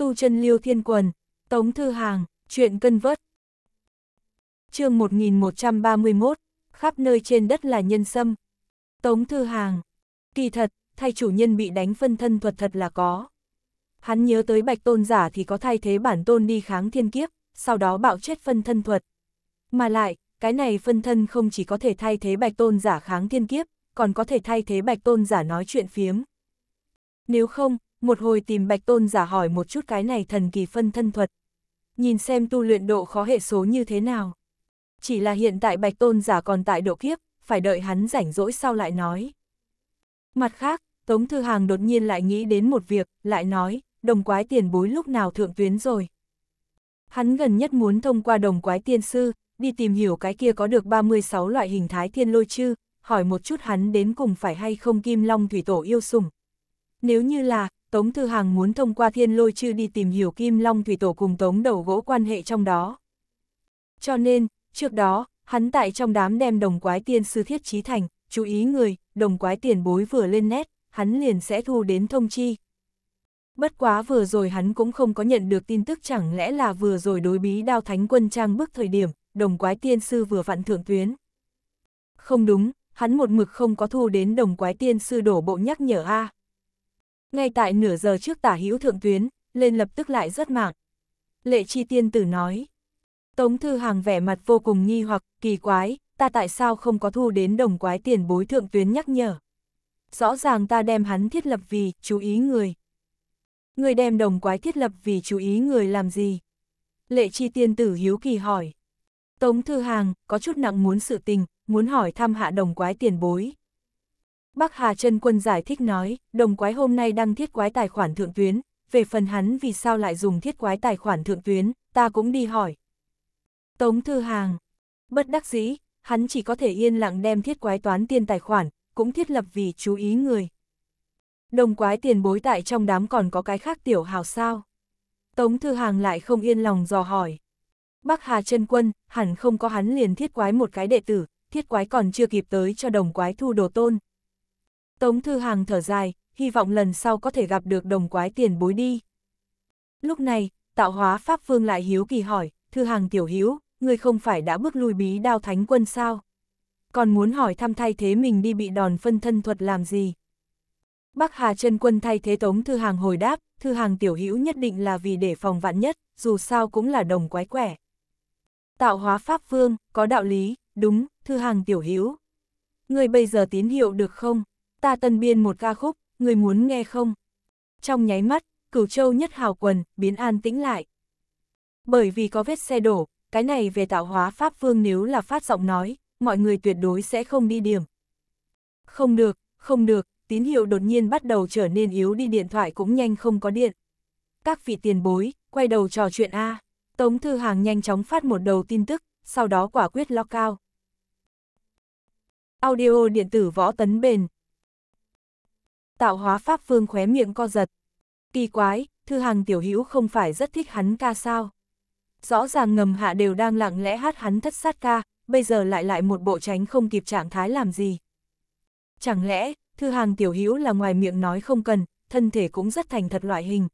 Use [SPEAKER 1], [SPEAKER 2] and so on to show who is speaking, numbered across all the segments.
[SPEAKER 1] tu chân liêu thiên quần, tống thư hàng, chuyện cân vớt. chương 1131, khắp nơi trên đất là nhân sâm. Tống thư hàng, kỳ thật, thay chủ nhân bị đánh phân thân thuật thật là có. Hắn nhớ tới bạch tôn giả thì có thay thế bản tôn đi kháng thiên kiếp, sau đó bạo chết phân thân thuật. Mà lại, cái này phân thân không chỉ có thể thay thế bạch tôn giả kháng thiên kiếp, còn có thể thay thế bạch tôn giả nói chuyện phiếm. Nếu không, một hồi tìm Bạch Tôn giả hỏi một chút cái này thần kỳ phân thân thuật. Nhìn xem tu luyện độ khó hệ số như thế nào. Chỉ là hiện tại Bạch Tôn giả còn tại độ kiếp, phải đợi hắn rảnh rỗi sau lại nói. Mặt khác, Tống Thư Hàng đột nhiên lại nghĩ đến một việc, lại nói, đồng quái tiền bối lúc nào thượng tuyến rồi. Hắn gần nhất muốn thông qua đồng quái tiên sư, đi tìm hiểu cái kia có được 36 loại hình thái thiên lôi chư, hỏi một chút hắn đến cùng phải hay không kim long thủy tổ yêu sùng Nếu như là, Tống Thư Hàng muốn thông qua thiên lôi chư đi tìm hiểu Kim Long Thủy Tổ cùng Tống đầu gỗ quan hệ trong đó. Cho nên, trước đó, hắn tại trong đám đem đồng quái tiên sư thiết trí thành, chú ý người, đồng quái tiền bối vừa lên nét, hắn liền sẽ thu đến thông chi. Bất quá vừa rồi hắn cũng không có nhận được tin tức chẳng lẽ là vừa rồi đối bí đao thánh quân trang bước thời điểm, đồng quái tiên sư vừa vặn thượng tuyến. Không đúng, hắn một mực không có thu đến đồng quái tiên sư đổ bộ nhắc nhở A. À. Ngay tại nửa giờ trước tả hữu thượng tuyến, lên lập tức lại rất mạng. Lệ chi tiên tử nói. Tống Thư Hàng vẻ mặt vô cùng nghi hoặc, kỳ quái, ta tại sao không có thu đến đồng quái tiền bối thượng tuyến nhắc nhở. Rõ ràng ta đem hắn thiết lập vì, chú ý người. Người đem đồng quái thiết lập vì chú ý người làm gì? Lệ chi tiên tử hiếu kỳ hỏi. Tống Thư Hàng, có chút nặng muốn sự tình, muốn hỏi thăm hạ đồng quái tiền bối. Bắc Hà Trân Quân giải thích nói, đồng quái hôm nay đăng thiết quái tài khoản thượng tuyến, về phần hắn vì sao lại dùng thiết quái tài khoản thượng tuyến, ta cũng đi hỏi. Tống Thư Hàng, bất đắc dĩ, hắn chỉ có thể yên lặng đem thiết quái toán tiền tài khoản, cũng thiết lập vì chú ý người. Đồng quái tiền bối tại trong đám còn có cái khác tiểu hào sao. Tống Thư Hàng lại không yên lòng dò hỏi. Bắc Hà Trân Quân, hẳn không có hắn liền thiết quái một cái đệ tử, thiết quái còn chưa kịp tới cho đồng quái thu đồ tôn, Tống Thư Hàng thở dài, hy vọng lần sau có thể gặp được đồng quái tiền bối đi. Lúc này, tạo hóa Pháp Vương lại hiếu kỳ hỏi, Thư Hàng tiểu hiếu, người không phải đã bước lui bí đao thánh quân sao? Còn muốn hỏi thăm thay thế mình đi bị đòn phân thân thuật làm gì? Bắc Hà chân quân thay thế Tống Thư Hàng hồi đáp, Thư Hàng tiểu hữu nhất định là vì để phòng vạn nhất, dù sao cũng là đồng quái quẻ. Tạo hóa Pháp Vương, có đạo lý, đúng, Thư Hàng tiểu hữu. Người bây giờ tín hiệu được không? ta tân biên một ca khúc, người muốn nghe không? Trong nháy mắt, cửu châu nhất hào quần, biến an tĩnh lại. Bởi vì có vết xe đổ, cái này về tạo hóa Pháp Vương nếu là phát giọng nói, mọi người tuyệt đối sẽ không đi điểm. Không được, không được, tín hiệu đột nhiên bắt đầu trở nên yếu đi điện thoại cũng nhanh không có điện. Các vị tiền bối, quay đầu trò chuyện A. Tống Thư Hàng nhanh chóng phát một đầu tin tức, sau đó quả quyết lo cao. Audio điện tử võ tấn bền, tạo hóa Pháp Vương khóe miệng co giật. Kỳ quái, Thư hàng Tiểu Hữu không phải rất thích hắn ca sao? Rõ ràng ngầm hạ đều đang lặng lẽ hát hắn thất sát ca, bây giờ lại lại một bộ tránh không kịp trạng thái làm gì. Chẳng lẽ, Thư hàng Tiểu Hữu là ngoài miệng nói không cần, thân thể cũng rất thành thật loại hình.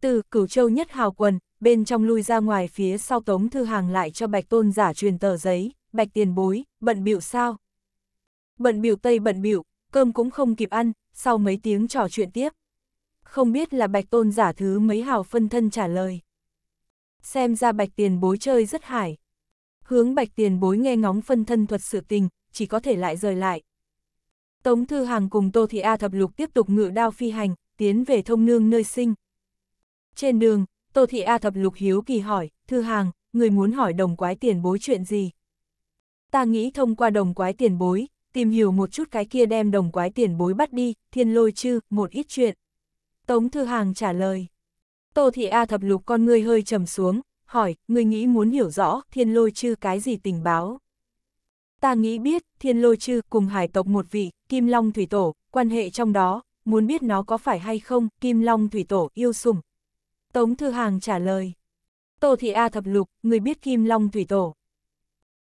[SPEAKER 1] Từ cửu châu nhất hào quần, bên trong lui ra ngoài phía sau Tống Thư Hàng lại cho Bạch Tôn giả truyền tờ giấy, Bạch tiền bối, bận biểu sao? Bận biểu Tây bận biểu, cơm cũng không kịp ăn, sau mấy tiếng trò chuyện tiếp. Không biết là bạch tôn giả thứ mấy hào phân thân trả lời. Xem ra bạch tiền bối chơi rất hải. Hướng bạch tiền bối nghe ngóng phân thân thuật sự tình, chỉ có thể lại rời lại. Tống Thư Hàng cùng Tô Thị A Thập Lục tiếp tục ngự đao phi hành, tiến về thông nương nơi sinh. Trên đường, Tô Thị A Thập Lục hiếu kỳ hỏi, Thư Hàng, người muốn hỏi đồng quái tiền bối chuyện gì? Ta nghĩ thông qua đồng quái tiền bối, tìm hiểu một chút cái kia đem đồng quái tiền bối bắt đi, thiên lôi chư, một ít chuyện. Tống Thư Hàng trả lời. Tô Thị A thập lục con ngươi hơi trầm xuống, hỏi, ngươi nghĩ muốn hiểu rõ thiên lôi chư cái gì tình báo? Ta nghĩ biết, thiên lôi chư cùng hải tộc một vị, kim long thủy tổ, quan hệ trong đó, muốn biết nó có phải hay không, kim long thủy tổ yêu sùng. Tống Thư Hàng trả lời. Tô Thị A thập lục, người biết kim long thủy tổ.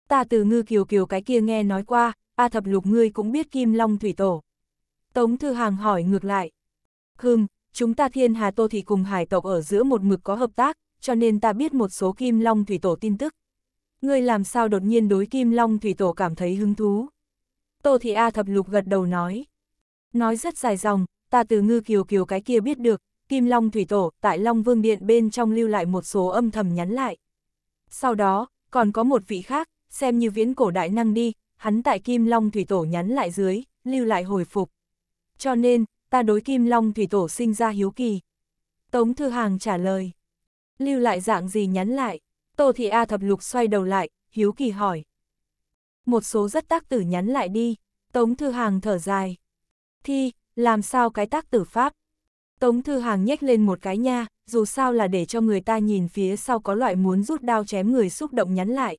[SPEAKER 1] Ta từ ngư kiều kiều cái kia nghe nói qua, A thập lục ngươi cũng biết kim long thủy tổ. Tống Thư Hàng hỏi ngược lại. Hừm, chúng ta thiên hà tô thị cùng hải tộc ở giữa một mực có hợp tác, cho nên ta biết một số kim long thủy tổ tin tức. Ngươi làm sao đột nhiên đối kim long thủy tổ cảm thấy hứng thú? Tô thị A thập lục gật đầu nói. Nói rất dài dòng, ta từ ngư kiều kiều cái kia biết được, kim long thủy tổ tại Long Vương Điện bên trong lưu lại một số âm thầm nhắn lại. Sau đó, còn có một vị khác, xem như viễn cổ đại năng đi, hắn tại Kim Long Thủy Tổ nhắn lại dưới, lưu lại hồi phục. Cho nên, ta đối Kim Long Thủy Tổ sinh ra hiếu kỳ. Tống Thư Hàng trả lời. Lưu lại dạng gì nhắn lại? Tô Thị A Thập Lục xoay đầu lại, hiếu kỳ hỏi. Một số rất tác tử nhắn lại đi, Tống Thư Hàng thở dài. Thi, làm sao cái tác tử pháp? Tống Thư Hàng nhếch lên một cái nha, dù sao là để cho người ta nhìn phía sau có loại muốn rút đao chém người xúc động nhắn lại.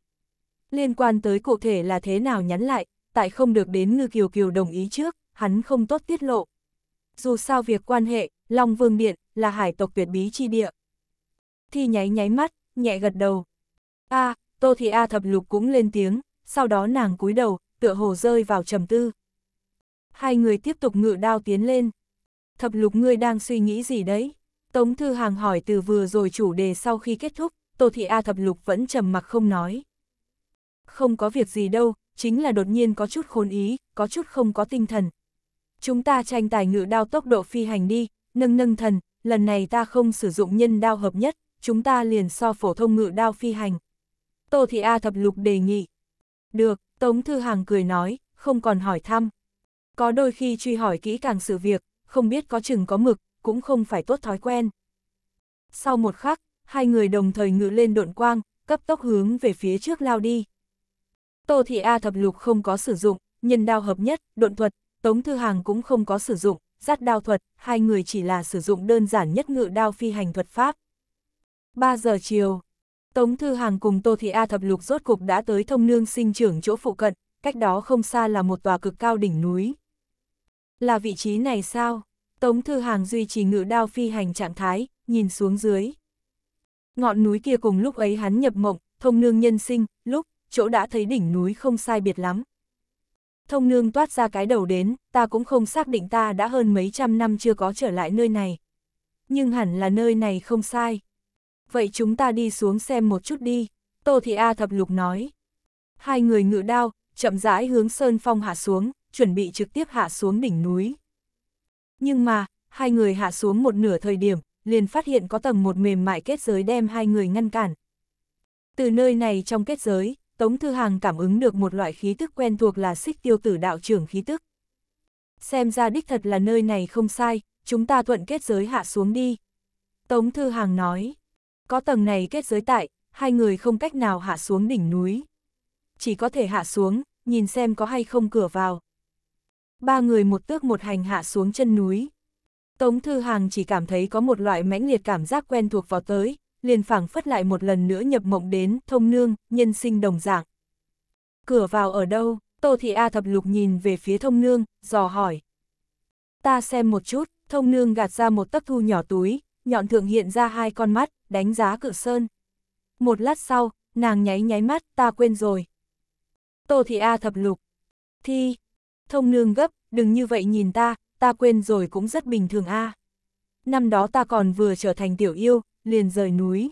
[SPEAKER 1] Liên quan tới cụ thể là thế nào nhắn lại, tại không được đến Ngư Kiều Kiều đồng ý trước, hắn không tốt tiết lộ. Dù sao việc quan hệ, Long Vương Điện là hải tộc tuyệt bí chi địa. Thi nháy nháy mắt, nhẹ gật đầu. A, à, Tô Thị A thập lục cũng lên tiếng, sau đó nàng cúi đầu, tựa hồ rơi vào trầm tư. Hai người tiếp tục ngự đao tiến lên. Thập lục ngươi đang suy nghĩ gì đấy? Tống Thư Hàng hỏi từ vừa rồi chủ đề sau khi kết thúc, Tô Thị A thập lục vẫn trầm mặc không nói không có việc gì đâu, chính là đột nhiên có chút khôn ý, có chút không có tinh thần. Chúng ta tranh tài ngự đao tốc độ phi hành đi, nâng nâng thần, lần này ta không sử dụng nhân đao hợp nhất, chúng ta liền so phổ thông ngự đao phi hành. Tô Thị A thập lục đề nghị. Được, Tống Thư Hàng cười nói, không còn hỏi thăm. Có đôi khi truy hỏi kỹ càng sự việc, không biết có chừng có mực, cũng không phải tốt thói quen. Sau một khắc, hai người đồng thời ngự lên độn quang, cấp tốc hướng về phía trước lao đi. Tô Thị A thập lục không có sử dụng, nhân đao hợp nhất, độn thuật, Tống Thư Hàng cũng không có sử dụng, giắt đao thuật, hai người chỉ là sử dụng đơn giản nhất ngự đao phi hành thuật pháp. 3 giờ chiều, Tống Thư Hàng cùng Tô Thị A thập lục rốt cục đã tới thông nương sinh trưởng chỗ phụ cận, cách đó không xa là một tòa cực cao đỉnh núi. Là vị trí này sao? Tống Thư Hàng duy trì ngự đao phi hành trạng thái, nhìn xuống dưới. Ngọn núi kia cùng lúc ấy hắn nhập mộng, thông nương nhân sinh, lúc chỗ đã thấy đỉnh núi không sai biệt lắm. Thông nương toát ra cái đầu đến, ta cũng không xác định ta đã hơn mấy trăm năm chưa có trở lại nơi này. Nhưng hẳn là nơi này không sai. Vậy chúng ta đi xuống xem một chút đi, Tô Thị A thập lục nói. Hai người ngự đao, chậm rãi hướng sơn phong hạ xuống, chuẩn bị trực tiếp hạ xuống đỉnh núi. Nhưng mà, hai người hạ xuống một nửa thời điểm, liền phát hiện có tầng một mềm mại kết giới đem hai người ngăn cản. Từ nơi này trong kết giới, Tống Thư Hàng cảm ứng được một loại khí tức quen thuộc là xích tiêu tử đạo trưởng khí tức. Xem ra đích thật là nơi này không sai, chúng ta thuận kết giới hạ xuống đi. Tống Thư Hàng nói, có tầng này kết giới tại, hai người không cách nào hạ xuống đỉnh núi. Chỉ có thể hạ xuống, nhìn xem có hay không cửa vào. Ba người một tước một hành hạ xuống chân núi. Tống Thư Hàng chỉ cảm thấy có một loại mãnh liệt cảm giác quen thuộc vào tới, liền phảng phất lại một lần nữa nhập mộng đến, thông nương, nhân sinh đồng dạng. Cửa vào ở đâu? Tô Thị A thập lục nhìn về phía thông nương, dò hỏi. Ta xem một chút, thông nương gạt ra một tấc thu nhỏ túi, nhọn thượng hiện ra hai con mắt, đánh giá cự sơn. Một lát sau, nàng nháy nháy mắt, ta quên rồi. Tô Thị A thập lục. Thi. Thông nương gấp, đừng như vậy nhìn ta, ta quên rồi cũng rất bình thường a. À. Năm đó ta còn vừa trở thành tiểu yêu, liền rời núi.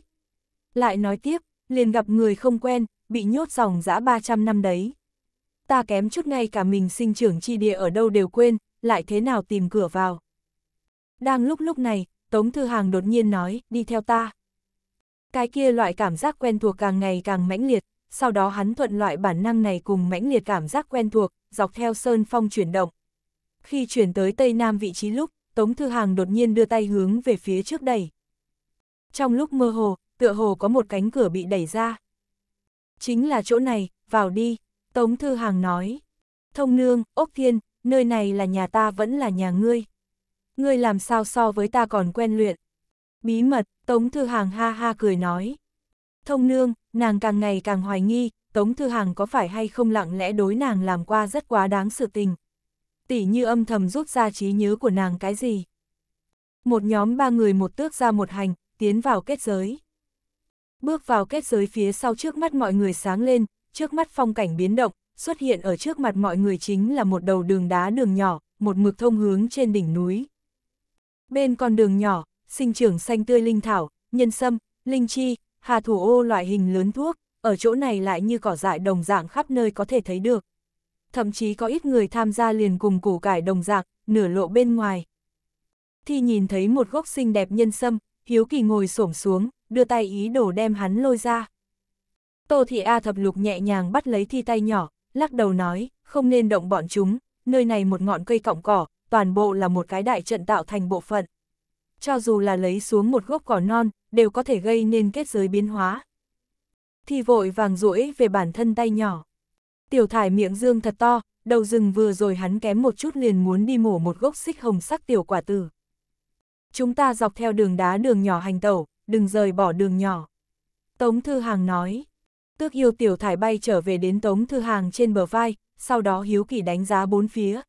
[SPEAKER 1] Lại nói tiếp, liền gặp người không quen, bị nhốt dòng dã 300 năm đấy. Ta kém chút ngay cả mình sinh trưởng chi địa ở đâu đều quên, lại thế nào tìm cửa vào. Đang lúc lúc này, Tống Thư Hàng đột nhiên nói, đi theo ta. Cái kia loại cảm giác quen thuộc càng ngày càng mãnh liệt, sau đó hắn thuận loại bản năng này cùng mãnh liệt cảm giác quen thuộc, dọc theo sơn phong chuyển động. Khi chuyển tới Tây Nam vị trí lúc, Tống Thư Hàng đột nhiên đưa tay hướng về phía trước đầy trong lúc mơ hồ, tựa hồ có một cánh cửa bị đẩy ra. Chính là chỗ này, vào đi, Tống Thư Hàng nói. Thông nương, ốc thiên, nơi này là nhà ta vẫn là nhà ngươi. Ngươi làm sao so với ta còn quen luyện. Bí mật, Tống Thư Hàng ha ha cười nói. Thông nương, nàng càng ngày càng hoài nghi, Tống Thư Hàng có phải hay không lặng lẽ đối nàng làm qua rất quá đáng sự tình. Tỉ như âm thầm rút ra trí nhớ của nàng cái gì. Một nhóm ba người một tước ra một hành, tiến vào kết giới. Bước vào kết giới phía sau trước mắt mọi người sáng lên, trước mắt phong cảnh biến động, xuất hiện ở trước mặt mọi người chính là một đầu đường đá đường nhỏ, một mực thông hướng trên đỉnh núi. Bên con đường nhỏ, sinh trưởng xanh tươi linh thảo, nhân sâm, linh chi, hà thủ ô loại hình lớn thuốc, ở chỗ này lại như cỏ dại đồng dạng khắp nơi có thể thấy được. Thậm chí có ít người tham gia liền cùng củ cải đồng dạng, nửa lộ bên ngoài. Thì nhìn thấy một gốc xinh đẹp nhân sâm, Hiếu Kỳ ngồi xổm xuống, đưa tay ý đồ đem hắn lôi ra. Tô Thị A thập lục nhẹ nhàng bắt lấy thi tay nhỏ, lắc đầu nói, không nên động bọn chúng, nơi này một ngọn cây cọng cỏ, toàn bộ là một cái đại trận tạo thành bộ phận. Cho dù là lấy xuống một gốc cỏ non, đều có thể gây nên kết giới biến hóa. Thi vội vàng rũi về bản thân tay nhỏ. Tiểu thải miệng dương thật to, đầu rừng vừa rồi hắn kém một chút liền muốn đi mổ một gốc xích hồng sắc tiểu quả tử chúng ta dọc theo đường đá đường nhỏ hành tẩu, đừng rời bỏ đường nhỏ. Tống Thư Hàng nói, tước yêu tiểu thải bay trở về đến Tống Thư Hàng trên bờ vai, sau đó hiếu kỳ đánh giá bốn phía.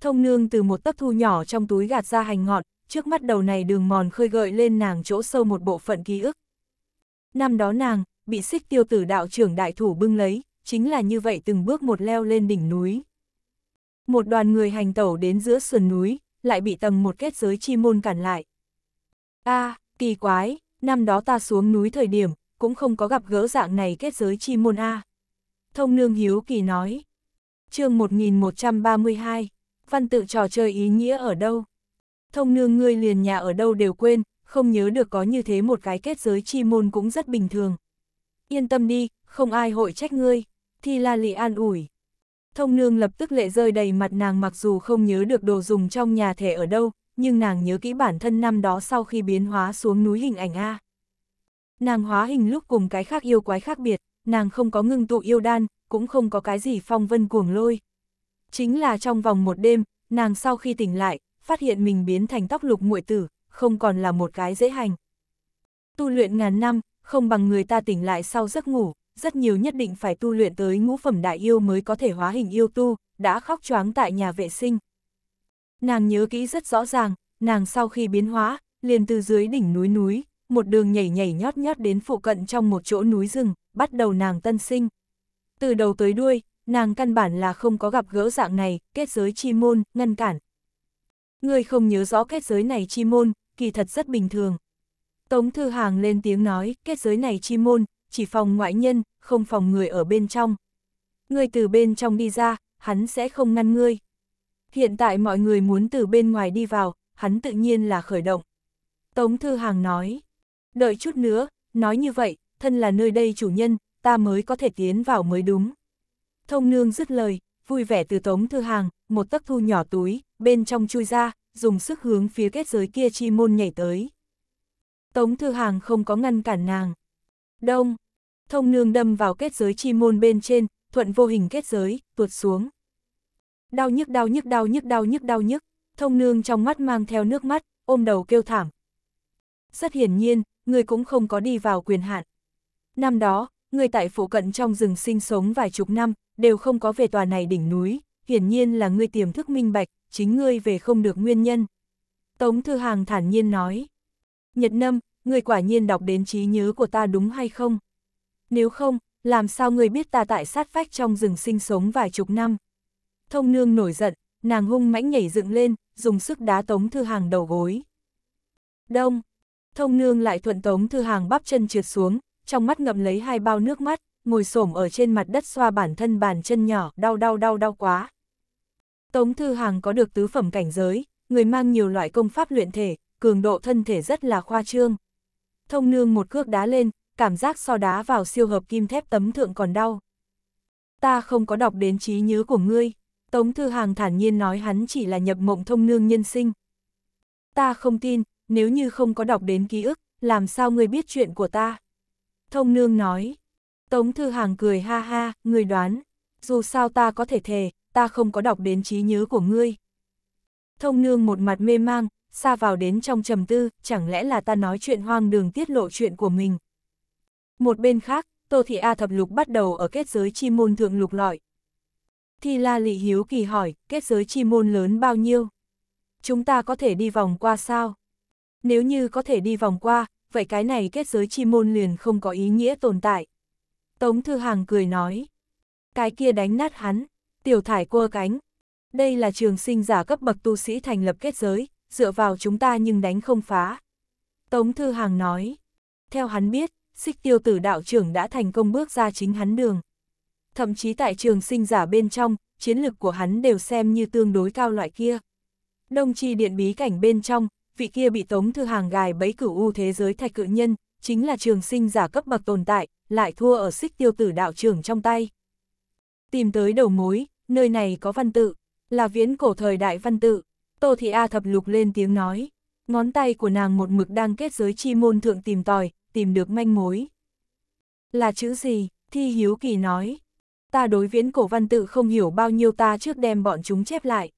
[SPEAKER 1] Thông nương từ một tấc thu nhỏ trong túi gạt ra hành ngọt, trước mắt đầu này đường mòn khơi gợi lên nàng chỗ sâu một bộ phận ký ức. Năm đó nàng, bị xích tiêu tử đạo trưởng đại thủ bưng lấy, chính là như vậy từng bước một leo lên đỉnh núi. Một đoàn người hành tẩu đến giữa sườn núi, lại bị tầng một kết giới chi môn cản lại. a à, kỳ quái, năm đó ta xuống núi thời điểm, cũng không có gặp gỡ dạng này kết giới chi môn A. Thông nương hiếu kỳ nói. chương 1132, văn tự trò chơi ý nghĩa ở đâu? Thông nương ngươi liền nhà ở đâu đều quên, không nhớ được có như thế một cái kết giới chi môn cũng rất bình thường. Yên tâm đi, không ai hội trách ngươi. Thi La Lị an ủi. Thông nương lập tức lệ rơi đầy mặt nàng mặc dù không nhớ được đồ dùng trong nhà thẻ ở đâu, nhưng nàng nhớ kỹ bản thân năm đó sau khi biến hóa xuống núi hình ảnh A. Nàng hóa hình lúc cùng cái khác yêu quái khác biệt, nàng không có ngưng tụ yêu đan, cũng không có cái gì phong vân cuồng lôi. Chính là trong vòng một đêm, nàng sau khi tỉnh lại, phát hiện mình biến thành tóc lục muội tử, không còn là một cái dễ hành. Tu luyện ngàn năm, không bằng người ta tỉnh lại sau giấc ngủ, rất nhiều nhất định phải tu luyện tới ngũ phẩm đại yêu mới có thể hóa hình yêu tu, đã khóc choáng tại nhà vệ sinh. Nàng nhớ kỹ rất rõ ràng, nàng sau khi biến hóa, liền từ dưới đỉnh núi núi, một đường nhảy nhảy nhót nhót đến phụ cận trong một chỗ núi rừng, bắt đầu nàng tân sinh. Từ đầu tới đuôi, nàng căn bản là không có gặp gỡ dạng này, kết giới chi môn, ngăn cản. Người không nhớ rõ kết giới này chi môn, kỳ thật rất bình thường. Tống Thư Hàng lên tiếng nói, kết giới này chi môn, chỉ phòng ngoại nhân, không phòng người ở bên trong. Người từ bên trong đi ra, hắn sẽ không ngăn ngươi. Hiện tại mọi người muốn từ bên ngoài đi vào, hắn tự nhiên là khởi động. Tống Thư Hàng nói, đợi chút nữa, nói như vậy, thân là nơi đây chủ nhân, ta mới có thể tiến vào mới đúng. Thông nương dứt lời, vui vẻ từ Tống Thư Hàng, một tấc thu nhỏ túi, bên trong chui ra, dùng sức hướng phía kết giới kia chi môn nhảy tới. Tống Thư Hàng không có ngăn cản nàng. Đông, thông nương đâm vào kết giới chi môn bên trên, thuận vô hình kết giới, tuột xuống. Đau nhức đau nhức đau nhức đau nhức đau nhức, thông nương trong mắt mang theo nước mắt, ôm đầu kêu thảm. Rất hiển nhiên, người cũng không có đi vào quyền hạn. Năm đó, người tại phụ cận trong rừng sinh sống vài chục năm, đều không có về tòa này đỉnh núi, hiển nhiên là ngươi tiềm thức minh bạch, chính ngươi về không được nguyên nhân. Tống Thư Hàng thản nhiên nói. Nhật Nâm, người quả nhiên đọc đến trí nhớ của ta đúng hay không? nếu không, làm sao người biết ta tại sát phách trong rừng sinh sống vài chục năm. Thông nương nổi giận, nàng hung mãnh nhảy dựng lên, dùng sức đá tống thư hàng đầu gối. Đông, thông nương lại thuận tống thư hàng bắp chân trượt xuống, trong mắt ngậm lấy hai bao nước mắt, ngồi xổm ở trên mặt đất xoa bản thân bàn chân nhỏ, đau đau đau đau quá. Tống thư hàng có được tứ phẩm cảnh giới, người mang nhiều loại công pháp luyện thể, cường độ thân thể rất là khoa trương. Thông nương một cước đá lên, cảm giác so đá vào siêu hợp kim thép tấm thượng còn đau. Ta không có đọc đến trí nhớ của ngươi, Tống Thư Hàng thản nhiên nói hắn chỉ là nhập mộng thông nương nhân sinh. Ta không tin, nếu như không có đọc đến ký ức, làm sao ngươi biết chuyện của ta? Thông nương nói. Tống Thư Hàng cười ha ha, ngươi đoán, dù sao ta có thể thề, ta không có đọc đến trí nhớ của ngươi. Thông nương một mặt mê mang, xa vào đến trong trầm tư, chẳng lẽ là ta nói chuyện hoang đường tiết lộ chuyện của mình, một bên khác, Tô Thị A thập lục bắt đầu ở kết giới chi môn thượng lục lọi. Thi La Lị Hiếu kỳ hỏi, kết giới chi môn lớn bao nhiêu? Chúng ta có thể đi vòng qua sao? Nếu như có thể đi vòng qua, vậy cái này kết giới chi môn liền không có ý nghĩa tồn tại. Tống Thư Hàng cười nói. Cái kia đánh nát hắn, tiểu thải cua cánh. Đây là trường sinh giả cấp bậc tu sĩ thành lập kết giới, dựa vào chúng ta nhưng đánh không phá. Tống Thư Hàng nói. Theo hắn biết, xích tiêu tử đạo trưởng đã thành công bước ra chính hắn đường. Thậm chí tại trường sinh giả bên trong, chiến lực của hắn đều xem như tương đối cao loại kia. Đông chi điện bí cảnh bên trong, vị kia bị tống thư hàng gài bấy cửu u thế giới thạch cự nhân, chính là trường sinh giả cấp bậc tồn tại, lại thua ở xích tiêu tử đạo trưởng trong tay. Tìm tới đầu mối, nơi này có văn tự, là viễn cổ thời đại văn tự, Tô Thị A thập lục lên tiếng nói, ngón tay của nàng một mực đang kết giới chi môn thượng tìm tòi, tìm được manh mối. Là chữ gì? Thi Hiếu Kỳ nói. Ta đối viễn cổ văn tự không hiểu bao nhiêu ta trước đem bọn chúng chép lại.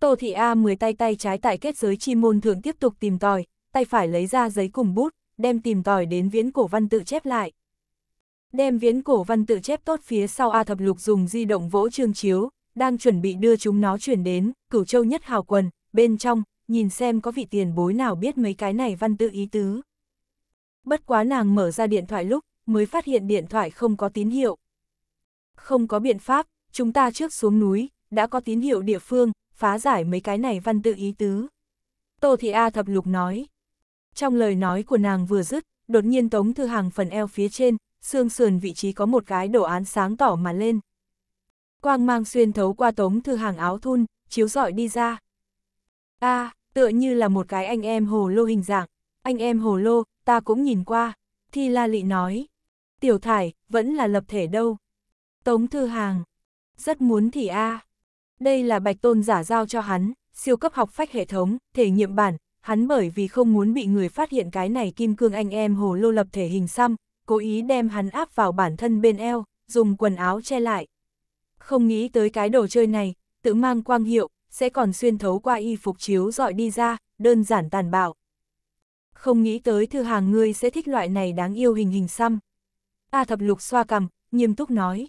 [SPEAKER 1] Tô Thị A mười tay tay trái tại kết giới chi môn thượng tiếp tục tìm tòi, tay phải lấy ra giấy cùng bút, đem tìm tòi đến viễn cổ văn tự chép lại. Đem viễn cổ văn tự chép tốt phía sau A thập lục dùng di động vỗ trương chiếu, đang chuẩn bị đưa chúng nó chuyển đến, cửu châu nhất hào quần, bên trong, nhìn xem có vị tiền bối nào biết mấy cái này văn tự ý tứ bất quá nàng mở ra điện thoại lúc, mới phát hiện điện thoại không có tín hiệu. Không có biện pháp, chúng ta trước xuống núi, đã có tín hiệu địa phương, phá giải mấy cái này văn tự ý tứ. Tô Thị A thập lục nói. Trong lời nói của nàng vừa dứt, đột nhiên Tống Thư Hàng phần eo phía trên, xương sườn vị trí có một cái đồ án sáng tỏ mà lên. Quang mang xuyên thấu qua Tống Thư Hàng áo thun, chiếu rọi đi ra. A, à, tựa như là một cái anh em hồ lô hình dạng. Anh em hồ lô, ta cũng nhìn qua, Thi La Lị nói. Tiểu thải, vẫn là lập thể đâu. Tống Thư Hàng, rất muốn thì a à. Đây là bạch tôn giả giao cho hắn, siêu cấp học phách hệ thống, thể nghiệm bản, hắn bởi vì không muốn bị người phát hiện cái này kim cương anh em hồ lô lập thể hình xăm, cố ý đem hắn áp vào bản thân bên eo, dùng quần áo che lại. Không nghĩ tới cái đồ chơi này, tự mang quang hiệu, sẽ còn xuyên thấu qua y phục chiếu dọi đi ra, đơn giản tàn bạo không nghĩ tới thư hàng ngươi sẽ thích loại này đáng yêu hình hình xăm. A thập lục xoa cằm, nghiêm túc nói.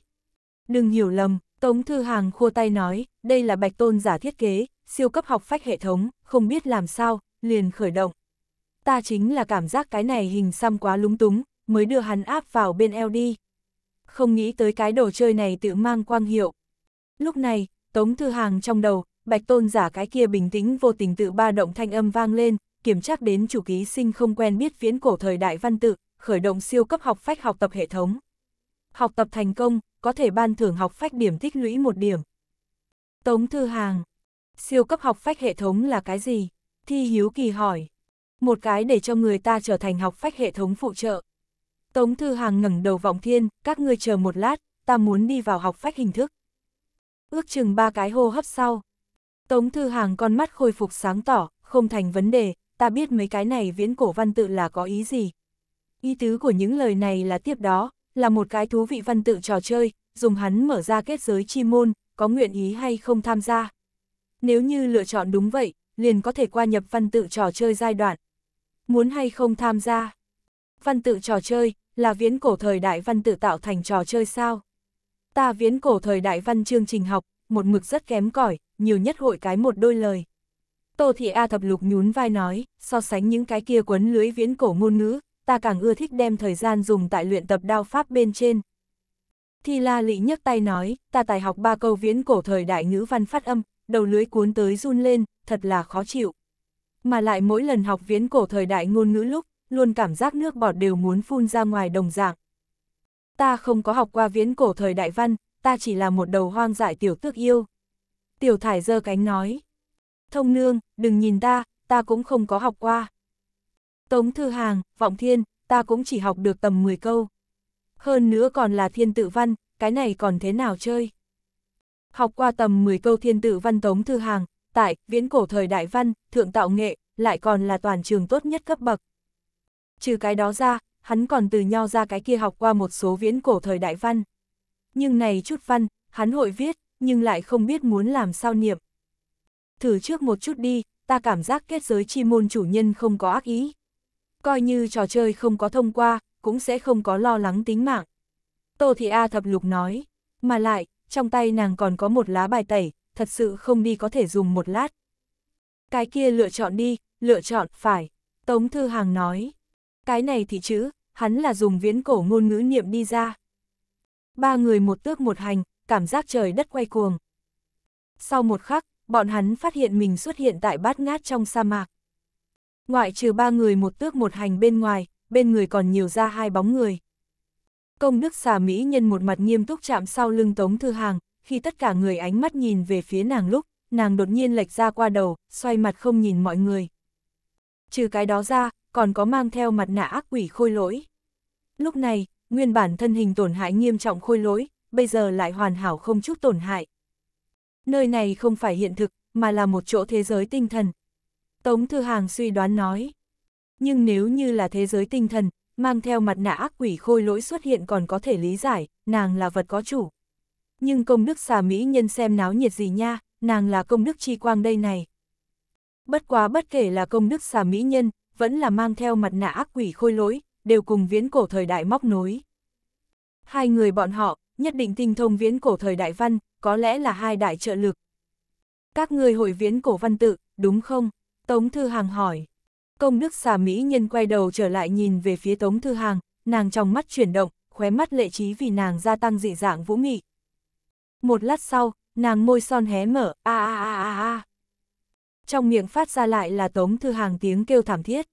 [SPEAKER 1] Đừng hiểu lầm, Tống Thư Hàng khua tay nói, đây là bạch tôn giả thiết kế, siêu cấp học phách hệ thống, không biết làm sao, liền khởi động. Ta chính là cảm giác cái này hình xăm quá lúng túng, mới đưa hắn áp vào bên eo đi. Không nghĩ tới cái đồ chơi này tự mang quang hiệu. Lúc này, Tống Thư Hàng trong đầu, bạch tôn giả cái kia bình tĩnh vô tình tự ba động thanh âm vang lên, kiểm tra đến chủ ký sinh không quen biết viễn cổ thời đại văn tự, khởi động siêu cấp học phách học tập hệ thống. Học tập thành công, có thể ban thưởng học phách điểm tích lũy một điểm. Tống Thư Hàng Siêu cấp học phách hệ thống là cái gì? Thi Hiếu Kỳ hỏi. Một cái để cho người ta trở thành học phách hệ thống phụ trợ. Tống Thư Hàng ngẩng đầu vọng thiên, các ngươi chờ một lát, ta muốn đi vào học phách hình thức. Ước chừng ba cái hô hấp sau. Tống Thư Hàng con mắt khôi phục sáng tỏ, không thành vấn đề, ta biết mấy cái này viễn cổ văn tự là có ý gì. Ý tứ của những lời này là tiếp đó, là một cái thú vị văn tự trò chơi, dùng hắn mở ra kết giới chi môn, có nguyện ý hay không tham gia. Nếu như lựa chọn đúng vậy, liền có thể qua nhập văn tự trò chơi giai đoạn. Muốn hay không tham gia? Văn tự trò chơi, là viễn cổ thời đại văn tự tạo thành trò chơi sao? Ta viễn cổ thời đại văn chương trình học, một mực rất kém cỏi nhiều nhất hội cái một đôi lời. Tô Thị A thập lục nhún vai nói, so sánh những cái kia quấn lưới viễn cổ ngôn ngữ, ta càng ưa thích đem thời gian dùng tại luyện tập đao pháp bên trên. Thi La Lị nhấc tay nói, ta tài học ba câu viễn cổ thời đại ngữ văn phát âm, đầu lưới cuốn tới run lên, thật là khó chịu. Mà lại mỗi lần học viễn cổ thời đại ngôn ngữ lúc, luôn cảm giác nước bọt đều muốn phun ra ngoài đồng dạng. Ta không có học qua viễn cổ thời đại văn, ta chỉ là một đầu hoang dại tiểu tước yêu. Tiểu thải giơ cánh nói, thông nương, đừng nhìn ta, ta cũng không có học qua. Tống Thư Hàng, Vọng Thiên, ta cũng chỉ học được tầm 10 câu. Hơn nữa còn là thiên tự văn, cái này còn thế nào chơi? Học qua tầm 10 câu thiên tự văn Tống Thư Hàng, tại, viễn cổ thời đại văn, thượng tạo nghệ, lại còn là toàn trường tốt nhất cấp bậc. Trừ cái đó ra, hắn còn từ nho ra cái kia học qua một số viễn cổ thời đại văn. Nhưng này chút văn, hắn hội viết, nhưng lại không biết muốn làm sao niệm thử trước một chút đi, ta cảm giác kết giới chi môn chủ nhân không có ác ý. Coi như trò chơi không có thông qua, cũng sẽ không có lo lắng tính mạng. Tô Thị A thập lục nói, mà lại, trong tay nàng còn có một lá bài tẩy, thật sự không đi có thể dùng một lát. Cái kia lựa chọn đi, lựa chọn, phải. Tống Thư Hàng nói, cái này thì chữ, hắn là dùng viễn cổ ngôn ngữ niệm đi ra. Ba người một tước một hành, cảm giác trời đất quay cuồng. Sau một khắc, bọn hắn phát hiện mình xuất hiện tại bát ngát trong sa mạc. Ngoại trừ ba người một tước một hành bên ngoài, bên người còn nhiều ra hai bóng người. Công đức xà Mỹ nhân một mặt nghiêm túc chạm sau lưng Tống Thư Hàng, khi tất cả người ánh mắt nhìn về phía nàng lúc, nàng đột nhiên lệch ra qua đầu, xoay mặt không nhìn mọi người. Trừ cái đó ra, còn có mang theo mặt nạ ác quỷ khôi lỗi. Lúc này, nguyên bản thân hình tổn hại nghiêm trọng khôi lỗi, bây giờ lại hoàn hảo không chút tổn hại, nơi này không phải hiện thực, mà là một chỗ thế giới tinh thần. Tống Thư Hàng suy đoán nói. Nhưng nếu như là thế giới tinh thần, mang theo mặt nạ ác quỷ khôi lỗi xuất hiện còn có thể lý giải, nàng là vật có chủ. Nhưng công đức xà Mỹ nhân xem náo nhiệt gì nha, nàng là công đức chi quang đây này. Bất quá bất kể là công đức xà Mỹ nhân, vẫn là mang theo mặt nạ ác quỷ khôi lỗi, đều cùng viễn cổ thời đại móc nối. Hai người bọn họ, nhất định tinh thông viễn cổ thời đại văn, có lẽ là hai đại trợ lực. Các người hội viễn cổ văn tự, đúng không? Tống Thư Hàng hỏi. Công đức xà Mỹ nhân quay đầu trở lại nhìn về phía Tống Thư Hàng, nàng trong mắt chuyển động, khóe mắt lệ trí vì nàng gia tăng dị dạng vũ mị. Một lát sau, nàng môi son hé mở, a a a a a. Trong miệng phát ra lại là Tống Thư Hàng tiếng kêu thảm thiết.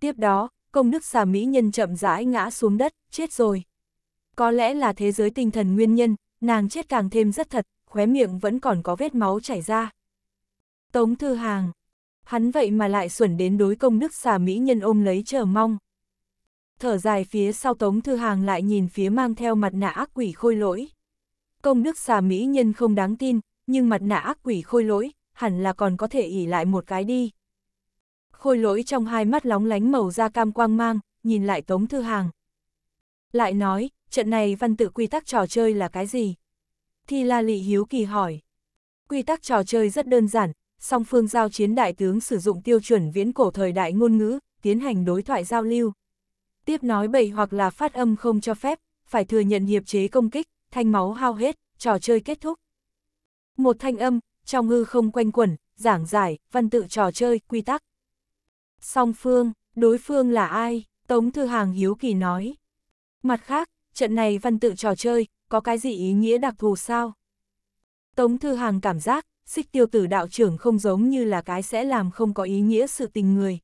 [SPEAKER 1] Tiếp đó, công đức xà Mỹ nhân chậm rãi ngã xuống đất, chết rồi. Có lẽ là thế giới tinh thần nguyên nhân, nàng chết càng thêm rất thật, khóe miệng vẫn còn có vết máu chảy ra. Tống Thư Hàng, hắn vậy mà lại xuẩn đến đối công đức xà mỹ nhân ôm lấy chờ mong. Thở dài phía sau Tống Thư Hàng lại nhìn phía mang theo mặt nạ ác quỷ khôi lỗi. Công đức xà mỹ nhân không đáng tin, nhưng mặt nạ ác quỷ khôi lỗi, hẳn là còn có thể ỉ lại một cái đi. Khôi lỗi trong hai mắt lóng lánh màu da cam quang mang, nhìn lại Tống Thư Hàng. Lại nói, trận này văn tự quy tắc trò chơi là cái gì? Thi La Lị Hiếu Kỳ hỏi. Quy tắc trò chơi rất đơn giản, song phương giao chiến đại tướng sử dụng tiêu chuẩn viễn cổ thời đại ngôn ngữ, tiến hành đối thoại giao lưu. Tiếp nói bậy hoặc là phát âm không cho phép, phải thừa nhận hiệp chế công kích, thanh máu hao hết, trò chơi kết thúc. Một thanh âm, trong ngư không quanh quẩn, giảng giải, văn tự trò chơi, quy tắc. Song phương, đối phương là ai? Tống Thư Hàng hiếu kỳ nói. Mặt khác, trận này văn tự trò chơi, có cái gì ý nghĩa đặc thù sao? Tống Thư Hàng cảm giác, xích tiêu tử đạo trưởng không giống như là cái sẽ làm không có ý nghĩa sự tình người.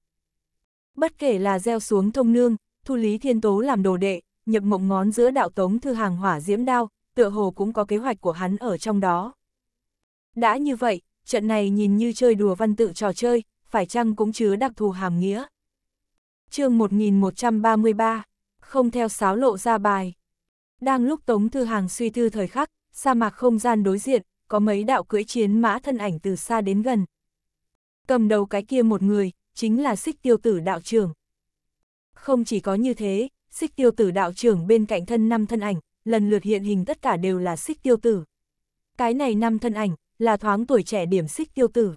[SPEAKER 1] Bất kể là gieo xuống thông nương, thu lý thiên tố làm đồ đệ, nhập mộng ngón giữa đạo Tống Thư Hàng hỏa diễm đao, tựa hồ cũng có kế hoạch của hắn ở trong đó. Đã như vậy, trận này nhìn như chơi đùa văn tự trò chơi, phải chăng cũng chứa đặc thù hàm nghĩa. chương 1133, không theo sáo lộ ra bài. Đang lúc Tống Thư Hàng suy tư thời khắc, sa mạc không gian đối diện, có mấy đạo cưỡi chiến mã thân ảnh từ xa đến gần. Cầm đầu cái kia một người, chính là xích tiêu tử đạo trưởng. Không chỉ có như thế, xích tiêu tử đạo trưởng bên cạnh thân năm thân ảnh, lần lượt hiện hình tất cả đều là xích tiêu tử. Cái này năm thân ảnh, là thoáng tuổi trẻ điểm xích tiêu tử.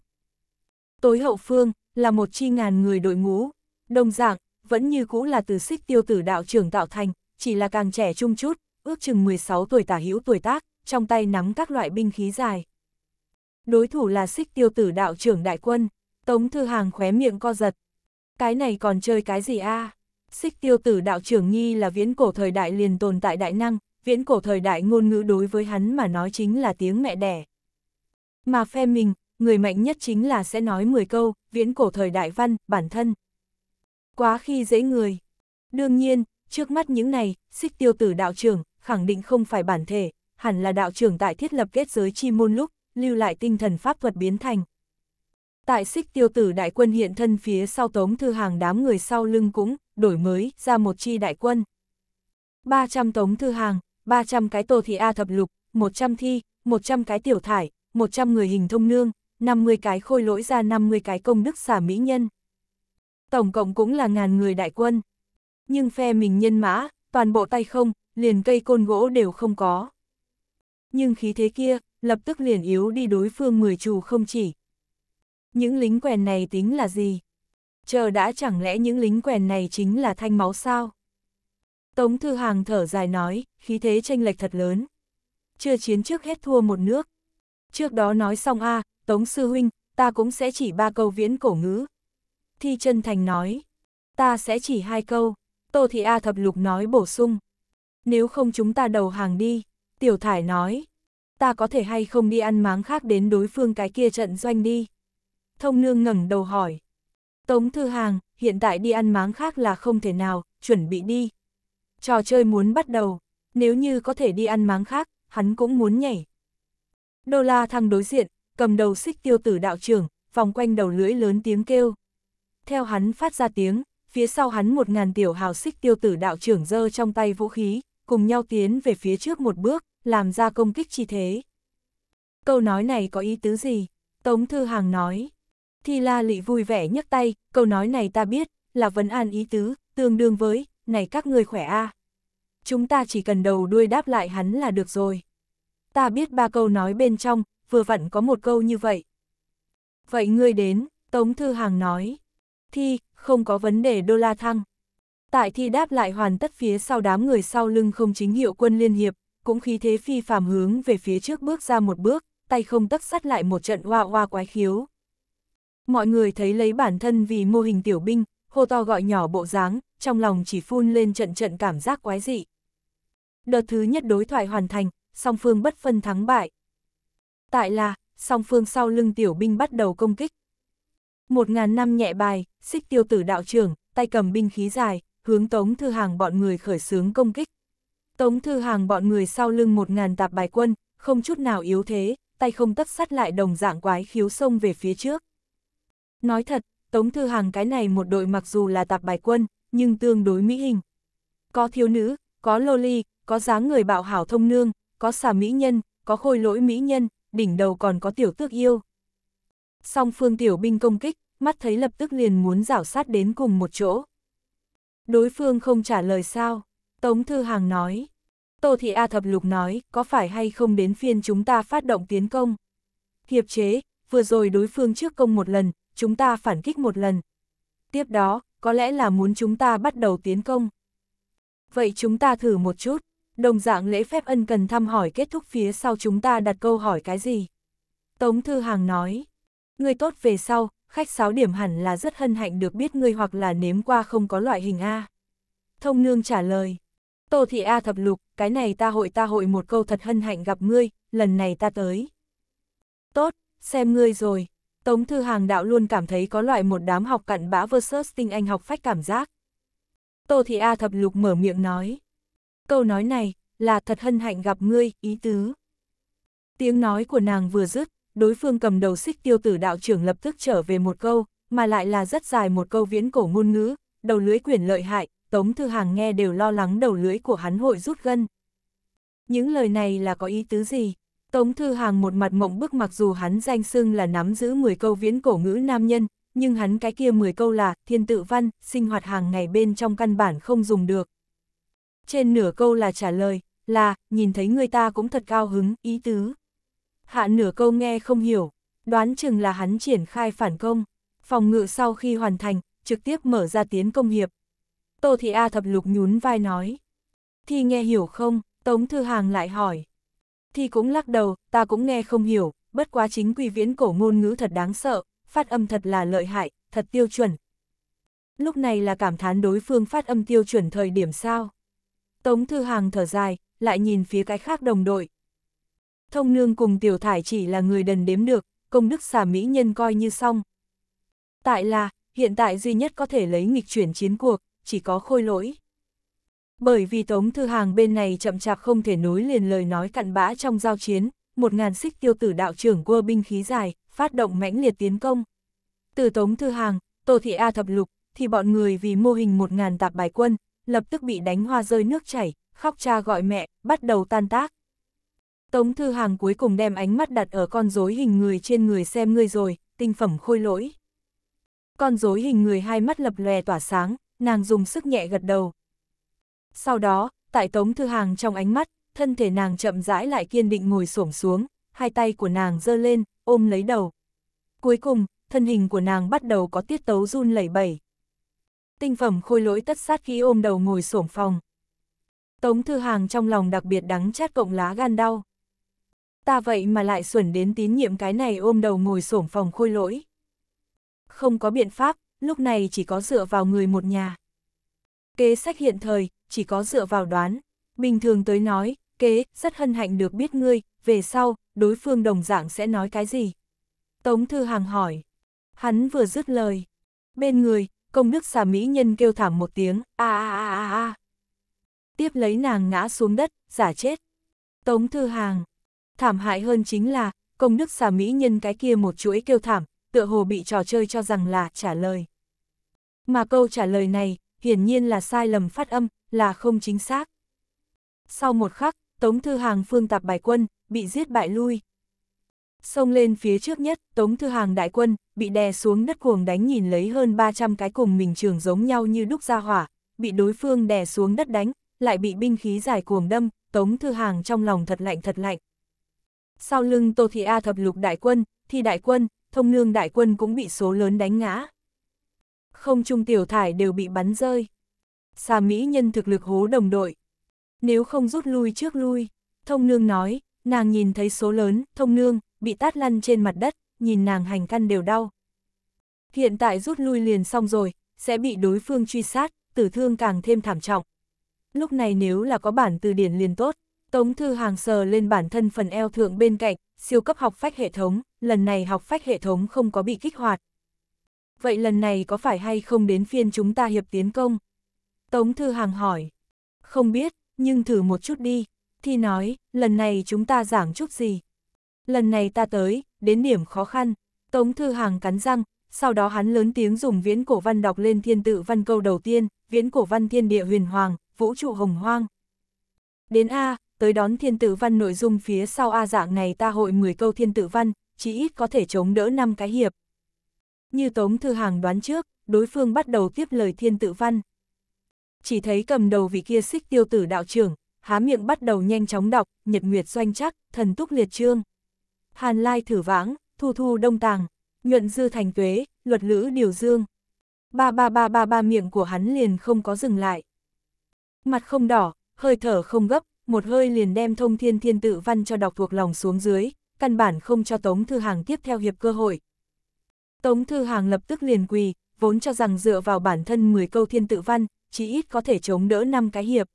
[SPEAKER 1] Tối hậu phương, là một chi ngàn người đội ngũ, đông dạng, vẫn như cũ là từ xích tiêu tử đạo trưởng tạo thành, chỉ là càng trẻ trung chút, ước chừng 16 tuổi tả hữu tuổi tác, trong tay nắm các loại binh khí dài. Đối thủ là xích tiêu tử đạo trưởng đại quân, Tống Thư Hàng khóe miệng co giật. Cái này còn chơi cái gì a? À? Xích tiêu tử đạo trưởng nhi là viễn cổ thời đại liền tồn tại đại năng, viễn cổ thời đại ngôn ngữ đối với hắn mà nói chính là tiếng mẹ đẻ. Mà phe mình, người mạnh nhất chính là sẽ nói 10 câu, viễn cổ thời đại văn, bản thân. Quá khi dễ người. Đương nhiên, trước mắt những này, xích tiêu tử đạo trưởng, khẳng định không phải bản thể, hẳn là đạo trưởng tại thiết lập kết giới chi môn lúc, lưu lại tinh thần pháp thuật biến thành. Tại xích tiêu tử đại quân hiện thân phía sau tống thư hàng đám người sau lưng cũng, đổi mới, ra một chi đại quân. 300 tống thư hàng, 300 cái tổ thị A thập lục, 100 thi, 100 cái tiểu thải, 100 người hình thông nương, 50 cái khôi lỗi ra 50 cái công đức xả mỹ nhân. Tổng cộng cũng là ngàn người đại quân. Nhưng phe mình nhân mã, toàn bộ tay không, liền cây côn gỗ đều không có. Nhưng khí thế kia, lập tức liền yếu đi đối phương mười trù không chỉ. Những lính quèn này tính là gì? Chờ đã chẳng lẽ những lính quèn này chính là thanh máu sao? Tống Thư Hàng thở dài nói, khí thế tranh lệch thật lớn. Chưa chiến trước hết thua một nước. Trước đó nói xong a à, Tống Sư Huynh, ta cũng sẽ chỉ ba câu viễn cổ ngữ. Thi chân Thành nói, ta sẽ chỉ hai câu. Tô Thị A Thập Lục nói bổ sung. Nếu không chúng ta đầu hàng đi, Tiểu Thải nói. Ta có thể hay không đi ăn máng khác đến đối phương cái kia trận doanh đi. Thông nương ngẩng đầu hỏi. Tống Thư Hàng, hiện tại đi ăn máng khác là không thể nào, chuẩn bị đi. Trò chơi muốn bắt đầu, nếu như có thể đi ăn máng khác, hắn cũng muốn nhảy. Đô la thăng đối diện, cầm đầu xích tiêu tử đạo trưởng, vòng quanh đầu lưỡi lớn tiếng kêu. Theo hắn phát ra tiếng, phía sau hắn một ngàn tiểu hào xích tiêu tử đạo trưởng giơ trong tay vũ khí, cùng nhau tiến về phía trước một bước, làm ra công kích chi thế. Câu nói này có ý tứ gì? Tống Thư Hàng nói. Thi La Lị vui vẻ nhấc tay, câu nói này ta biết, là vấn an ý tứ, tương đương với, này các ngươi khỏe a Chúng ta chỉ cần đầu đuôi đáp lại hắn là được rồi. Ta biết ba câu nói bên trong, vừa vặn có một câu như vậy. Vậy ngươi đến, Tống Thư Hàng nói. Thi, không có vấn đề đô la thăng. Tại thi đáp lại hoàn tất phía sau đám người sau lưng không chính hiệu quân liên hiệp, cũng khí thế phi phàm hướng về phía trước bước ra một bước, tay không tất sắt lại một trận hoa hoa quái khiếu. Mọi người thấy lấy bản thân vì mô hình tiểu binh, hô to gọi nhỏ bộ dáng, trong lòng chỉ phun lên trận trận cảm giác quái dị. Đợt thứ nhất đối thoại hoàn thành, song phương bất phân thắng bại. Tại là, song phương sau lưng tiểu binh bắt đầu công kích. Một ngàn năm nhẹ bài, xích tiêu tử đạo trưởng, tay cầm binh khí dài, hướng Tống Thư Hàng bọn người khởi xướng công kích. Tống Thư Hàng bọn người sau lưng một ngàn tạp bài quân, không chút nào yếu thế, tay không tất sắt lại đồng dạng quái khiếu sông về phía trước. Nói thật, Tống Thư Hàng cái này một đội mặc dù là tạp bài quân, nhưng tương đối mỹ hình. Có thiếu nữ, có loli, có dáng người bạo hảo thông nương, có xà mỹ nhân, có khôi lỗi mỹ nhân, đỉnh đầu còn có tiểu tước yêu. Song phương tiểu binh công kích, mắt thấy lập tức liền muốn rảo sát đến cùng một chỗ. Đối phương không trả lời sao? Tống Thư Hàng nói. Tô Thị A Thập Lục nói, có phải hay không đến phiên chúng ta phát động tiến công? Hiệp chế, vừa rồi đối phương trước công một lần, chúng ta phản kích một lần. Tiếp đó, có lẽ là muốn chúng ta bắt đầu tiến công. Vậy chúng ta thử một chút, đồng dạng lễ phép ân cần thăm hỏi kết thúc phía sau chúng ta đặt câu hỏi cái gì? Tống Thư Hàng nói, người tốt về sau, khách sáo điểm hẳn là rất hân hạnh được biết ngươi hoặc là nếm qua không có loại hình A. Thông nương trả lời, Tô Thị A thập lục, cái này ta hội ta hội một câu thật hân hạnh gặp ngươi, lần này ta tới. Tốt, xem ngươi rồi, Tống Thư Hàng đạo luôn cảm thấy có loại một đám học cặn bã versus tinh anh học phách cảm giác. Tô Thị A thập lục mở miệng nói. Câu nói này, là thật hân hạnh gặp ngươi, ý tứ. Tiếng nói của nàng vừa dứt, đối phương cầm đầu xích tiêu tử đạo trưởng lập tức trở về một câu, mà lại là rất dài một câu viễn cổ ngôn ngữ, đầu lưỡi quyền lợi hại, Tống Thư Hàng nghe đều lo lắng đầu lưỡi của hắn hội rút gân. Những lời này là có ý tứ gì? Tống Thư Hàng một mặt mộng bức mặc dù hắn danh xưng là nắm giữ 10 câu viễn cổ ngữ nam nhân, nhưng hắn cái kia 10 câu là thiên tự văn, sinh hoạt hàng ngày bên trong căn bản không dùng được. Trên nửa câu là trả lời, là, nhìn thấy người ta cũng thật cao hứng, ý tứ hạ nửa câu nghe không hiểu, đoán chừng là hắn triển khai phản công, phòng ngự sau khi hoàn thành, trực tiếp mở ra tiến công hiệp. Tô Thị A thập lục nhún vai nói, Thi nghe hiểu không, Tống Thư Hàng lại hỏi. Thi cũng lắc đầu, ta cũng nghe không hiểu, bất quá chính quy viễn cổ ngôn ngữ thật đáng sợ, phát âm thật là lợi hại, thật tiêu chuẩn. Lúc này là cảm thán đối phương phát âm tiêu chuẩn thời điểm sao. Tống Thư Hàng thở dài, lại nhìn phía cái khác đồng đội, thông nương cùng tiểu thải chỉ là người đần đếm được, công đức xà mỹ nhân coi như xong. Tại là, hiện tại duy nhất có thể lấy nghịch chuyển chiến cuộc, chỉ có khôi lỗi. Bởi vì Tống Thư Hàng bên này chậm chạp không thể nối liền lời nói cặn bã trong giao chiến, một ngàn xích tiêu tử đạo trưởng quơ binh khí dài, phát động mãnh liệt tiến công. Từ Tống Thư Hàng, Tô Thị A Thập Lục, thì bọn người vì mô hình một ngàn tạp bài quân, lập tức bị đánh hoa rơi nước chảy, khóc cha gọi mẹ, bắt đầu tan tác. Tống Thư Hàng cuối cùng đem ánh mắt đặt ở con rối hình người trên người xem ngươi rồi, tinh phẩm khôi lỗi. Con rối hình người hai mắt lập lòe tỏa sáng, nàng dùng sức nhẹ gật đầu. Sau đó, tại Tống Thư Hàng trong ánh mắt, thân thể nàng chậm rãi lại kiên định ngồi xổm xuống, hai tay của nàng giơ lên, ôm lấy đầu. Cuối cùng, thân hình của nàng bắt đầu có tiết tấu run lẩy bẩy. Tinh phẩm khôi lỗi tất sát khí ôm đầu ngồi xổm phòng. Tống Thư Hàng trong lòng đặc biệt đắng chát cộng lá gan đau ta vậy mà lại xuẩn đến tín nhiệm cái này ôm đầu ngồi xổm phòng khôi lỗi. Không có biện pháp, lúc này chỉ có dựa vào người một nhà. Kế sách hiện thời, chỉ có dựa vào đoán. Bình thường tới nói, kế, rất hân hạnh được biết ngươi, về sau, đối phương đồng dạng sẽ nói cái gì? Tống Thư Hàng hỏi. Hắn vừa dứt lời. Bên người, công đức xà mỹ nhân kêu thảm một tiếng, a a a a a. Tiếp lấy nàng ngã xuống đất, giả chết. Tống Thư Hàng, thảm hại hơn chính là, công đức xà mỹ nhân cái kia một chuỗi kêu thảm, tựa hồ bị trò chơi cho rằng là trả lời. Mà câu trả lời này, hiển nhiên là sai lầm phát âm, là không chính xác. Sau một khắc, Tống Thư Hàng phương tạp bài quân, bị giết bại lui. Xông lên phía trước nhất, Tống Thư Hàng đại quân, bị đè xuống đất cuồng đánh nhìn lấy hơn 300 cái cùng mình trường giống nhau như đúc ra hỏa, bị đối phương đè xuống đất đánh, lại bị binh khí giải cuồng đâm, Tống Thư Hàng trong lòng thật lạnh thật lạnh, sau lưng Tô Thị A thập lục đại quân, thì đại quân, thông nương đại quân cũng bị số lớn đánh ngã. Không trung tiểu thải đều bị bắn rơi. Xà Mỹ nhân thực lực hố đồng đội. Nếu không rút lui trước lui, thông nương nói, nàng nhìn thấy số lớn, thông nương, bị tát lăn trên mặt đất, nhìn nàng hành căn đều đau. Hiện tại rút lui liền xong rồi, sẽ bị đối phương truy sát, tử thương càng thêm thảm trọng. Lúc này nếu là có bản từ điển liền tốt. Tống Thư Hàng sờ lên bản thân phần eo thượng bên cạnh, siêu cấp học phách hệ thống, lần này học phách hệ thống không có bị kích hoạt. Vậy lần này có phải hay không đến phiên chúng ta hiệp tiến công? Tống Thư Hàng hỏi. Không biết, nhưng thử một chút đi. Thi nói, lần này chúng ta giảng chút gì? Lần này ta tới, đến điểm khó khăn. Tống Thư Hàng cắn răng, sau đó hắn lớn tiếng dùng viễn cổ văn đọc lên thiên tự văn câu đầu tiên, viễn cổ văn thiên địa huyền hoàng, vũ trụ hồng hoang. Đến A, tới đón thiên tử văn nội dung phía sau A dạng này ta hội 10 câu thiên tử văn, chỉ ít có thể chống đỡ 5 cái hiệp. Như Tống Thư Hàng đoán trước, đối phương bắt đầu tiếp lời thiên tử văn. Chỉ thấy cầm đầu vị kia xích tiêu tử đạo trưởng, há miệng bắt đầu nhanh chóng đọc, nhật nguyệt doanh chắc, thần túc liệt trương. Hàn lai thử vãng, thu thu đông tàng, nhuận dư thành tuế, luật lữ điều dương. Ba ba ba ba ba miệng của hắn liền không có dừng lại. Mặt không đỏ, hơi thở không gấp, một hơi liền đem thông thiên thiên tự văn cho đọc thuộc lòng xuống dưới, căn bản không cho Tống Thư Hàng tiếp theo hiệp cơ hội. Tống Thư Hàng lập tức liền quỳ, vốn cho rằng dựa vào bản thân 10 câu thiên tự văn, chỉ ít có thể chống đỡ 5 cái hiệp.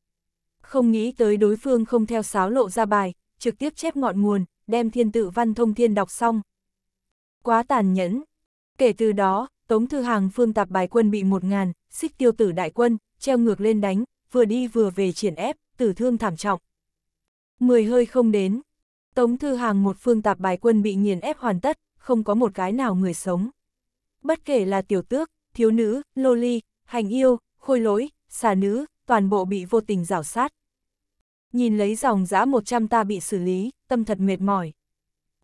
[SPEAKER 1] Không nghĩ tới đối phương không theo sáo lộ ra bài, trực tiếp chép ngọn nguồn, đem thiên tự văn thông thiên đọc xong. Quá tàn nhẫn. Kể từ đó, Tống Thư Hàng phương tạp bài quân bị một ngàn, xích tiêu tử đại quân, treo ngược lên đánh, vừa đi vừa về triển ép, tử thương thảm trọng. Mười hơi không đến, Tống Thư Hàng một phương tạp bài quân bị nghiền ép hoàn tất, không có một cái nào người sống. Bất kể là tiểu tước, thiếu nữ, lô ly, hành yêu, khôi lỗi, xà nữ, toàn bộ bị vô tình rào sát. Nhìn lấy dòng giã 100 ta bị xử lý, tâm thật mệt mỏi.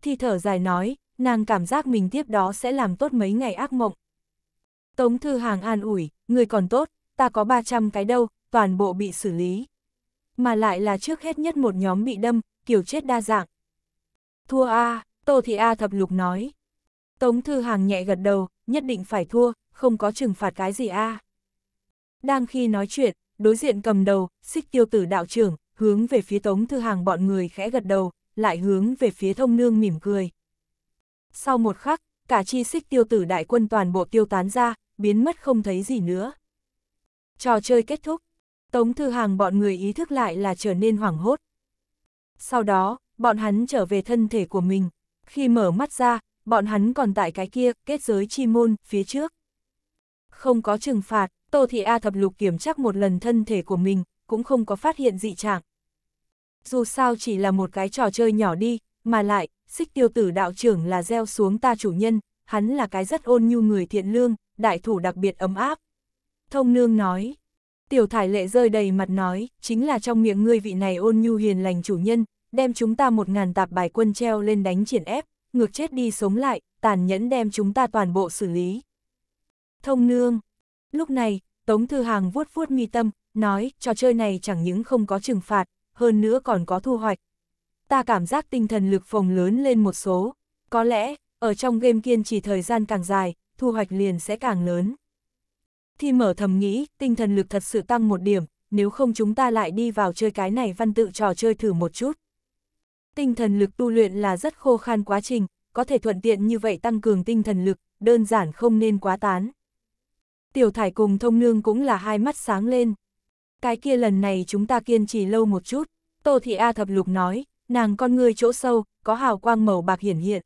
[SPEAKER 1] Thi thở dài nói, nàng cảm giác mình tiếp đó sẽ làm tốt mấy ngày ác mộng. Tống Thư Hàng an ủi, người còn tốt, ta có 300 cái đâu, toàn bộ bị xử lý mà lại là trước hết nhất một nhóm bị đâm, kiểu chết đa dạng. Thua A, Tô Thị A thập lục nói. Tống Thư Hàng nhẹ gật đầu, nhất định phải thua, không có trừng phạt cái gì A. Đang khi nói chuyện, đối diện cầm đầu, xích tiêu tử đạo trưởng, hướng về phía Tống Thư Hàng bọn người khẽ gật đầu, lại hướng về phía thông nương mỉm cười. Sau một khắc, cả chi xích tiêu tử đại quân toàn bộ tiêu tán ra, biến mất không thấy gì nữa. Trò chơi kết thúc. Tống Thư Hàng bọn người ý thức lại là trở nên hoảng hốt. Sau đó, bọn hắn trở về thân thể của mình. Khi mở mắt ra, bọn hắn còn tại cái kia, kết giới chi môn, phía trước. Không có trừng phạt, Tô Thị A thập lục kiểm chắc một lần thân thể của mình, cũng không có phát hiện dị trạng. Dù sao chỉ là một cái trò chơi nhỏ đi, mà lại, xích tiêu tử đạo trưởng là gieo xuống ta chủ nhân, hắn là cái rất ôn nhu người thiện lương, đại thủ đặc biệt ấm áp. Thông nương nói, Tiểu thải lệ rơi đầy mặt nói, chính là trong miệng ngươi vị này ôn nhu hiền lành chủ nhân, đem chúng ta một ngàn tạp bài quân treo lên đánh triển ép, ngược chết đi sống lại, tàn nhẫn đem chúng ta toàn bộ xử lý. Thông nương. Lúc này, Tống Thư Hàng vuốt vuốt mi tâm, nói, trò chơi này chẳng những không có trừng phạt, hơn nữa còn có thu hoạch. Ta cảm giác tinh thần lực phồng lớn lên một số, có lẽ, ở trong game kiên trì thời gian càng dài, thu hoạch liền sẽ càng lớn. Thiên mở thầm nghĩ, tinh thần lực thật sự tăng một điểm, nếu không chúng ta lại đi vào chơi cái này văn tự trò chơi thử một chút. Tinh thần lực tu luyện là rất khô khan quá trình, có thể thuận tiện như vậy tăng cường tinh thần lực, đơn giản không nên quá tán. Tiểu thải cùng thông nương cũng là hai mắt sáng lên. Cái kia lần này chúng ta kiên trì lâu một chút, Tô Thị A thập lục nói, nàng con người chỗ sâu, có hào quang màu bạc hiển hiện.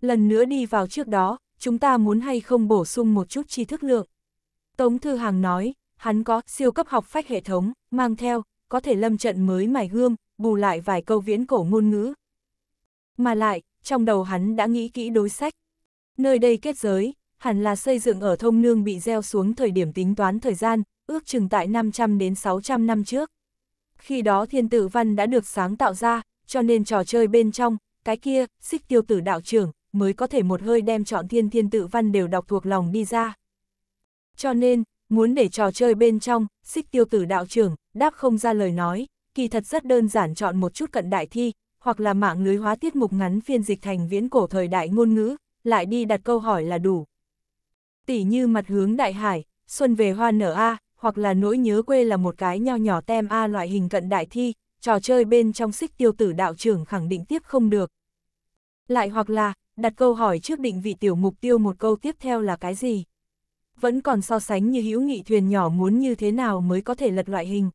[SPEAKER 1] Lần nữa đi vào trước đó, chúng ta muốn hay không bổ sung một chút tri thức lượng. Tống Thư Hàng nói, hắn có siêu cấp học phách hệ thống, mang theo, có thể lâm trận mới mài gươm, bù lại vài câu viễn cổ ngôn ngữ. Mà lại, trong đầu hắn đã nghĩ kỹ đối sách. Nơi đây kết giới, hẳn là xây dựng ở thông nương bị gieo xuống thời điểm tính toán thời gian, ước chừng tại 500 đến 600 năm trước. Khi đó thiên tử văn đã được sáng tạo ra, cho nên trò chơi bên trong, cái kia, xích tiêu tử đạo trưởng, mới có thể một hơi đem chọn thiên thiên Tử văn đều đọc thuộc lòng đi ra. Cho nên, muốn để trò chơi bên trong, xích tiêu tử đạo trưởng, đáp không ra lời nói, kỳ thật rất đơn giản chọn một chút cận đại thi, hoặc là mạng lưới hóa tiết mục ngắn phiên dịch thành viễn cổ thời đại ngôn ngữ, lại đi đặt câu hỏi là đủ. Tỷ như mặt hướng đại hải, xuân về hoa nở A, hoặc là nỗi nhớ quê là một cái nho nhỏ tem A loại hình cận đại thi, trò chơi bên trong xích tiêu tử đạo trưởng khẳng định tiếp không được. Lại hoặc là, đặt câu hỏi trước định vị tiểu mục tiêu một câu tiếp theo là cái gì? vẫn còn so sánh như hữu nghị thuyền nhỏ muốn như thế nào mới có thể lật loại hình.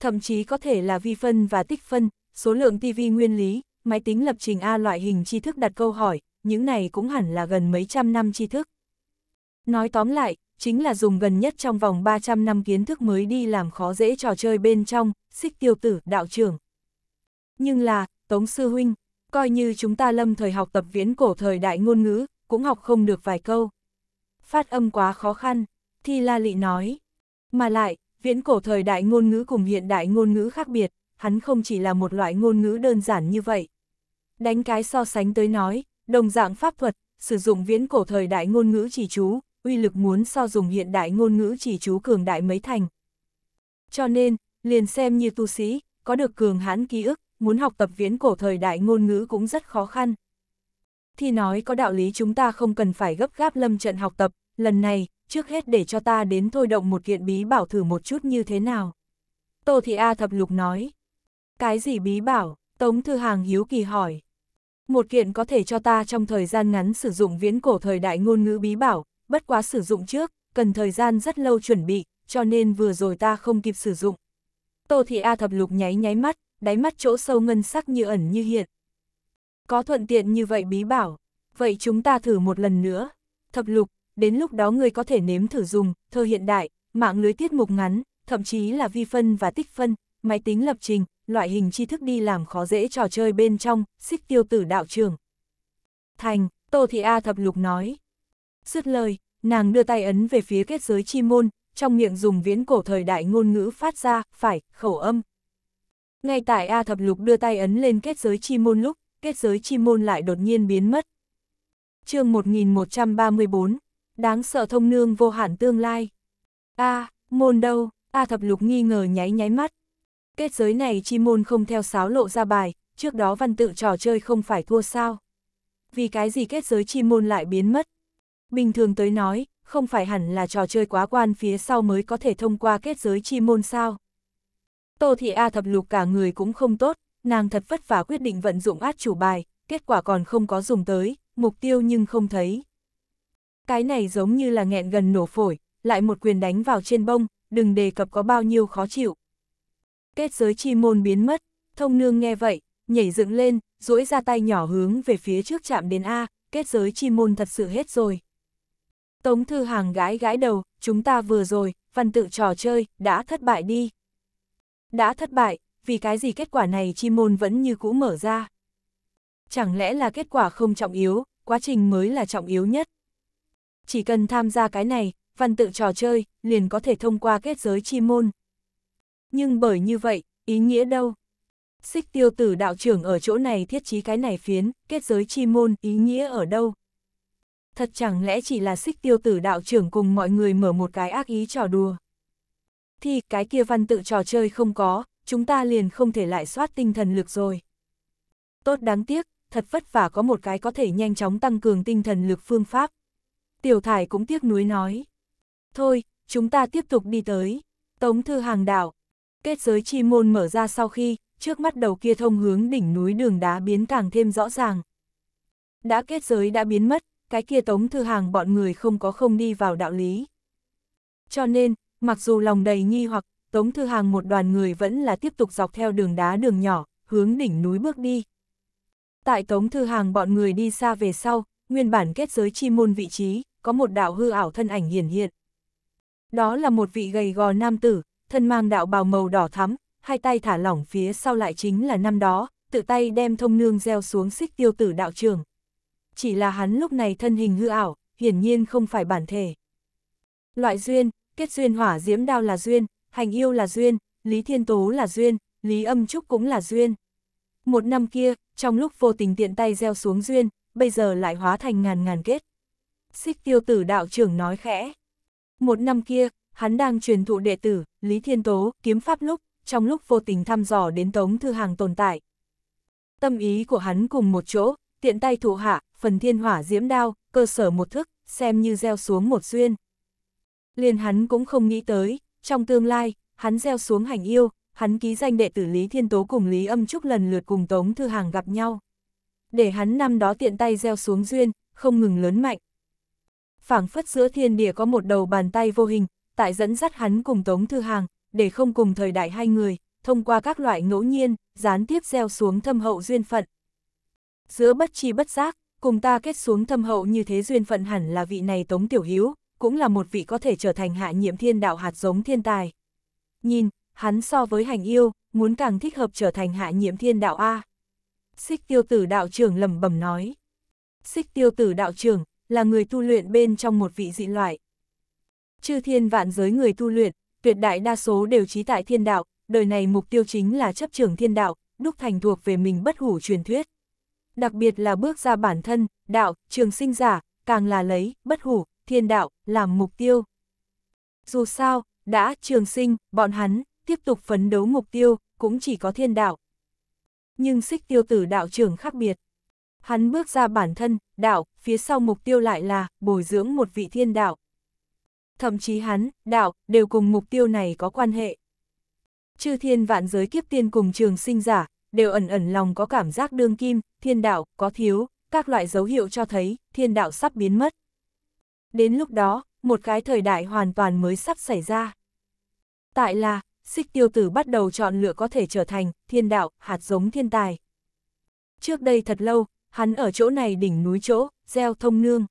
[SPEAKER 1] Thậm chí có thể là vi phân và tích phân, số lượng tivi nguyên lý, máy tính lập trình A loại hình tri thức đặt câu hỏi, những này cũng hẳn là gần mấy trăm năm tri thức. Nói tóm lại, chính là dùng gần nhất trong vòng 300 năm kiến thức mới đi làm khó dễ trò chơi bên trong, xích tiêu tử, đạo trưởng. Nhưng là, Tống Sư Huynh, coi như chúng ta lâm thời học tập viễn cổ thời đại ngôn ngữ, cũng học không được vài câu phát âm quá khó khăn, Thi La Lị nói. Mà lại, viễn cổ thời đại ngôn ngữ cùng hiện đại ngôn ngữ khác biệt, hắn không chỉ là một loại ngôn ngữ đơn giản như vậy. Đánh cái so sánh tới nói, đồng dạng pháp thuật, sử dụng viễn cổ thời đại ngôn ngữ chỉ chú, uy lực muốn so dùng hiện đại ngôn ngữ chỉ chú cường đại mấy thành. Cho nên, liền xem như tu sĩ, có được cường hãn ký ức, muốn học tập viễn cổ thời đại ngôn ngữ cũng rất khó khăn. Thi nói có đạo lý chúng ta không cần phải gấp gáp lâm trận học tập, lần này, trước hết để cho ta đến thôi động một kiện bí bảo thử một chút như thế nào. Tô Thị A thập lục nói. Cái gì bí bảo? Tống Thư Hàng hiếu kỳ hỏi. Một kiện có thể cho ta trong thời gian ngắn sử dụng viễn cổ thời đại ngôn ngữ bí bảo, bất quá sử dụng trước, cần thời gian rất lâu chuẩn bị, cho nên vừa rồi ta không kịp sử dụng. Tô Thị A thập lục nháy nháy mắt, đáy mắt chỗ sâu ngân sắc như ẩn như hiện. Có thuận tiện như vậy bí bảo, vậy chúng ta thử một lần nữa. Thập lục, đến lúc đó người có thể nếm thử dùng, thơ hiện đại, mạng lưới tiết mục ngắn, thậm chí là vi phân và tích phân, máy tính lập trình, loại hình tri thức đi làm khó dễ trò chơi bên trong, xích tiêu tử đạo trường. Thành, Tô Thị A thập lục nói. Dứt lời, nàng đưa tay ấn về phía kết giới chi môn, trong miệng dùng viễn cổ thời đại ngôn ngữ phát ra, phải, khẩu âm. Ngay tại A thập lục đưa tay ấn lên kết giới chi môn lúc, kết giới chi môn lại đột nhiên biến mất. chương 1134, đáng sợ thông nương vô hạn tương lai. a à, môn đâu, A thập lục nghi ngờ nháy nháy mắt. Kết giới này chi môn không theo sáo lộ ra bài, trước đó văn tự trò chơi không phải thua sao. Vì cái gì kết giới chi môn lại biến mất? Bình thường tới nói, không phải hẳn là trò chơi quá quan phía sau mới có thể thông qua kết giới chi môn sao. Tô thị A thập lục cả người cũng không tốt, nàng thật vất vả quyết định vận dụng át chủ bài, kết quả còn không có dùng tới, mục tiêu nhưng không thấy cái này giống như là nghẹn gần nổ phổi, lại một quyền đánh vào trên bông, đừng đề cập có bao nhiêu khó chịu. Kết giới chi môn biến mất, thông nương nghe vậy, nhảy dựng lên, duỗi ra tay nhỏ hướng về phía trước chạm đến A, kết giới chi môn thật sự hết rồi. Tống Thư Hàng gái gái đầu, chúng ta vừa rồi, văn tự trò chơi, đã thất bại đi. Đã thất bại, vì cái gì kết quả này chi môn vẫn như cũ mở ra. Chẳng lẽ là kết quả không trọng yếu, quá trình mới là trọng yếu nhất chỉ cần tham gia cái này, văn tự trò chơi, liền có thể thông qua kết giới chi môn. Nhưng bởi như vậy, ý nghĩa đâu? Xích tiêu tử đạo trưởng ở chỗ này thiết trí cái này phiến, kết giới chi môn, ý nghĩa ở đâu? Thật chẳng lẽ chỉ là xích tiêu tử đạo trưởng cùng mọi người mở một cái ác ý trò đùa? Thì cái kia văn tự trò chơi không có, chúng ta liền không thể lại soát tinh thần lực rồi. Tốt đáng tiếc, thật vất vả có một cái có thể nhanh chóng tăng cường tinh thần lực phương pháp. Tiểu Thải cũng tiếc nuối nói. Thôi, chúng ta tiếp tục đi tới. Tống Thư Hàng đảo. Kết giới chi môn mở ra sau khi, trước mắt đầu kia thông hướng đỉnh núi đường đá biến càng thêm rõ ràng. Đã kết giới đã biến mất, cái kia Tống Thư Hàng bọn người không có không đi vào đạo lý. Cho nên, mặc dù lòng đầy nghi hoặc, Tống Thư Hàng một đoàn người vẫn là tiếp tục dọc theo đường đá đường nhỏ, hướng đỉnh núi bước đi. Tại Tống Thư Hàng bọn người đi xa về sau, nguyên bản kết giới chi môn vị trí, có một đạo hư ảo thân ảnh hiển hiện. Đó là một vị gầy gò nam tử, thân mang đạo bào màu đỏ thắm, hai tay thả lỏng phía sau lại chính là năm đó, tự tay đem thông nương gieo xuống xích tiêu tử đạo trường. Chỉ là hắn lúc này thân hình hư ảo, hiển nhiên không phải bản thể. Loại duyên, kết duyên hỏa diễm đao là duyên, hành yêu là duyên, lý thiên tố là duyên, lý âm trúc cũng là duyên. Một năm kia, trong lúc vô tình tiện tay gieo xuống duyên, bây giờ lại hóa thành ngàn ngàn kết xích tiêu tử đạo trưởng nói khẽ. Một năm kia, hắn đang truyền thụ đệ tử, Lý Thiên Tố, kiếm pháp lúc, trong lúc vô tình thăm dò đến Tống Thư Hàng tồn tại. Tâm ý của hắn cùng một chỗ, tiện tay thụ hạ, phần thiên hỏa diễm đao, cơ sở một thức, xem như gieo xuống một duyên. Liên hắn cũng không nghĩ tới, trong tương lai, hắn gieo xuống hành yêu, hắn ký danh đệ tử Lý Thiên Tố cùng Lý Âm Trúc lần lượt cùng Tống Thư Hàng gặp nhau. Để hắn năm đó tiện tay gieo xuống duyên, không ngừng lớn mạnh phảng phất giữa thiên địa có một đầu bàn tay vô hình, tại dẫn dắt hắn cùng Tống Thư Hàng, để không cùng thời đại hai người, thông qua các loại ngẫu nhiên, gián tiếp gieo xuống thâm hậu duyên phận. Giữa bất chi bất giác, cùng ta kết xuống thâm hậu như thế duyên phận hẳn là vị này Tống Tiểu Hiếu, cũng là một vị có thể trở thành hạ nhiệm thiên đạo hạt giống thiên tài. Nhìn, hắn so với hành yêu, muốn càng thích hợp trở thành hạ nhiệm thiên đạo A. Xích tiêu tử đạo trưởng lầm bầm nói. Xích tiêu tử đạo trưởng, là người tu luyện bên trong một vị dị loại. Chư thiên vạn giới người tu luyện, tuyệt đại đa số đều trí tại thiên đạo, đời này mục tiêu chính là chấp trường thiên đạo, đúc thành thuộc về mình bất hủ truyền thuyết. Đặc biệt là bước ra bản thân, đạo, trường sinh giả, càng là lấy, bất hủ, thiên đạo, làm mục tiêu. Dù sao, đã trường sinh, bọn hắn, tiếp tục phấn đấu mục tiêu, cũng chỉ có thiên đạo. Nhưng xích tiêu tử đạo trưởng khác biệt. Hắn bước ra bản thân, đạo, phía sau mục tiêu lại là bồi dưỡng một vị thiên đạo. Thậm chí hắn, đạo, đều cùng mục tiêu này có quan hệ. Chư thiên vạn giới kiếp tiên cùng trường sinh giả, đều ẩn ẩn lòng có cảm giác đương kim, thiên đạo, có thiếu, các loại dấu hiệu cho thấy thiên đạo sắp biến mất. Đến lúc đó, một cái thời đại hoàn toàn mới sắp xảy ra. Tại là, xích tiêu tử bắt đầu chọn lựa có thể trở thành thiên đạo, hạt giống thiên tài. Trước đây thật lâu, hắn ở chỗ này đỉnh núi chỗ, gieo thông nương.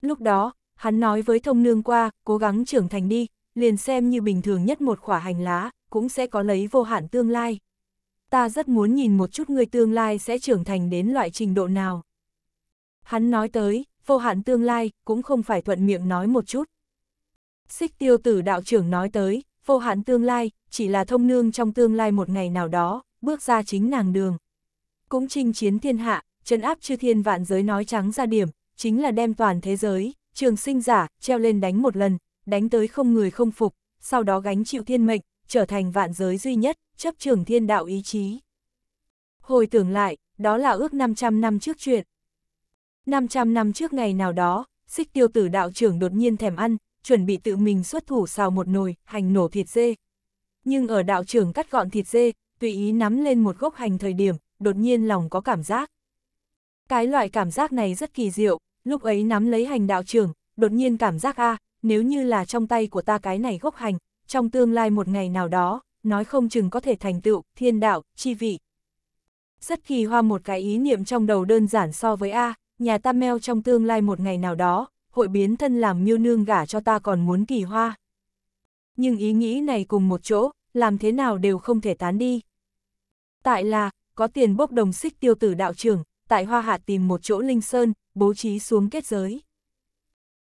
[SPEAKER 1] Lúc đó, hắn nói với thông nương qua, cố gắng trưởng thành đi, liền xem như bình thường nhất một khỏa hành lá, cũng sẽ có lấy vô hạn tương lai. Ta rất muốn nhìn một chút người tương lai sẽ trưởng thành đến loại trình độ nào. Hắn nói tới, vô hạn tương lai, cũng không phải thuận miệng nói một chút. Xích tiêu tử đạo trưởng nói tới, vô hạn tương lai, chỉ là thông nương trong tương lai một ngày nào đó, bước ra chính nàng đường. Cũng chinh chiến thiên hạ, chân áp chư thiên vạn giới nói trắng ra điểm, chính là đem toàn thế giới, trường sinh giả, treo lên đánh một lần, đánh tới không người không phục, sau đó gánh chịu thiên mệnh, trở thành vạn giới duy nhất, chấp trường thiên đạo ý chí. Hồi tưởng lại, đó là ước 500 năm trước chuyện. 500 năm trước ngày nào đó, xích tiêu tử đạo trưởng đột nhiên thèm ăn, chuẩn bị tự mình xuất thủ xào một nồi, hành nổ thịt dê. Nhưng ở đạo trưởng cắt gọn thịt dê, tùy ý nắm lên một gốc hành thời điểm, đột nhiên lòng có cảm giác. Cái loại cảm giác này rất kỳ diệu, lúc ấy nắm lấy hành đạo trưởng, đột nhiên cảm giác a nếu như là trong tay của ta cái này gốc hành, trong tương lai một ngày nào đó, nói không chừng có thể thành tựu, thiên đạo, chi vị. Rất kỳ hoa một cái ý niệm trong đầu đơn giản so với A, nhà ta meo trong tương lai một ngày nào đó, hội biến thân làm miêu nương gả cho ta còn muốn kỳ hoa. Nhưng ý nghĩ này cùng một chỗ, làm thế nào đều không thể tán đi. Tại là, có tiền bốc đồng xích tiêu tử đạo trưởng, tại Hoa Hạ tìm một chỗ Linh Sơn, bố trí xuống kết giới.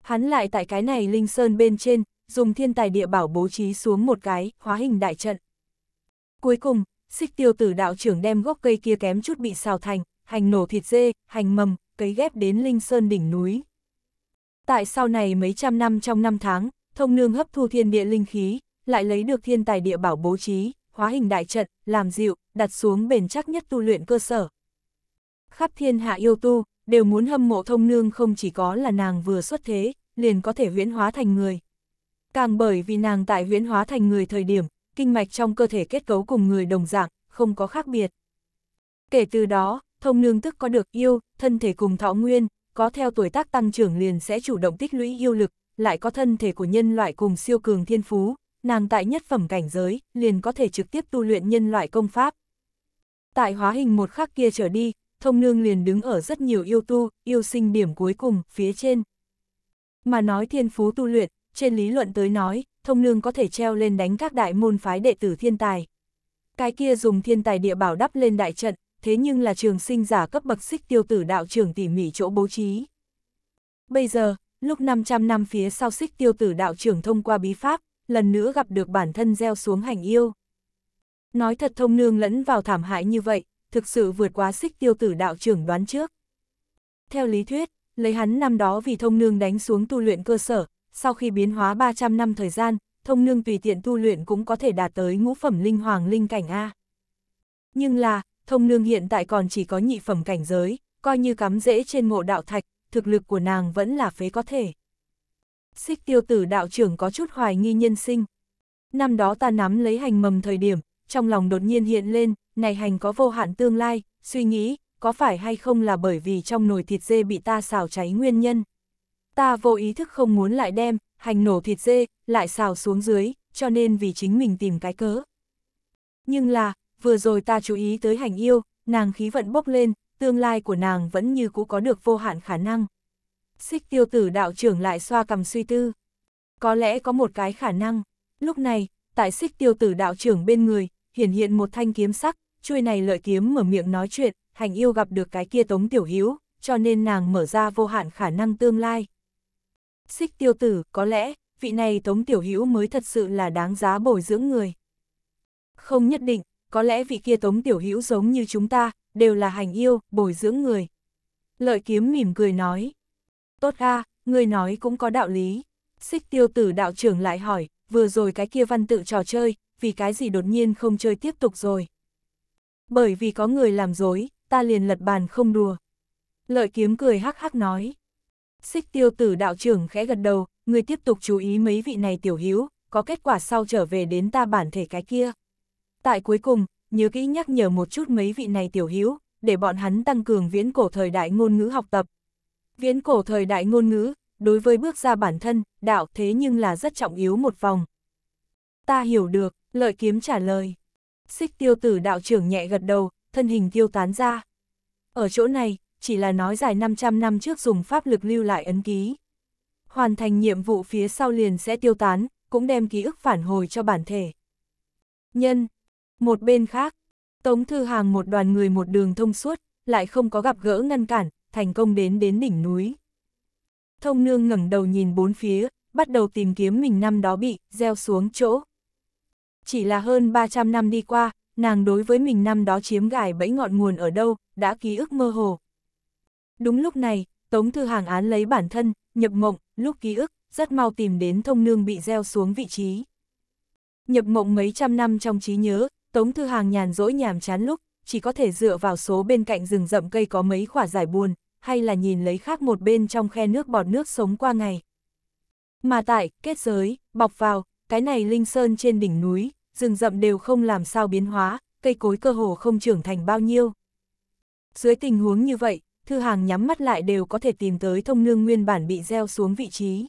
[SPEAKER 1] Hắn lại tại cái này Linh Sơn bên trên, dùng thiên tài địa bảo bố trí xuống một cái, hóa hình đại trận. Cuối cùng, xích tiêu tử đạo trưởng đem gốc cây kia kém chút bị xào thành, hành nổ thịt dê, hành mầm, cấy ghép đến Linh Sơn đỉnh núi. Tại sau này mấy trăm năm trong năm tháng, thông nương hấp thu thiên địa linh khí, lại lấy được thiên tài địa bảo bố trí, hóa hình đại trận, làm dịu, đặt xuống bền chắc nhất tu luyện cơ sở, khắp thiên hạ yêu tu, đều muốn hâm mộ thông nương không chỉ có là nàng vừa xuất thế, liền có thể huyễn hóa thành người. Càng bởi vì nàng tại huyễn hóa thành người thời điểm, kinh mạch trong cơ thể kết cấu cùng người đồng dạng, không có khác biệt. Kể từ đó, thông nương tức có được yêu, thân thể cùng thọ nguyên, có theo tuổi tác tăng trưởng liền sẽ chủ động tích lũy yêu lực, lại có thân thể của nhân loại cùng siêu cường thiên phú, nàng tại nhất phẩm cảnh giới, liền có thể trực tiếp tu luyện nhân loại công pháp. Tại hóa hình một khắc kia trở đi, thông nương liền đứng ở rất nhiều yêu tu, yêu sinh điểm cuối cùng, phía trên. Mà nói thiên phú tu luyện, trên lý luận tới nói, thông nương có thể treo lên đánh các đại môn phái đệ tử thiên tài. Cái kia dùng thiên tài địa bảo đắp lên đại trận, thế nhưng là trường sinh giả cấp bậc xích tiêu tử đạo trưởng tỉ mỉ chỗ bố trí. Bây giờ, lúc 500 năm phía sau xích tiêu tử đạo trưởng thông qua bí pháp, lần nữa gặp được bản thân gieo xuống hành yêu. Nói thật thông nương lẫn vào thảm hại như vậy, thực sự vượt quá xích tiêu tử đạo trưởng đoán trước. Theo lý thuyết, lấy hắn năm đó vì thông nương đánh xuống tu luyện cơ sở, sau khi biến hóa 300 năm thời gian, thông nương tùy tiện tu luyện cũng có thể đạt tới ngũ phẩm linh hoàng linh cảnh A. Nhưng là, thông nương hiện tại còn chỉ có nhị phẩm cảnh giới, coi như cắm rễ trên ngộ đạo thạch, thực lực của nàng vẫn là phế có thể. Xích tiêu tử đạo trưởng có chút hoài nghi nhân sinh. Năm đó ta nắm lấy hành mầm thời điểm, trong lòng đột nhiên hiện lên, này hành có vô hạn tương lai, suy nghĩ, có phải hay không là bởi vì trong nồi thịt dê bị ta xào cháy nguyên nhân. Ta vô ý thức không muốn lại đem, hành nổ thịt dê, lại xào xuống dưới, cho nên vì chính mình tìm cái cớ. Nhưng là, vừa rồi ta chú ý tới hành yêu, nàng khí vận bốc lên, tương lai của nàng vẫn như cũ có được vô hạn khả năng. Xích tiêu tử đạo trưởng lại xoa cầm suy tư. Có lẽ có một cái khả năng, lúc này, tại xích tiêu tử đạo trưởng bên người, hiển hiện một thanh kiếm sắc, chuôi này lợi kiếm mở miệng nói chuyện, hành yêu gặp được cái kia tống tiểu hữu cho nên nàng mở ra vô hạn khả năng tương lai. Xích tiêu tử, có lẽ, vị này tống tiểu hữu mới thật sự là đáng giá bồi dưỡng người. Không nhất định, có lẽ vị kia tống tiểu hữu giống như chúng ta, đều là hành yêu, bồi dưỡng người. Lợi kiếm mỉm cười nói. Tốt a à, người nói cũng có đạo lý. Xích tiêu tử đạo trưởng lại hỏi, vừa rồi cái kia văn tự trò chơi, vì cái gì đột nhiên không chơi tiếp tục rồi. Bởi vì có người làm dối, ta liền lật bàn không đùa. Lợi kiếm cười hắc hắc nói. Xích tiêu tử đạo trưởng khẽ gật đầu, người tiếp tục chú ý mấy vị này tiểu hữu có kết quả sau trở về đến ta bản thể cái kia. Tại cuối cùng, nhớ kỹ nhắc nhở một chút mấy vị này tiểu hữu để bọn hắn tăng cường viễn cổ thời đại ngôn ngữ học tập. Viễn cổ thời đại ngôn ngữ, đối với bước ra bản thân, đạo thế nhưng là rất trọng yếu một vòng. Ta hiểu được, Lợi kiếm trả lời. Xích tiêu tử đạo trưởng nhẹ gật đầu, thân hình tiêu tán ra. Ở chỗ này, chỉ là nói dài 500 năm trước dùng pháp lực lưu lại ấn ký. Hoàn thành nhiệm vụ phía sau liền sẽ tiêu tán, cũng đem ký ức phản hồi cho bản thể. Nhân. Một bên khác, Tống Thư Hàng một đoàn người một đường thông suốt, lại không có gặp gỡ ngăn cản, thành công đến đến đỉnh núi. Thông nương ngẩng đầu nhìn bốn phía, bắt đầu tìm kiếm mình năm đó bị, gieo xuống chỗ. Chỉ là hơn 300 năm đi qua, nàng đối với mình năm đó chiếm gài bẫy ngọn nguồn ở đâu, đã ký ức mơ hồ. Đúng lúc này, Tống Thư Hàng án lấy bản thân, nhập mộng, lúc ký ức, rất mau tìm đến thông nương bị gieo xuống vị trí. Nhập mộng mấy trăm năm trong trí nhớ, Tống Thư Hàng nhàn rỗi nhàm chán lúc, chỉ có thể dựa vào số bên cạnh rừng rậm cây có mấy khỏa giải buồn, hay là nhìn lấy khác một bên trong khe nước bọt nước sống qua ngày. Mà tại, kết giới, bọc vào, cái này linh sơn trên đỉnh núi, rừng rậm đều không làm sao biến hóa, cây cối cơ hồ không trưởng thành bao nhiêu. Dưới tình huống như vậy, thư hàng nhắm mắt lại đều có thể tìm tới thông nương nguyên bản bị gieo xuống vị trí.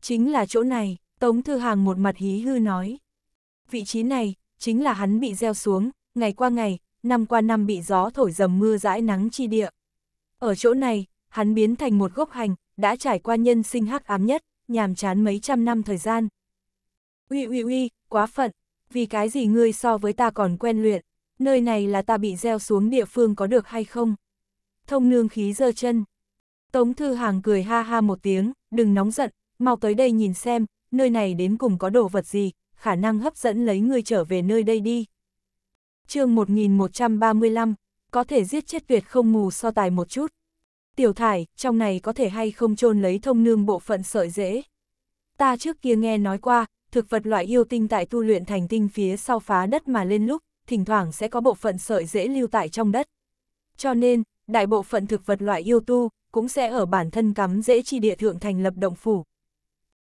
[SPEAKER 1] Chính là chỗ này, Tống Thư Hàng một mặt hí hư nói. Vị trí này, chính là hắn bị gieo xuống, ngày qua ngày, năm qua năm bị gió thổi dầm mưa dãi nắng chi địa. Ở chỗ này, hắn biến thành một gốc hành, đã trải qua nhân sinh hắc ám nhất, nhàm chán mấy trăm năm thời gian, Uy uy uy, quá phận, vì cái gì ngươi so với ta còn quen luyện, nơi này là ta bị gieo xuống địa phương có được hay không? Thông nương khí giơ chân. Tống Thư Hàng cười ha ha một tiếng, đừng nóng giận, mau tới đây nhìn xem, nơi này đến cùng có đồ vật gì, khả năng hấp dẫn lấy ngươi trở về nơi đây đi. chương 1135, có thể giết chết tuyệt không mù so tài một chút. Tiểu thải, trong này có thể hay không chôn lấy thông nương bộ phận sợi dễ. Ta trước kia nghe nói qua, thực vật loại yêu tinh tại tu luyện thành tinh phía sau phá đất mà lên lúc, thỉnh thoảng sẽ có bộ phận sợi dễ lưu tại trong đất. Cho nên, đại bộ phận thực vật loại yêu tu cũng sẽ ở bản thân cắm dễ chi địa thượng thành lập động phủ.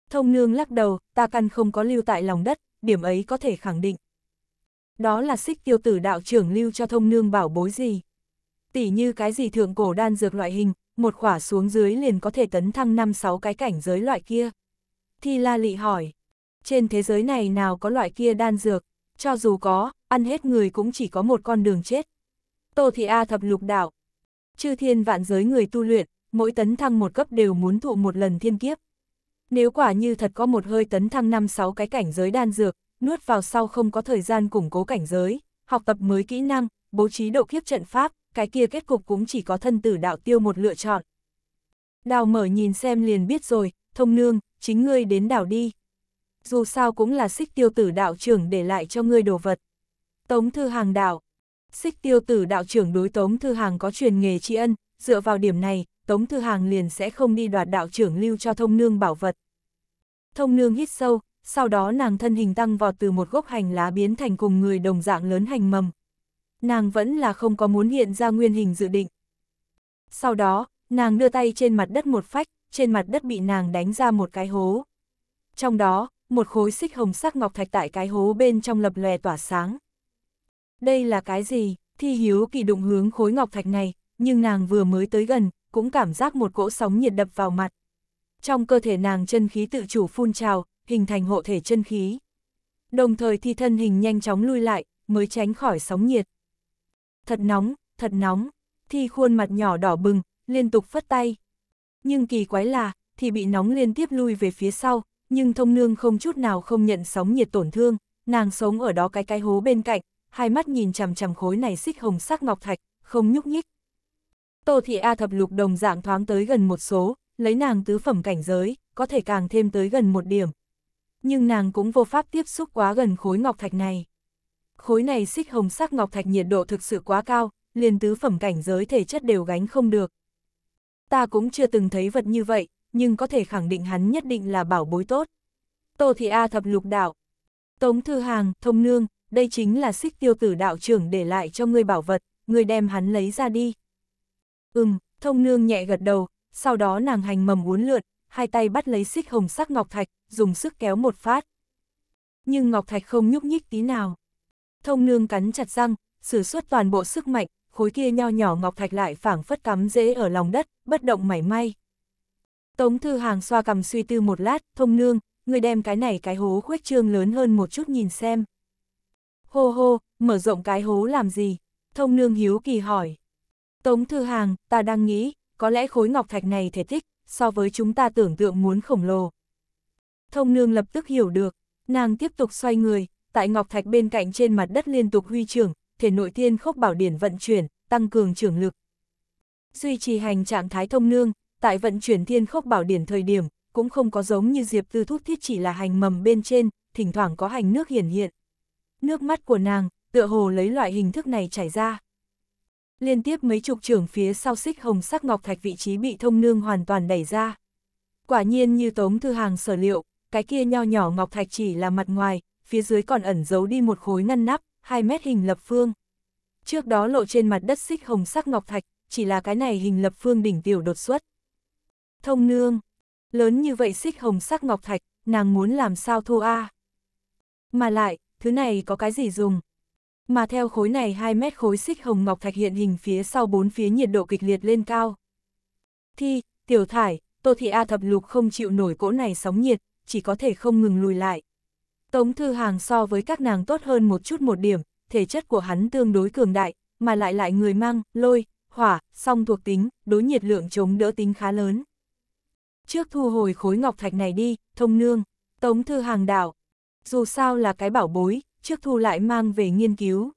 [SPEAKER 1] Thông nương lắc đầu, ta căn không có lưu tại lòng đất, điểm ấy có thể khẳng định. Đó là xích tiêu tử đạo trưởng lưu cho thông nương bảo bối gì. tỷ như cái gì thượng cổ đan dược loại hình, một khỏa xuống dưới liền có thể tấn thăng năm sáu cái cảnh giới loại kia. Thi la lị hỏi, trên thế giới này nào có loại kia đan dược, cho dù có, ăn hết người cũng chỉ có một con đường chết. Tô Thị A thập lục đảo, chư thiên vạn giới người tu luyện, mỗi tấn thăng một cấp đều muốn thụ một lần thiên kiếp. Nếu quả như thật có một hơi tấn thăng 5-6 cái cảnh giới đan dược, nuốt vào sau không có thời gian củng cố cảnh giới, học tập mới kỹ năng, bố trí độ kiếp trận pháp, cái kia kết cục cũng chỉ có thân tử đạo tiêu một lựa chọn. Đào mở nhìn xem liền biết rồi, thông nương, chính ngươi đến đảo đi, dù sao cũng là xích tiêu tử đạo trưởng để lại cho ngươi đồ vật. Tống Thư Hàng đạo, xích tiêu tử đạo trưởng đối Tống Thư Hàng có truyền nghề tri ân, dựa vào điểm này, Tống Thư Hàng liền sẽ không đi đoạt đạo trưởng lưu cho thông nương bảo vật. Thông nương hít sâu, sau đó nàng thân hình tăng vọt từ một gốc hành lá biến thành cùng người đồng dạng lớn hành mầm. Nàng vẫn là không có muốn hiện ra nguyên hình dự định. Sau đó, nàng đưa tay trên mặt đất một phách, trên mặt đất bị nàng đánh ra một cái hố. Trong đó, một khối xích hồng sắc ngọc thạch tại cái hố bên trong lập lòe tỏa sáng. Đây là cái gì? Thi Hiếu kỳ đụng hướng khối ngọc thạch này, nhưng nàng vừa mới tới gần, cũng cảm giác một cỗ sóng nhiệt đập vào mặt. Trong cơ thể nàng chân khí tự chủ phun trào, hình thành hộ thể chân khí. Đồng thời thi thân hình nhanh chóng lui lại, mới tránh khỏi sóng nhiệt. Thật nóng, thật nóng, thi khuôn mặt nhỏ đỏ bừng, liên tục phất tay. Nhưng kỳ quái là, thì bị nóng liên tiếp lui về phía sau, nhưng thông nương không chút nào không nhận sóng nhiệt tổn thương, nàng sống ở đó cái cái hố bên cạnh, hai mắt nhìn chằm chằm khối này xích hồng sắc ngọc thạch, không nhúc nhích. Tô thị A thập lục đồng dạng thoáng tới gần một số, lấy nàng tứ phẩm cảnh giới, có thể càng thêm tới gần một điểm. Nhưng nàng cũng vô pháp tiếp xúc quá gần khối ngọc thạch này. Khối này xích hồng sắc ngọc thạch nhiệt độ thực sự quá cao, liền tứ phẩm cảnh giới thể chất đều gánh không được. Ta cũng chưa từng thấy vật như vậy, nhưng có thể khẳng định hắn nhất định là bảo bối tốt. Tô Thị A thập lục đạo. Tống Thư Hàng, Thông Nương, đây chính là xích tiêu tử đạo trưởng để lại cho ngươi bảo vật, ngươi đem hắn lấy ra đi. Ừm, Thông Nương nhẹ gật đầu, sau đó nàng hành mầm uốn lượn, hai tay bắt lấy xích hồng sắc ngọc thạch, dùng sức kéo một phát. Nhưng ngọc thạch không nhúc nhích tí nào. Thông Nương cắn chặt răng, sử xuất toàn bộ sức mạnh, khối kia nho nhỏ ngọc thạch lại phảng phất cắm dễ ở lòng đất, bất động mảy may. Tống Thư Hàng xoa cầm suy tư một lát, thông nương, người đem cái này cái hố khuếch trương lớn hơn một chút nhìn xem. Hô hô, mở rộng cái hố làm gì? Thông nương hiếu kỳ hỏi. Tống Thư Hàng, ta đang nghĩ, có lẽ khối ngọc thạch này thể tích, so với chúng ta tưởng tượng muốn khổng lồ. Thông nương lập tức hiểu được, nàng tiếp tục xoay người, tại ngọc thạch bên cạnh trên mặt đất liên tục huy trưởng, thể nội tiên khốc bảo điển vận chuyển, tăng cường trưởng lực. Duy trì hành trạng thái thông nương, tại vận chuyển thiên khốc bảo điển thời điểm, cũng không có giống như Diệp Tư Thúc thiết chỉ là hành mầm bên trên, thỉnh thoảng có hành nước hiển hiện. Nước mắt của nàng, tựa hồ lấy loại hình thức này chảy ra. Liên tiếp mấy chục trưởng phía sau xích hồng sắc ngọc thạch vị trí bị thông nương hoàn toàn đẩy ra. Quả nhiên như tống thư hàng sở liệu, cái kia nho nhỏ ngọc thạch chỉ là mặt ngoài, phía dưới còn ẩn giấu đi một khối ngăn nắp, 2 mét hình lập phương. Trước đó lộ trên mặt đất xích hồng sắc ngọc thạch, chỉ là cái này hình lập phương đỉnh tiểu đột xuất. Thông nương, lớn như vậy xích hồng sắc ngọc thạch, nàng muốn làm sao thu a Mà lại, thứ này có cái gì dùng? Mà theo khối này 2 mét khối xích hồng ngọc thạch hiện hình phía sau bốn phía nhiệt độ kịch liệt lên cao. Thi, tiểu thải, Tô Thị A thập lục không chịu nổi cỗ này sóng nhiệt, chỉ có thể không ngừng lùi lại. Tống Thư Hàng so với các nàng tốt hơn một chút một điểm, thể chất của hắn tương đối cường đại, mà lại lại người mang, lôi, hỏa, song thuộc tính, đối nhiệt lượng chống đỡ tính khá lớn trước thu hồi khối ngọc thạch này đi, thông nương, tống thư hàng đảo. Dù sao là cái bảo bối, trước thu lại mang về nghiên cứu.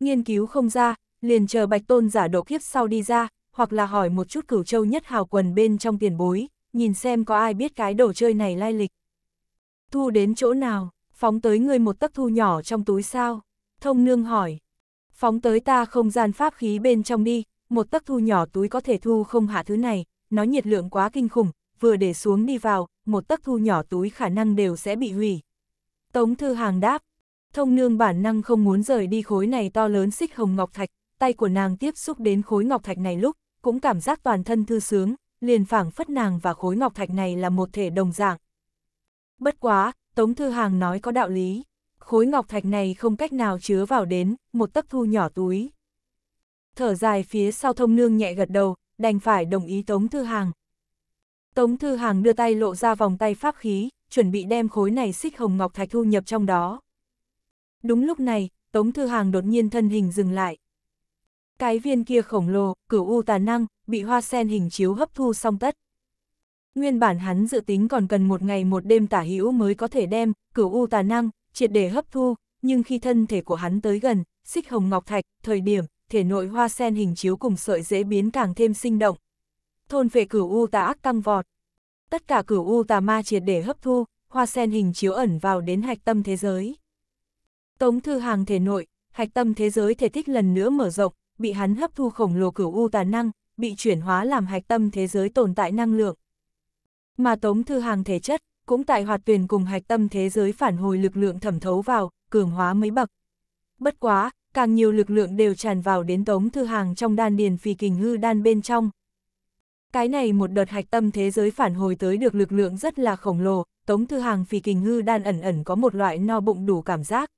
[SPEAKER 1] Nghiên cứu không ra, liền chờ bạch tôn giả độ kiếp sau đi ra, hoặc là hỏi một chút cửu châu nhất hào quần bên trong tiền bối, nhìn xem có ai biết cái đồ chơi này lai lịch. Thu đến chỗ nào, phóng tới người một tấc thu nhỏ trong túi sao? Thông nương hỏi. Phóng tới ta không gian pháp khí bên trong đi, một tấc thu nhỏ túi có thể thu không hạ thứ này, nó nhiệt lượng quá kinh khủng, vừa để xuống đi vào, một tấc thu nhỏ túi khả năng đều sẽ bị hủy. Tống Thư Hàng đáp, thông nương bản năng không muốn rời đi khối này to lớn xích hồng ngọc thạch, tay của nàng tiếp xúc đến khối ngọc thạch này lúc, cũng cảm giác toàn thân thư sướng, liền phảng phất nàng và khối ngọc thạch này là một thể đồng dạng. Bất quá, Tống Thư Hàng nói có đạo lý, khối ngọc thạch này không cách nào chứa vào đến, một tấc thu nhỏ túi. Thở dài phía sau thông nương nhẹ gật đầu, đành phải đồng ý Tống Thư Hàng, Tống Thư Hàng đưa tay lộ ra vòng tay pháp khí, chuẩn bị đem khối này xích hồng ngọc thạch thu nhập trong đó. Đúng lúc này, Tống Thư Hàng đột nhiên thân hình dừng lại. Cái viên kia khổng lồ, cửu u tà năng, bị hoa sen hình chiếu hấp thu xong tất. Nguyên bản hắn dự tính còn cần một ngày một đêm tả hữu mới có thể đem, cửu u tà năng, triệt để hấp thu, nhưng khi thân thể của hắn tới gần, xích hồng ngọc thạch, thời điểm, thể nội hoa sen hình chiếu cùng sợi dễ biến càng thêm sinh động, thôn về cửu u tà ác tăng vọt. Tất cả cửu u tà ma triệt để hấp thu, hoa sen hình chiếu ẩn vào đến hạch tâm thế giới. Tống thư hàng thể nội, hạch tâm thế giới thể tích lần nữa mở rộng, bị hắn hấp thu khổng lồ cửu u tà năng, bị chuyển hóa làm hạch tâm thế giới tồn tại năng lượng. Mà tống thư hàng thể chất, cũng tại hoạt tuyển cùng hạch tâm thế giới phản hồi lực lượng thẩm thấu vào, cường hóa mấy bậc. Bất quá, càng nhiều lực lượng đều tràn vào đến tống thư hàng trong đan điền phì kình hư đan bên trong, cái này một đợt hạch tâm thế giới phản hồi tới được lực lượng rất là khổng lồ, Tống Thư Hàng phì kình ngư đan ẩn ẩn có một loại no bụng đủ cảm giác.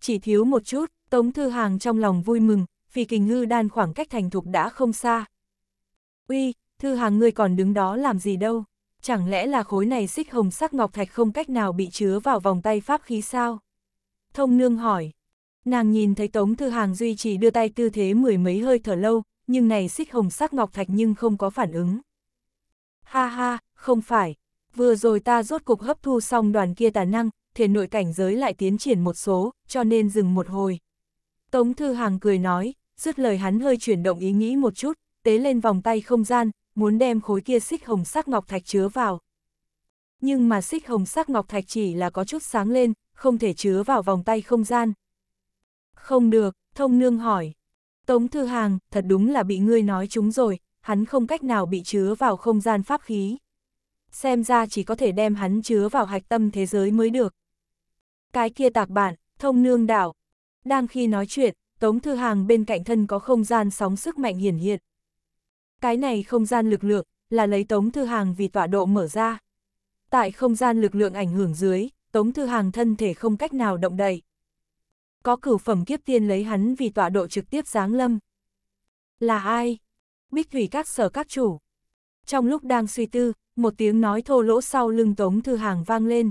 [SPEAKER 1] Chỉ thiếu một chút, Tống Thư Hàng trong lòng vui mừng, phì kình ngư đan khoảng cách thành thục đã không xa. Uy, Thư Hàng ngươi còn đứng đó làm gì đâu? Chẳng lẽ là khối này xích hồng sắc ngọc thạch không cách nào bị chứa vào vòng tay pháp khí sao? Thông nương hỏi. Nàng nhìn thấy Tống Thư Hàng duy trì đưa tay tư thế mười mấy hơi thở lâu, nhưng này xích hồng sắc ngọc thạch nhưng không có phản ứng. Ha ha, không phải, vừa rồi ta rốt cục hấp thu xong đoàn kia tà năng, thể nội cảnh giới lại tiến triển một số, cho nên dừng một hồi. Tống Thư Hàng cười nói, dứt lời hắn hơi chuyển động ý nghĩ một chút, tế lên vòng tay không gian, muốn đem khối kia xích hồng sắc ngọc thạch chứa vào. Nhưng mà xích hồng sắc ngọc thạch chỉ là có chút sáng lên, không thể chứa vào vòng tay không gian. Không được, thông nương hỏi, Tống Thư Hàng, thật đúng là bị ngươi nói chúng rồi, hắn không cách nào bị chứa vào không gian pháp khí. Xem ra chỉ có thể đem hắn chứa vào hạch tâm thế giới mới được. Cái kia tạc bản, thông nương đảo. Đang khi nói chuyện, Tống Thư Hàng bên cạnh thân có không gian sóng sức mạnh hiển hiện. Cái này không gian lực lượng, là lấy Tống Thư Hàng vì tọa độ mở ra. Tại không gian lực lượng ảnh hưởng dưới, Tống Thư Hàng thân thể không cách nào động đậy có cửu phẩm kiếp tiên lấy hắn vì tọa độ trực tiếp giáng lâm. Là ai? Bích thủy các sở các chủ. Trong lúc đang suy tư, một tiếng nói thô lỗ sau lưng Tống Thư Hàng vang lên.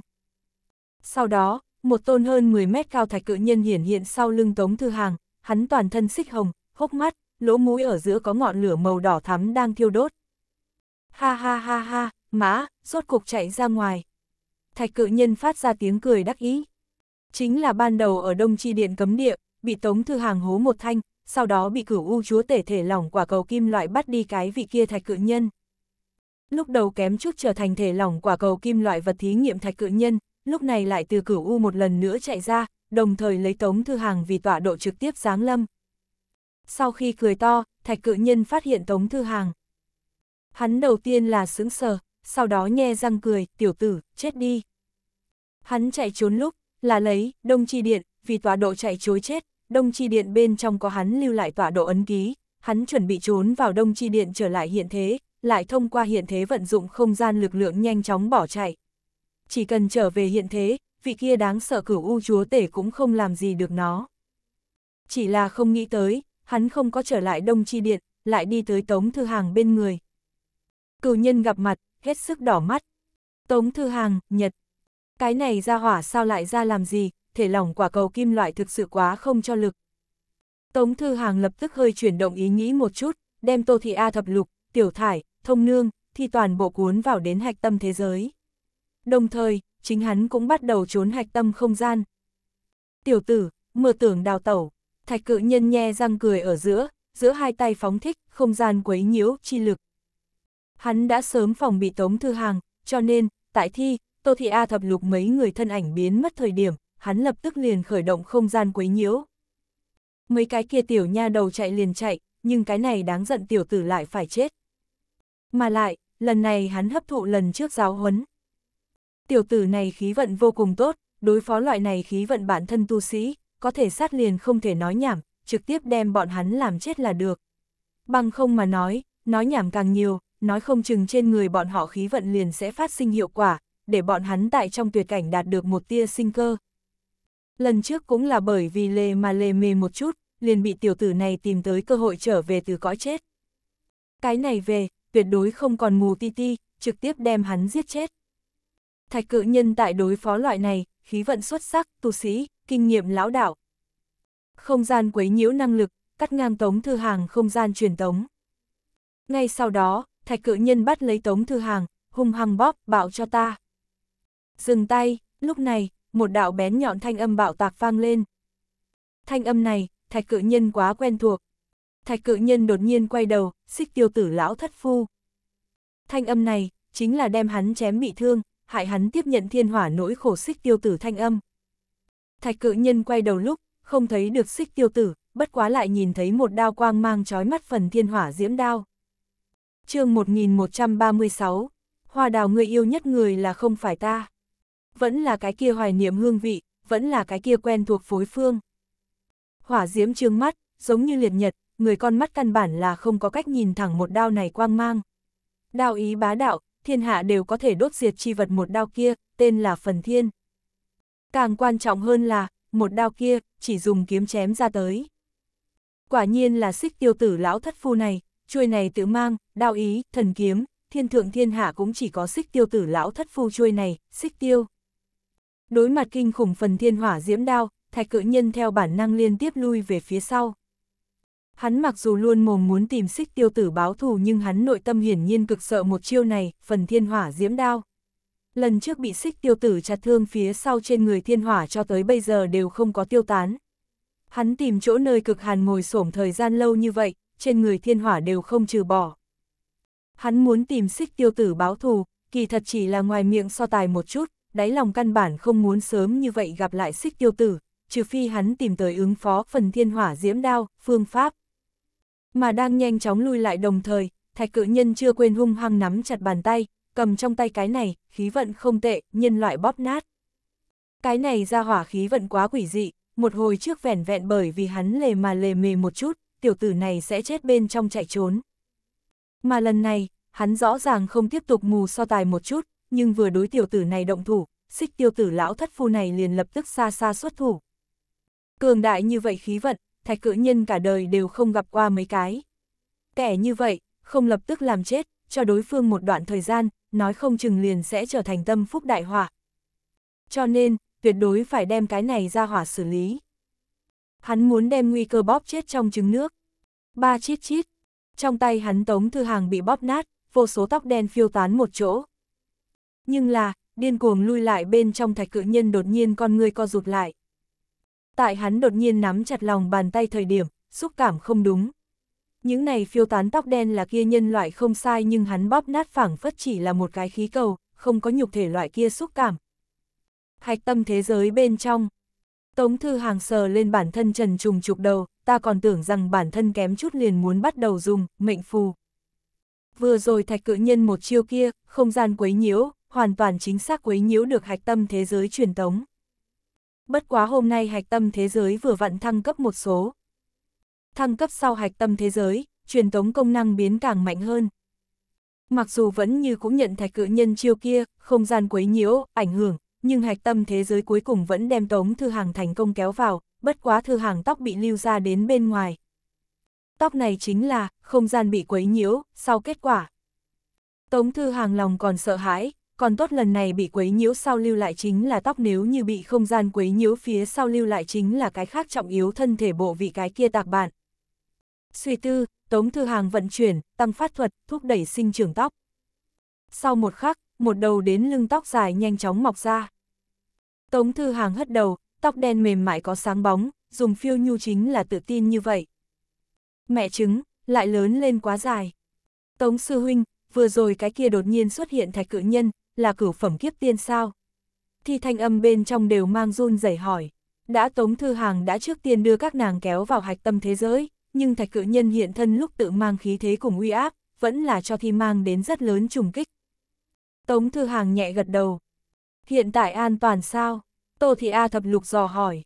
[SPEAKER 1] Sau đó, một tôn hơn 10 mét cao thạch cự nhân hiển hiện sau lưng Tống Thư Hàng, hắn toàn thân xích hồng, hốc mắt, lỗ mũi ở giữa có ngọn lửa màu đỏ thắm đang thiêu đốt. Ha ha ha ha, mã, rốt cục chạy ra ngoài. Thạch cự nhân phát ra tiếng cười đắc ý chính là ban đầu ở Đông Chi Điện cấm địa, bị Tống Thư Hàng hố một thanh, sau đó bị cửu u chúa tể thể lỏng quả cầu kim loại bắt đi cái vị kia thạch cự nhân. Lúc đầu kém chút trở thành thể lỏng quả cầu kim loại vật thí nghiệm thạch cự nhân, lúc này lại từ cửu u một lần nữa chạy ra, đồng thời lấy Tống Thư Hàng vì tọa độ trực tiếp giáng lâm. Sau khi cười to, thạch cự nhân phát hiện Tống Thư Hàng. Hắn đầu tiên là sững sờ, sau đó nhe răng cười, tiểu tử, chết đi. Hắn chạy trốn lúc, là lấy, Đông Chi Điện, vì tọa độ chạy chối chết, Đông Chi Điện bên trong có hắn lưu lại tọa độ ấn ký, hắn chuẩn bị trốn vào Đông Chi Điện trở lại hiện thế, lại thông qua hiện thế vận dụng không gian lực lượng nhanh chóng bỏ chạy. Chỉ cần trở về hiện thế, vị kia đáng sợ cửu u chúa tể cũng không làm gì được nó. Chỉ là không nghĩ tới, hắn không có trở lại Đông Chi Điện, lại đi tới Tống Thư Hàng bên người. Cửu nhân gặp mặt, hết sức đỏ mắt. Tống Thư Hàng, Nhật, cái này ra hỏa sao lại ra làm gì, thể lỏng quả cầu kim loại thực sự quá không cho lực. Tống Thư Hàng lập tức hơi chuyển động ý nghĩ một chút, đem Tô Thị A thập lục, tiểu thải, thông nương, thì toàn bộ cuốn vào đến hạch tâm thế giới. Đồng thời, chính hắn cũng bắt đầu trốn hạch tâm không gian. Tiểu tử, mơ tưởng đào tẩu, thạch cự nhân nhe răng cười ở giữa, giữa hai tay phóng thích, không gian quấy nhiễu, chi lực. Hắn đã sớm phòng bị Tống Thư Hàng, cho nên, tại thi, Tô Thị A thập lục mấy người thân ảnh biến mất thời điểm, hắn lập tức liền khởi động không gian quấy nhiễu. Mấy cái kia tiểu nha đầu chạy liền chạy, nhưng cái này đáng giận tiểu tử lại phải chết. Mà lại, lần này hắn hấp thụ lần trước giáo huấn. Tiểu tử này khí vận vô cùng tốt, đối phó loại này khí vận bản thân tu sĩ, có thể sát liền không thể nói nhảm, trực tiếp đem bọn hắn làm chết là được. Bằng không mà nói, nói nhảm càng nhiều, nói không chừng trên người bọn họ khí vận liền sẽ phát sinh hiệu quả, để bọn hắn tại trong tuyệt cảnh đạt được một tia sinh cơ. Lần trước cũng là bởi vì lề mà lề mề một chút, liền bị tiểu tử này tìm tới cơ hội trở về từ cõi chết. Cái này về, tuyệt đối không còn mù ti ti, trực tiếp đem hắn giết chết. Thạch cự nhân tại đối phó loại này, khí vận xuất sắc, tu sĩ, kinh nghiệm lão đạo. Không gian quấy nhiễu năng lực, cắt ngang tống thư hàng không gian truyền tống. Ngay sau đó, thạch cự nhân bắt lấy tống thư hàng, hung hăng bóp, bạo cho ta. Dừng tay, lúc này, một đạo bén nhọn thanh âm bạo tạc vang lên. Thanh âm này, thạch cự nhân quá quen thuộc. Thạch cự nhân đột nhiên quay đầu, xích tiêu tử lão thất phu. Thanh âm này, chính là đem hắn chém bị thương, hại hắn tiếp nhận thiên hỏa nỗi khổ xích tiêu tử thanh âm. Thạch cự nhân quay đầu lúc, không thấy được xích tiêu tử, bất quá lại nhìn thấy một đao quang mang trói mắt phần thiên hỏa diễm đao. chương 1136, hoa đào người yêu nhất người là không phải ta vẫn là cái kia hoài niệm hương vị, vẫn là cái kia quen thuộc phối phương. Hỏa diễm trương mắt, giống như liệt nhật, người con mắt căn bản là không có cách nhìn thẳng một đao này quang mang. Đao ý bá đạo, thiên hạ đều có thể đốt diệt chi vật một đao kia, tên là phần thiên. Càng quan trọng hơn là, một đao kia, chỉ dùng kiếm chém ra tới. Quả nhiên là xích tiêu tử lão thất phu này, chuôi này tự mang, đao ý, thần kiếm, thiên thượng thiên hạ cũng chỉ có xích tiêu tử lão thất phu chuôi này, xích tiêu. Đối mặt kinh khủng phần thiên hỏa diễm đao, thạch cự nhân theo bản năng liên tiếp lui về phía sau. Hắn mặc dù luôn mồm muốn tìm xích tiêu tử báo thù nhưng hắn nội tâm hiển nhiên cực sợ một chiêu này, phần thiên hỏa diễm đao. Lần trước bị xích tiêu tử chặt thương phía sau trên người thiên hỏa cho tới bây giờ đều không có tiêu tán. Hắn tìm chỗ nơi cực hàn ngồi xổm thời gian lâu như vậy, trên người thiên hỏa đều không trừ bỏ. Hắn muốn tìm xích tiêu tử báo thù, kỳ thật chỉ là ngoài miệng so tài một chút, đáy lòng căn bản không muốn sớm như vậy gặp lại xích tiêu tử, trừ phi hắn tìm tới ứng phó phần thiên hỏa diễm đao, phương pháp. Mà đang nhanh chóng lui lại đồng thời, thạch cự nhân chưa quên hung hăng nắm chặt bàn tay, cầm trong tay cái này, khí vận không tệ, nhân loại bóp nát. Cái này ra hỏa khí vận quá quỷ dị, một hồi trước vẻn vẹn bởi vì hắn lề mà lề mề một chút, tiểu tử này sẽ chết bên trong chạy trốn. Mà lần này, hắn rõ ràng không tiếp tục mù so tài một chút, nhưng vừa đối tiểu tử này động thủ, xích tiêu tử lão thất phu này liền lập tức xa xa xuất thủ. Cường đại như vậy khí vận, thạch cự nhân cả đời đều không gặp qua mấy cái. Kẻ như vậy, không lập tức làm chết, cho đối phương một đoạn thời gian, nói không chừng liền sẽ trở thành tâm phúc đại hỏa. Cho nên, tuyệt đối phải đem cái này ra hỏa xử lý. Hắn muốn đem nguy cơ bóp chết trong trứng nước. Ba chít chít, trong tay hắn tống thư hàng bị bóp nát, vô số tóc đen phiêu tán một chỗ. Nhưng là, điên cuồng lui lại bên trong thạch cự nhân đột nhiên con người co rụt lại. Tại hắn đột nhiên nắm chặt lòng bàn tay thời điểm, xúc cảm không đúng. Những này phiêu tán tóc đen là kia nhân loại không sai nhưng hắn bóp nát phẳng phất chỉ là một cái khí cầu, không có nhục thể loại kia xúc cảm. Hạch tâm thế giới bên trong. Tống thư hàng sờ lên bản thân trần trùng trục đầu, ta còn tưởng rằng bản thân kém chút liền muốn bắt đầu dùng, mệnh phù. Vừa rồi thạch cự nhân một chiêu kia, không gian quấy nhiễu, hoàn toàn chính xác quấy nhiễu được hạch tâm thế giới truyền tống. Bất quá hôm nay hạch tâm thế giới vừa vặn thăng cấp một số. Thăng cấp sau hạch tâm thế giới, truyền tống công năng biến càng mạnh hơn. Mặc dù vẫn như cũng nhận thạch cự nhân chiêu kia, không gian quấy nhiễu, ảnh hưởng, nhưng hạch tâm thế giới cuối cùng vẫn đem tống thư hàng thành công kéo vào, bất quá thư hàng tóc bị lưu ra đến bên ngoài. Tóc này chính là, không gian bị quấy nhiễu, sau kết quả. Tống thư hàng lòng còn sợ hãi, còn tốt lần này bị quấy nhiễu sau lưu lại chính là tóc nếu như bị không gian quấy nhiễu phía sau lưu lại chính là cái khác trọng yếu thân thể bộ vị cái kia tạc bạn. Suy tư, tống thư hàng vận chuyển, tăng phát thuật, thúc đẩy sinh trưởng tóc. Sau một khắc, một đầu đến lưng tóc dài nhanh chóng mọc ra. Tống thư hàng hất đầu, tóc đen mềm mại có sáng bóng, dùng phiêu nhu chính là tự tin như vậy. Mẹ trứng, lại lớn lên quá dài. Tống sư huynh, vừa rồi cái kia đột nhiên xuất hiện thạch cự nhân, là cửu phẩm kiếp tiên sao? Thi thanh âm bên trong đều mang run rẩy hỏi. Đã Tống Thư Hàng đã trước tiên đưa các nàng kéo vào hạch tâm thế giới, nhưng thạch cự nhân hiện thân lúc tự mang khí thế cùng uy áp, vẫn là cho thi mang đến rất lớn trùng kích. Tống Thư Hàng nhẹ gật đầu. Hiện tại an toàn sao? Tô Thị A thập lục dò hỏi.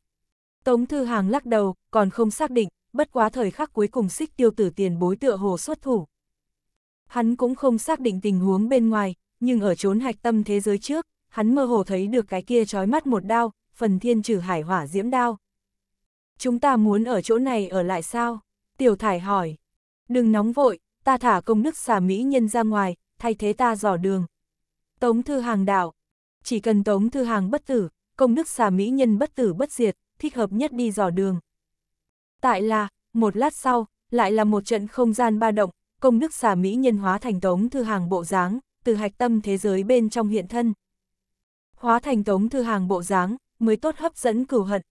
[SPEAKER 1] Tống Thư Hàng lắc đầu, còn không xác định, bất quá thời khắc cuối cùng xích tiêu tử tiền bối tựa hồ xuất thủ. Hắn cũng không xác định tình huống bên ngoài, nhưng ở chốn hạch tâm thế giới trước, hắn mơ hồ thấy được cái kia trói mắt một đao, phần thiên trừ hải hỏa diễm đao. Chúng ta muốn ở chỗ này ở lại sao? Tiểu thải hỏi. Đừng nóng vội, ta thả công đức xà mỹ nhân ra ngoài, thay thế ta dò đường. Tống thư hàng đạo. Chỉ cần tống thư hàng bất tử, công đức xà mỹ nhân bất tử bất diệt, thích hợp nhất đi dò đường. Tại là, một lát sau, lại là một trận không gian ba động, công đức xà mỹ nhân hóa thành tống thư hàng bộ dáng, từ hạch tâm thế giới bên trong hiện thân. Hóa thành tống thư hàng bộ dáng, mới tốt hấp dẫn cửu hận.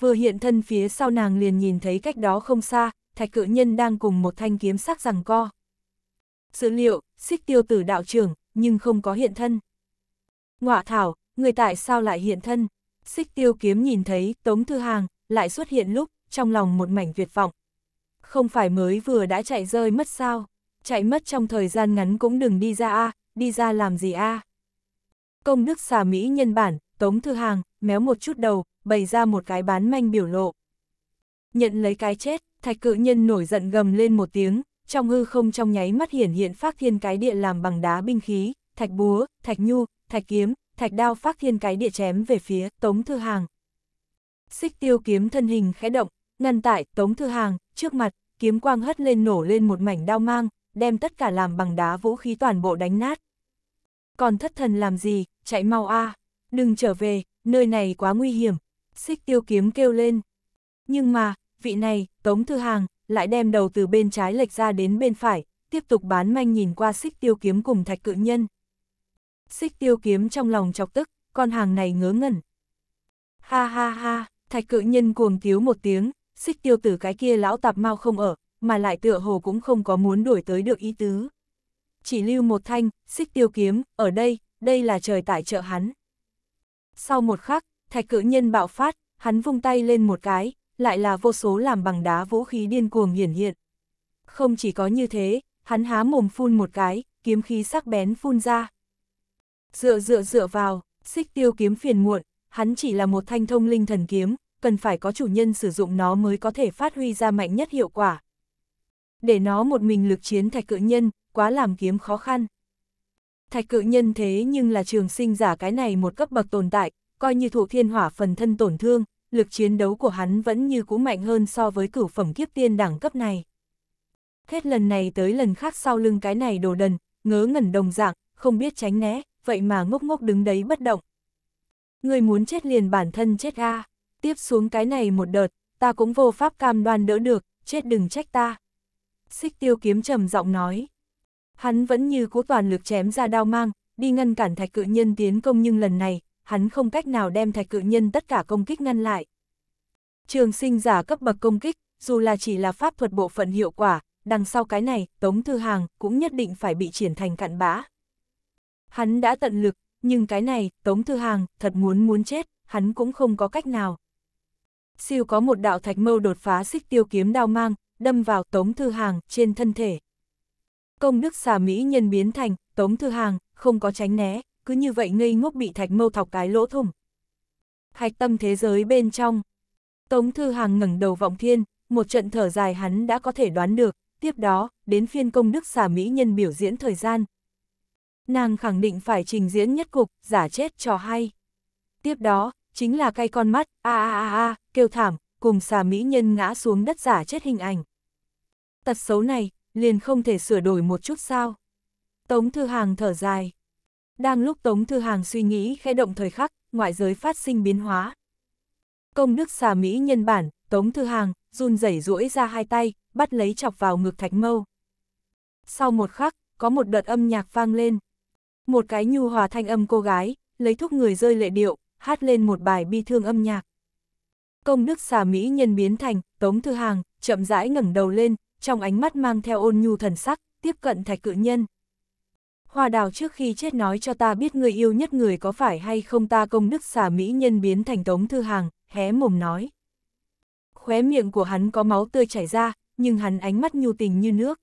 [SPEAKER 1] Vừa hiện thân phía sau nàng liền nhìn thấy cách đó không xa, thạch cự nhân đang cùng một thanh kiếm sắc rằng co. Dữ liệu, xích tiêu tử đạo trưởng, nhưng không có hiện thân. Ngọa thảo, người tại sao lại hiện thân? Xích tiêu kiếm nhìn thấy tống thư hàng, lại xuất hiện lúc, trong lòng một mảnh tuyệt vọng. Không phải mới vừa đã chạy rơi mất sao? chạy mất trong thời gian ngắn cũng đừng đi ra a à, đi ra làm gì a à. Công đức xà Mỹ nhân bản, Tống Thư Hàng, méo một chút đầu, bày ra một cái bán manh biểu lộ. Nhận lấy cái chết, thạch cự nhân nổi giận gầm lên một tiếng, trong hư không trong nháy mắt hiển hiện phát thiên cái địa làm bằng đá binh khí, thạch búa, thạch nhu, thạch kiếm, thạch đao phát thiên cái địa chém về phía Tống Thư Hàng. Xích tiêu kiếm thân hình khẽ động, ngăn tại Tống Thư Hàng, trước mặt, kiếm quang hất lên nổ lên một mảnh đao mang, đem tất cả làm bằng đá vũ khí toàn bộ đánh nát. Còn thất thần làm gì, chạy mau a, à, đừng trở về, nơi này quá nguy hiểm, xích tiêu kiếm kêu lên. Nhưng mà, vị này, Tống Thư Hàng, lại đem đầu từ bên trái lệch ra đến bên phải, tiếp tục bán manh nhìn qua xích tiêu kiếm cùng thạch cự nhân. Xích tiêu kiếm trong lòng chọc tức, con hàng này ngớ ngẩn. Ha ha ha, thạch cự nhân cuồng thiếu một tiếng, xích tiêu tử cái kia lão tạp mau không ở, mà lại tựa hồ cũng không có muốn đuổi tới được ý tứ. Chỉ lưu một thanh, xích tiêu kiếm, ở đây, đây là trời tại trợ hắn. Sau một khắc, thạch cự nhân bạo phát, hắn vung tay lên một cái, lại là vô số làm bằng đá vũ khí điên cuồng hiển hiện. Không chỉ có như thế, hắn há mồm phun một cái, kiếm khí sắc bén phun ra. Dựa dựa dựa vào, xích tiêu kiếm phiền muộn, hắn chỉ là một thanh thông linh thần kiếm, cần phải có chủ nhân sử dụng nó mới có thể phát huy ra mạnh nhất hiệu quả, để nó một mình lực chiến thạch cự nhân, quá làm kiếm khó khăn. Thạch cự nhân thế nhưng là trường sinh giả cái này một cấp bậc tồn tại, coi như thụ thiên hỏa phần thân tổn thương, lực chiến đấu của hắn vẫn như cũ mạnh hơn so với cửu phẩm kiếp tiên đẳng cấp này. Hết lần này tới lần khác sau lưng cái này đồ đần, ngớ ngẩn đồng dạng, không biết tránh né, vậy mà ngốc ngốc đứng đấy bất động. Người muốn chết liền bản thân chết ga tiếp xuống cái này một đợt, ta cũng vô pháp cam đoan đỡ được, chết đừng trách ta xích tiêu kiếm trầm giọng nói. Hắn vẫn như cố toàn lực chém ra đao mang, đi ngăn cản thạch cự nhân tiến công nhưng lần này, hắn không cách nào đem thạch cự nhân tất cả công kích ngăn lại. Trường sinh giả cấp bậc công kích, dù là chỉ là pháp thuật bộ phận hiệu quả, đằng sau cái này, Tống Thư Hàng cũng nhất định phải bị triển thành cạn bã. Hắn đã tận lực, nhưng cái này, Tống Thư Hàng thật muốn muốn chết, hắn cũng không có cách nào. Siêu có một đạo thạch mâu đột phá xích tiêu kiếm đao mang, đâm vào Tống Thư Hàng trên thân thể. Công đức xà Mỹ nhân biến thành, Tống Thư Hàng, không có tránh né, cứ như vậy ngây ngốc bị thạch mâu thọc cái lỗ thủng. Hạch tâm thế giới bên trong. Tống Thư Hàng ngẩng đầu vọng thiên, một trận thở dài hắn đã có thể đoán được, tiếp đó, đến phiên công đức xà Mỹ nhân biểu diễn thời gian. Nàng khẳng định phải trình diễn nhất cục, giả chết trò hay. Tiếp đó, chính là cay con mắt, a a a a, kêu thảm, cùng xà mỹ nhân ngã xuống đất giả chết hình ảnh. Tật xấu này, liền không thể sửa đổi một chút sao. Tống Thư Hàng thở dài. Đang lúc Tống Thư Hàng suy nghĩ khẽ động thời khắc, ngoại giới phát sinh biến hóa. Công đức xà Mỹ nhân bản, Tống Thư Hàng, run rẩy duỗi ra hai tay, bắt lấy chọc vào ngực thạch mâu. Sau một khắc, có một đợt âm nhạc vang lên. Một cái nhu hòa thanh âm cô gái, lấy thúc người rơi lệ điệu, hát lên một bài bi thương âm nhạc công đức xà mỹ nhân biến thành, Tống Thư Hàng, chậm rãi ngẩng đầu lên, trong ánh mắt mang theo ôn nhu thần sắc, tiếp cận thạch cự nhân. Hoa đào trước khi chết nói cho ta biết người yêu nhất người có phải hay không ta công đức xà mỹ nhân biến thành Tống Thư Hàng, hé mồm nói. Khóe miệng của hắn có máu tươi chảy ra, nhưng hắn ánh mắt nhu tình như nước.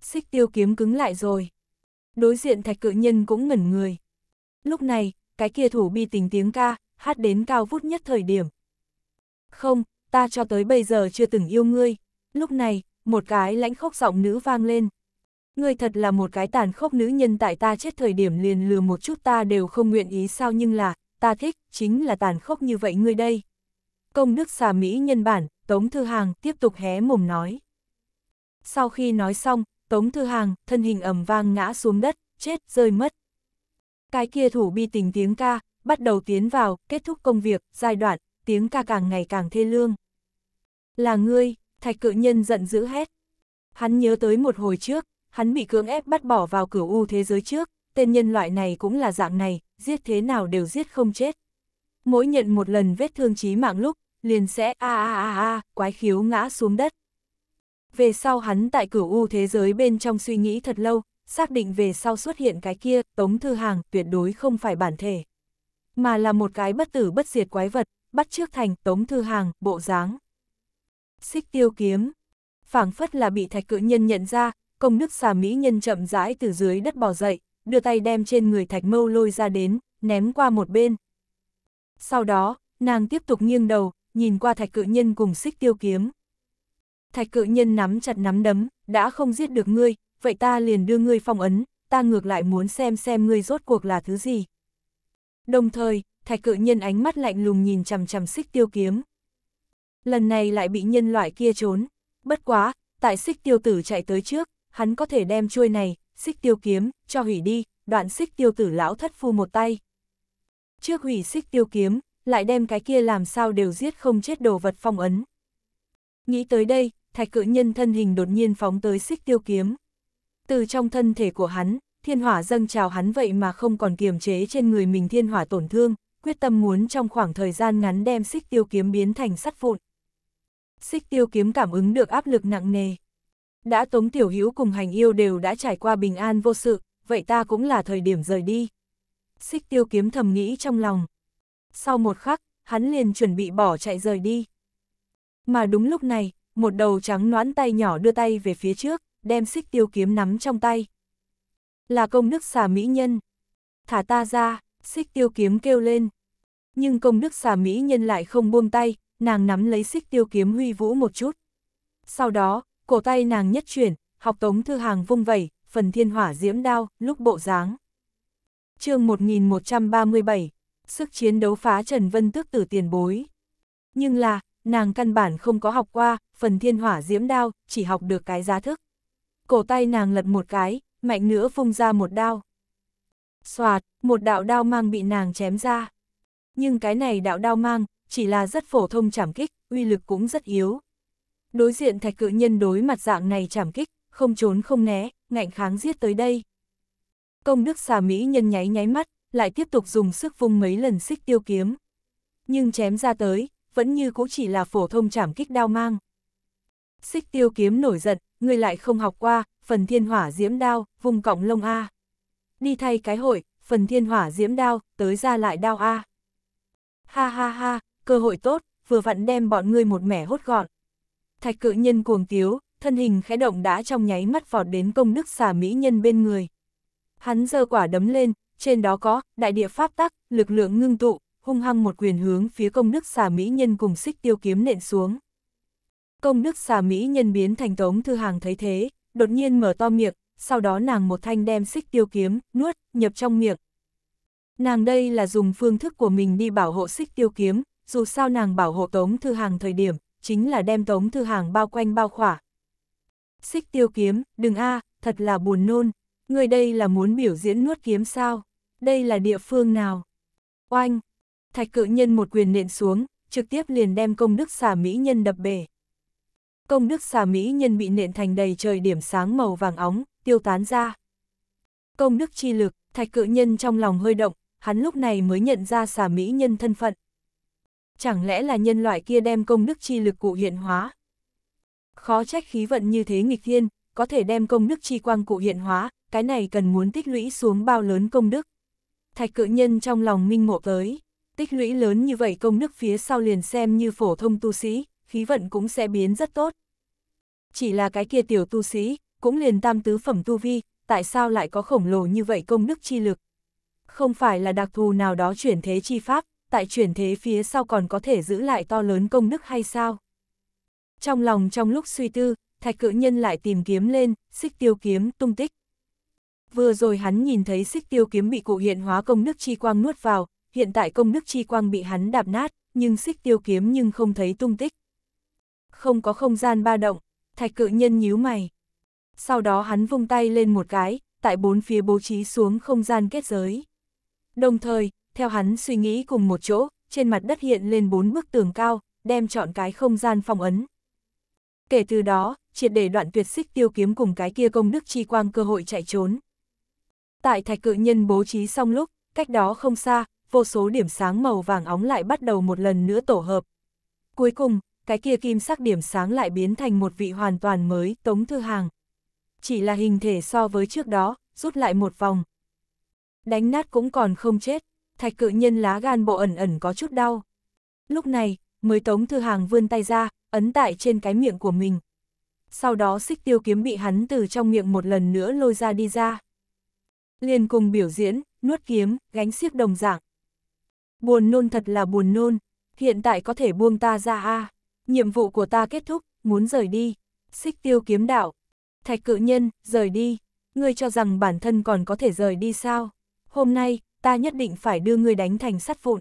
[SPEAKER 1] Xích tiêu kiếm cứng lại rồi. Đối diện thạch cự nhân cũng ngẩn người. Lúc này, cái kia thủ bi tình tiếng ca, hát đến cao vút nhất thời điểm, không, ta cho tới bây giờ chưa từng yêu ngươi. Lúc này, một cái lãnh khốc giọng nữ vang lên. Ngươi thật là một cái tàn khốc nữ nhân tại ta chết thời điểm liền lừa một chút ta đều không nguyện ý sao nhưng là, ta thích, chính là tàn khốc như vậy ngươi đây. Công đức xà Mỹ nhân bản, Tống Thư Hàng tiếp tục hé mồm nói. Sau khi nói xong, Tống Thư Hàng, thân hình ầm vang ngã xuống đất, chết, rơi mất. Cái kia thủ bi tình tiếng ca, bắt đầu tiến vào, kết thúc công việc, giai đoạn, tiếng ca càng ngày càng thê lương. Là ngươi, thạch cự nhân giận dữ hét. Hắn nhớ tới một hồi trước, hắn bị cưỡng ép bắt bỏ vào cửu u thế giới trước, tên nhân loại này cũng là dạng này, giết thế nào đều giết không chết. Mỗi nhận một lần vết thương chí mạng lúc, liền sẽ a a a a, quái khiếu ngã xuống đất. Về sau hắn tại cửu u thế giới bên trong suy nghĩ thật lâu, xác định về sau xuất hiện cái kia, Tống Thư Hàng tuyệt đối không phải bản thể, mà là một cái bất tử bất diệt quái vật, bắt trước thành tống thư hàng, bộ dáng. Xích tiêu kiếm, phảng phất là bị thạch cự nhân nhận ra, công đức xà mỹ nhân chậm rãi từ dưới đất bò dậy, đưa tay đem trên người thạch mâu lôi ra đến, ném qua một bên. Sau đó, nàng tiếp tục nghiêng đầu, nhìn qua thạch cự nhân cùng xích tiêu kiếm. Thạch cự nhân nắm chặt nắm đấm, đã không giết được ngươi, vậy ta liền đưa ngươi phong ấn, ta ngược lại muốn xem xem ngươi rốt cuộc là thứ gì. Đồng thời, thạch cự nhân ánh mắt lạnh lùng nhìn chằm chằm xích tiêu kiếm. Lần này lại bị nhân loại kia trốn, bất quá, tại xích tiêu tử chạy tới trước, hắn có thể đem chuôi này, xích tiêu kiếm, cho hủy đi, đoạn xích tiêu tử lão thất phu một tay. Trước hủy xích tiêu kiếm, lại đem cái kia làm sao đều giết không chết đồ vật phong ấn. Nghĩ tới đây, thạch cự nhân thân hình đột nhiên phóng tới xích tiêu kiếm. Từ trong thân thể của hắn, thiên hỏa dâng trào hắn vậy mà không còn kiềm chế trên người mình thiên hỏa tổn thương, quyết tâm muốn trong khoảng thời gian ngắn đem xích tiêu kiếm biến thành sắt vụn. Xích tiêu kiếm cảm ứng được áp lực nặng nề. Đã Tống Tiểu Hữu cùng hành yêu đều đã trải qua bình an vô sự, vậy ta cũng là thời điểm rời đi. Xích tiêu kiếm thầm nghĩ trong lòng. Sau một khắc, hắn liền chuẩn bị bỏ chạy rời đi. Mà đúng lúc này, một đầu trắng noãn tay nhỏ đưa tay về phía trước, đem xích tiêu kiếm nắm trong tay. Là công đức xà mỹ nhân. Thả ta ra. Xích tiêu kiếm kêu lên. Nhưng công đức xà mỹ nhân lại không buông tay, nàng nắm lấy xích tiêu kiếm huy vũ một chút. Sau đó, cổ tay nàng nhất chuyển, học tống thư hàng vung vẩy, phần thiên hỏa diễm đao, lúc bộ dáng. chương 1137, sức chiến đấu phá Trần Vân Tước tử tiền bối. Nhưng là, nàng căn bản không có học qua, phần thiên hỏa diễm đao, chỉ học được cái giá thức. Cổ tay nàng lật một cái, mạnh nữa phung ra một đao. Xoạt, một đạo đao mang bị nàng chém ra. Nhưng cái này đạo đao mang, chỉ là rất phổ thông chảm kích, uy lực cũng rất yếu. Đối diện thạch cự nhân đối mặt dạng này chảm kích, không trốn không né, ngạnh kháng giết tới đây. Công đức xà Mỹ nhân nháy nháy mắt, lại tiếp tục dùng sức vung mấy lần xích tiêu kiếm. Nhưng chém ra tới, vẫn như cũng chỉ là phổ thông chảm kích đao mang. Xích tiêu kiếm nổi giận, người lại không học qua, phần thiên hỏa diễm đao, vùng cọng lông A đi thay cái hội, phần thiên hỏa diễm đao, tới ra lại đao a. Ha ha ha, cơ hội tốt, vừa vặn đem bọn ngươi một mẻ hốt gọn. Thạch cự nhân cuồng tiếu, thân hình khẽ động đã trong nháy mắt vọt đến công đức xà mỹ nhân bên người. Hắn giơ quả đấm lên, trên đó có, đại địa pháp tắc, lực lượng ngưng tụ, hung hăng một quyền hướng phía công đức xà mỹ nhân cùng xích tiêu kiếm nện xuống. Công đức xà mỹ nhân biến thành tống thư hàng thấy thế, đột nhiên mở to miệng, sau đó nàng một thanh đem xích tiêu kiếm, nuốt, nhập trong miệng. Nàng đây là dùng phương thức của mình đi bảo hộ xích tiêu kiếm, dù sao nàng bảo hộ Tống Thư Hàng thời điểm, chính là đem Tống Thư Hàng bao quanh bao khỏa. Xích tiêu kiếm, đừng a, à, thật là buồn nôn, người đây là muốn biểu diễn nuốt kiếm sao, đây là địa phương nào. Oanh, thạch cự nhân một quyền nện xuống, trực tiếp liền đem công đức xà mỹ nhân đập bể. Công đức xà mỹ nhân bị nện thành đầy trời điểm sáng màu vàng óng, tiêu tán ra. Công đức chi lực, thạch cự nhân trong lòng hơi động, hắn lúc này mới nhận ra xà mỹ nhân thân phận. Chẳng lẽ là nhân loại kia đem công đức chi lực cụ hiện hóa? Khó trách khí vận như thế nghịch thiên, có thể đem công đức chi quang cụ hiện hóa, cái này cần muốn tích lũy xuống bao lớn công đức. Thạch cự nhân trong lòng minh ngộ tới, tích lũy lớn như vậy công đức phía sau liền xem như phổ thông tu sĩ, khí vận cũng sẽ biến rất tốt. Chỉ là cái kia tiểu tu sĩ, cũng liền tam tứ phẩm tu vi, tại sao lại có khổng lồ như vậy công đức chi lực? Không phải là đặc thù nào đó chuyển thế chi pháp, tại chuyển thế phía sau còn có thể giữ lại to lớn công đức hay sao? Trong lòng trong lúc suy tư, thạch cự nhân lại tìm kiếm lên, xích tiêu kiếm, tung tích. Vừa rồi hắn nhìn thấy xích tiêu kiếm bị cụ hiện hóa công đức chi quang nuốt vào, hiện tại công đức chi quang bị hắn đạp nát, nhưng xích tiêu kiếm nhưng không thấy tung tích. Không có không gian ba động, thạch cự nhân nhíu mày sau đó hắn vung tay lên một cái, tại bốn phía bố trí xuống không gian kết giới. Đồng thời, theo hắn suy nghĩ cùng một chỗ, trên mặt đất hiện lên bốn bức tường cao, đem chọn cái không gian phong ấn. Kể từ đó, triệt để đoạn tuyệt xích tiêu kiếm cùng cái kia công đức chi quang cơ hội chạy trốn. Tại thạch cự nhân bố trí xong lúc, cách đó không xa, vô số điểm sáng màu vàng óng lại bắt đầu một lần nữa tổ hợp. Cuối cùng, cái kia kim sắc điểm sáng lại biến thành một vị hoàn toàn mới, tống thư hàng chỉ là hình thể so với trước đó, rút lại một vòng. Đánh nát cũng còn không chết, thạch cự nhân lá gan bộ ẩn ẩn có chút đau. Lúc này, mới tống thư hàng vươn tay ra, ấn tại trên cái miệng của mình. Sau đó xích tiêu kiếm bị hắn từ trong miệng một lần nữa lôi ra đi ra. Liền cùng biểu diễn, nuốt kiếm, gánh xiếc đồng dạng. Buồn nôn thật là buồn nôn, hiện tại có thể buông ta ra a à. Nhiệm vụ của ta kết thúc, muốn rời đi. Xích tiêu kiếm đạo, Thạch cự nhân, rời đi. Ngươi cho rằng bản thân còn có thể rời đi sao? Hôm nay, ta nhất định phải đưa ngươi đánh thành sắt vụn.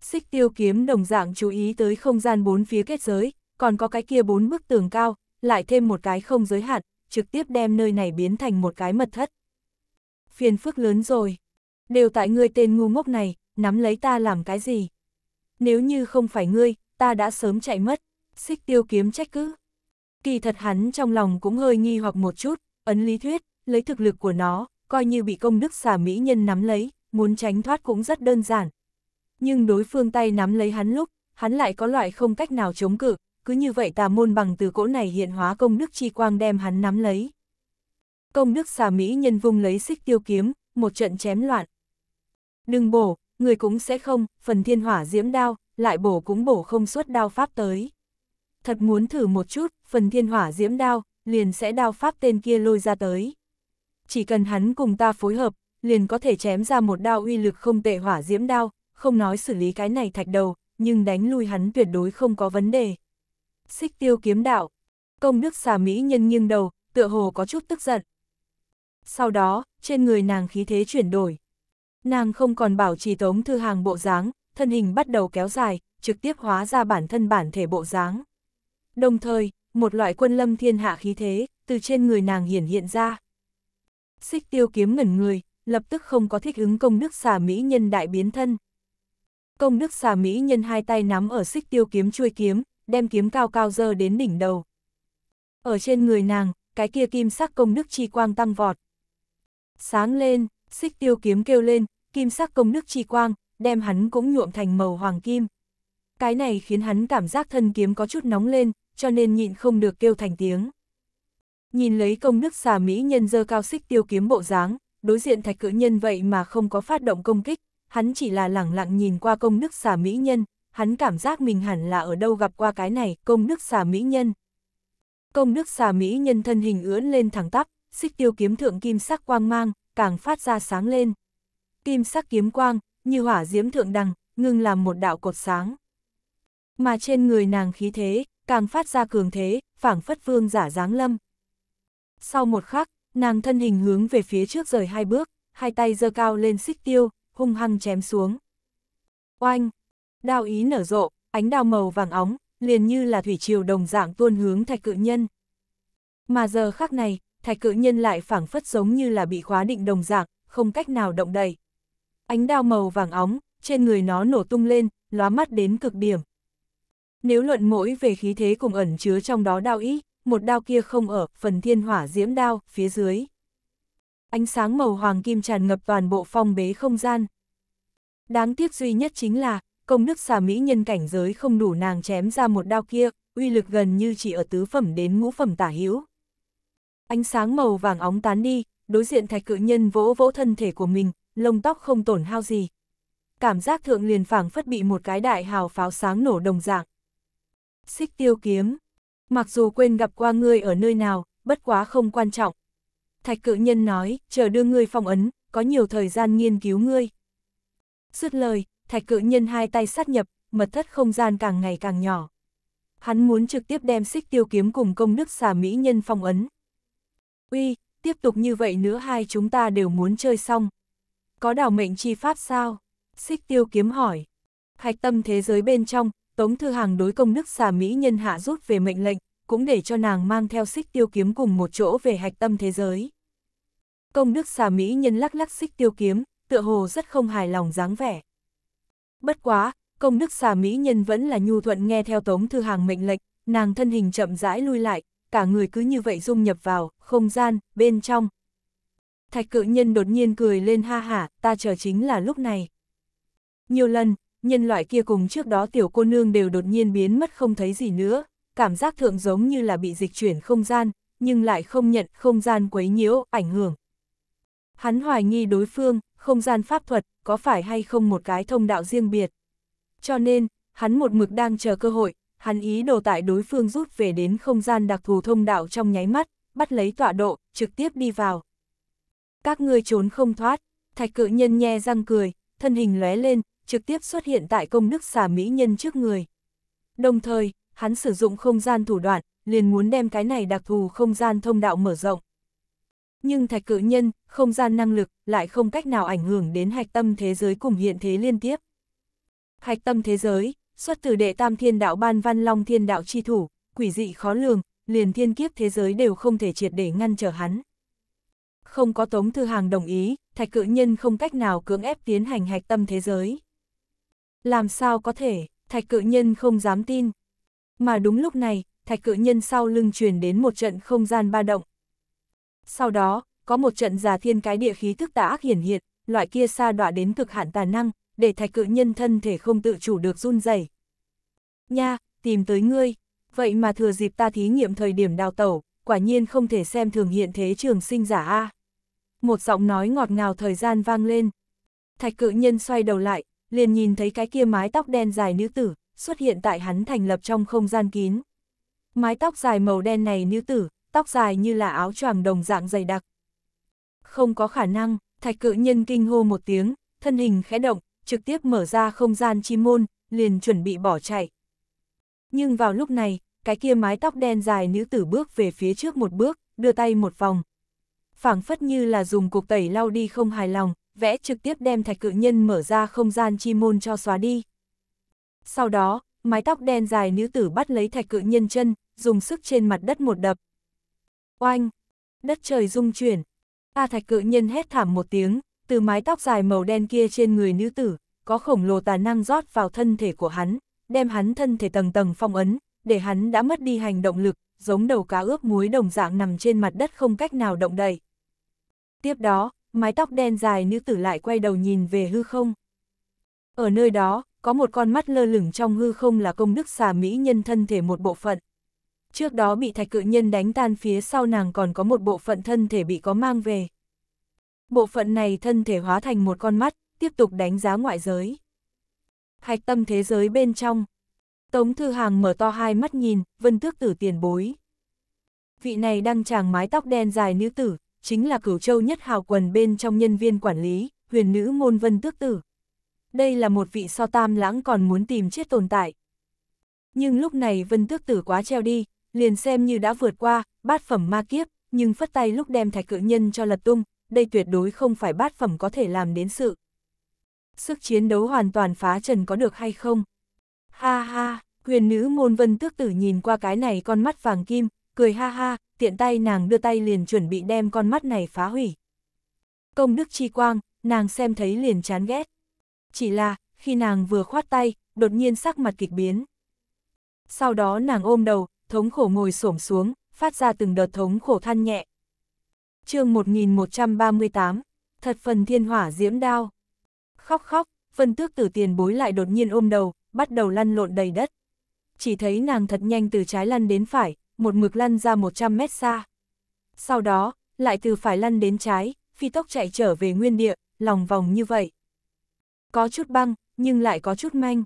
[SPEAKER 1] Xích tiêu kiếm đồng dạng chú ý tới không gian bốn phía kết giới, còn có cái kia bốn bức tường cao, lại thêm một cái không giới hạn, trực tiếp đem nơi này biến thành một cái mật thất. Phiền phức lớn rồi. Đều tại ngươi tên ngu ngốc này, nắm lấy ta làm cái gì? Nếu như không phải ngươi, ta đã sớm chạy mất. Xích tiêu kiếm trách cứ. Kỳ thật hắn trong lòng cũng hơi nghi hoặc một chút, ấn lý thuyết, lấy thực lực của nó, coi như bị công đức xà mỹ nhân nắm lấy, muốn tránh thoát cũng rất đơn giản. Nhưng đối phương tay nắm lấy hắn lúc, hắn lại có loại không cách nào chống cự, cứ như vậy tà môn bằng từ cỗ này hiện hóa công đức chi quang đem hắn nắm lấy. Công đức xà mỹ nhân vung lấy xích tiêu kiếm, một trận chém loạn. Đừng bổ, người cũng sẽ không, phần thiên hỏa diễm đao, lại bổ cũng bổ không suốt đao pháp tới thật muốn thử một chút, phần thiên hỏa diễm đao, liền sẽ đao pháp tên kia lôi ra tới. Chỉ cần hắn cùng ta phối hợp, liền có thể chém ra một đao uy lực không tệ hỏa diễm đao, không nói xử lý cái này thạch đầu, nhưng đánh lui hắn tuyệt đối không có vấn đề. Xích tiêu kiếm đạo, công đức xà mỹ nhân nghiêng đầu, tựa hồ có chút tức giận. Sau đó, trên người nàng khí thế chuyển đổi. Nàng không còn bảo trì tống thư hàng bộ dáng, thân hình bắt đầu kéo dài, trực tiếp hóa ra bản thân bản thể bộ dáng đồng thời, một loại quân lâm thiên hạ khí thế, từ trên người nàng hiển hiện ra. Xích tiêu kiếm ngẩn người, lập tức không có thích ứng công đức xà mỹ nhân đại biến thân. Công đức xà mỹ nhân hai tay nắm ở xích tiêu kiếm chuôi kiếm, đem kiếm cao cao dơ đến đỉnh đầu. Ở trên người nàng, cái kia kim sắc công đức chi quang tăng vọt. Sáng lên, xích tiêu kiếm kêu lên, kim sắc công đức chi quang, đem hắn cũng nhuộm thành màu hoàng kim. Cái này khiến hắn cảm giác thân kiếm có chút nóng lên, cho nên nhịn không được kêu thành tiếng. Nhìn lấy công đức xà mỹ nhân dơ cao xích tiêu kiếm bộ dáng, đối diện thạch cự nhân vậy mà không có phát động công kích, hắn chỉ là lẳng lặng nhìn qua công đức xà mỹ nhân, hắn cảm giác mình hẳn là ở đâu gặp qua cái này, công đức xà mỹ nhân. Công đức xà mỹ nhân thân hình ưỡn lên thẳng tắp, xích tiêu kiếm thượng kim sắc quang mang, càng phát ra sáng lên. Kim sắc kiếm quang, như hỏa diễm thượng đằng, ngưng làm một đạo cột sáng. Mà trên người nàng khí thế, càng phát ra cường thế, phảng phất vương giả dáng lâm. Sau một khắc, nàng thân hình hướng về phía trước rời hai bước, hai tay giơ cao lên xích tiêu, hung hăng chém xuống. Oanh! Đao ý nở rộ, ánh đao màu vàng óng, liền như là thủy triều đồng dạng tuôn hướng thạch cự nhân. Mà giờ khắc này, thạch cự nhân lại phảng phất giống như là bị khóa định đồng dạng, không cách nào động đậy. Ánh đao màu vàng óng, trên người nó nổ tung lên, lóa mắt đến cực điểm. Nếu luận mỗi về khí thế cùng ẩn chứa trong đó đao ý, một đao kia không ở, phần thiên hỏa diễm đao, phía dưới. Ánh sáng màu hoàng kim tràn ngập toàn bộ phong bế không gian. Đáng tiếc duy nhất chính là, công đức xà mỹ nhân cảnh giới không đủ nàng chém ra một đao kia, uy lực gần như chỉ ở tứ phẩm đến ngũ phẩm tả hữu. Ánh sáng màu vàng óng tán đi, đối diện thạch cự nhân vỗ vỗ thân thể của mình, lông tóc không tổn hao gì. Cảm giác thượng liền phảng phất bị một cái đại hào pháo sáng nổ đồng dạng xích tiêu kiếm. Mặc dù quên gặp qua ngươi ở nơi nào, bất quá không quan trọng. Thạch cự nhân nói, chờ đưa ngươi phong ấn, có nhiều thời gian nghiên cứu ngươi. Dứt lời, thạch cự nhân hai tay sát nhập, mật thất không gian càng ngày càng nhỏ. Hắn muốn trực tiếp đem xích tiêu kiếm cùng công đức xà mỹ nhân phong ấn. Uy, tiếp tục như vậy nữa hai chúng ta đều muốn chơi xong. Có đảo mệnh chi pháp sao? Xích tiêu kiếm hỏi. Hạch tâm thế giới bên trong, Tống Thư Hàng đối công đức xà Mỹ nhân hạ rút về mệnh lệnh, cũng để cho nàng mang theo xích tiêu kiếm cùng một chỗ về hạch tâm thế giới. Công đức xà Mỹ nhân lắc lắc xích tiêu kiếm, tựa hồ rất không hài lòng dáng vẻ. Bất quá, công đức xà Mỹ nhân vẫn là nhu thuận nghe theo Tống Thư Hàng mệnh lệnh, nàng thân hình chậm rãi lui lại, cả người cứ như vậy dung nhập vào, không gian, bên trong. Thạch cự nhân đột nhiên cười lên ha hả, ta chờ chính là lúc này. Nhiều lần, nhân loại kia cùng trước đó tiểu cô nương đều đột nhiên biến mất không thấy gì nữa, cảm giác thượng giống như là bị dịch chuyển không gian, nhưng lại không nhận không gian quấy nhiễu, ảnh hưởng. Hắn hoài nghi đối phương, không gian pháp thuật, có phải hay không một cái thông đạo riêng biệt. Cho nên, hắn một mực đang chờ cơ hội, hắn ý đồ tại đối phương rút về đến không gian đặc thù thông đạo trong nháy mắt, bắt lấy tọa độ, trực tiếp đi vào. Các ngươi trốn không thoát, thạch cự nhân nhe răng cười, thân hình lóe lên, trực tiếp xuất hiện tại công đức xà mỹ nhân trước người. Đồng thời, hắn sử dụng không gian thủ đoạn, liền muốn đem cái này đặc thù không gian thông đạo mở rộng. Nhưng thạch cự nhân, không gian năng lực, lại không cách nào ảnh hưởng đến hạch tâm thế giới cùng hiện thế liên tiếp. Hạch tâm thế giới, xuất từ đệ tam thiên đạo ban văn long thiên đạo chi thủ, quỷ dị khó lường, liền thiên kiếp thế giới đều không thể triệt để ngăn trở hắn. Không có tống thư hàng đồng ý, thạch cự nhân không cách nào cưỡng ép tiến hành hạch tâm thế giới. Làm sao có thể, thạch cự nhân không dám tin. Mà đúng lúc này, thạch cự nhân sau lưng truyền đến một trận không gian ba động. Sau đó, có một trận giả thiên cái địa khí thức tà ác hiển hiện, loại kia xa đọa đến cực hạn tà năng, để thạch cự nhân thân thể không tự chủ được run rẩy. Nha, tìm tới ngươi, vậy mà thừa dịp ta thí nghiệm thời điểm đào tẩu, quả nhiên không thể xem thường hiện thế trường sinh giả a. Một giọng nói ngọt ngào thời gian vang lên. Thạch cự nhân xoay đầu lại, liền nhìn thấy cái kia mái tóc đen dài nữ tử, xuất hiện tại hắn thành lập trong không gian kín. Mái tóc dài màu đen này nữ tử, tóc dài như là áo choàng đồng dạng dày đặc. Không có khả năng, thạch cự nhân kinh hô một tiếng, thân hình khẽ động, trực tiếp mở ra không gian chi môn, liền chuẩn bị bỏ chạy. Nhưng vào lúc này, cái kia mái tóc đen dài nữ tử bước về phía trước một bước, đưa tay một vòng. phảng phất như là dùng cục tẩy lau đi không hài lòng, vẽ trực tiếp đem thạch cự nhân mở ra không gian chi môn cho xóa đi. Sau đó, mái tóc đen dài nữ tử bắt lấy thạch cự nhân chân, dùng sức trên mặt đất một đập. Oanh! Đất trời rung chuyển. A thạch cự nhân hét thảm một tiếng, từ mái tóc dài màu đen kia trên người nữ tử, có khổng lồ tà năng rót vào thân thể của hắn, đem hắn thân thể tầng tầng phong ấn, để hắn đã mất đi hành động lực, giống đầu cá ướp muối đồng dạng nằm trên mặt đất không cách nào động đậy. Tiếp đó, mái tóc đen dài nữ tử lại quay đầu nhìn về hư không. Ở nơi đó, có một con mắt lơ lửng trong hư không là công đức xà mỹ nhân thân thể một bộ phận. Trước đó bị thạch cự nhân đánh tan phía sau nàng còn có một bộ phận thân thể bị có mang về. Bộ phận này thân thể hóa thành một con mắt, tiếp tục đánh giá ngoại giới. Hạch tâm thế giới bên trong. Tống Thư Hàng mở to hai mắt nhìn, vân tước tử tiền bối. Vị này đang chàng mái tóc đen dài nữ tử, chính là cửu châu nhất hào quần bên trong nhân viên quản lý, huyền nữ môn vân tước tử. Đây là một vị so tam lãng còn muốn tìm chết tồn tại. Nhưng lúc này vân tước tử quá treo đi, liền xem như đã vượt qua, bát phẩm ma kiếp, nhưng phất tay lúc đem thạch cự nhân cho lật tung, đây tuyệt đối không phải bát phẩm có thể làm đến sự. Sức chiến đấu hoàn toàn phá trần có được hay không? Ha ha, huyền nữ môn vân tước tử nhìn qua cái này con mắt vàng kim, cười ha ha, tiện tay nàng đưa tay liền chuẩn bị đem con mắt này phá hủy. Công đức chi quang, nàng xem thấy liền chán ghét. Chỉ là, khi nàng vừa khoát tay, đột nhiên sắc mặt kịch biến. Sau đó nàng ôm đầu, thống khổ ngồi xổm xuống, phát ra từng đợt thống khổ than nhẹ. chương 1138, thật phần thiên hỏa diễm đao. Khóc khóc, phân tước tử tiền bối lại đột nhiên ôm đầu, bắt đầu lăn lộn đầy đất. Chỉ thấy nàng thật nhanh từ trái lăn đến phải, một mực lăn ra 100 mét xa. Sau đó, lại từ phải lăn đến trái, phi tốc chạy trở về nguyên địa, lòng vòng như vậy. Có chút băng, nhưng lại có chút manh.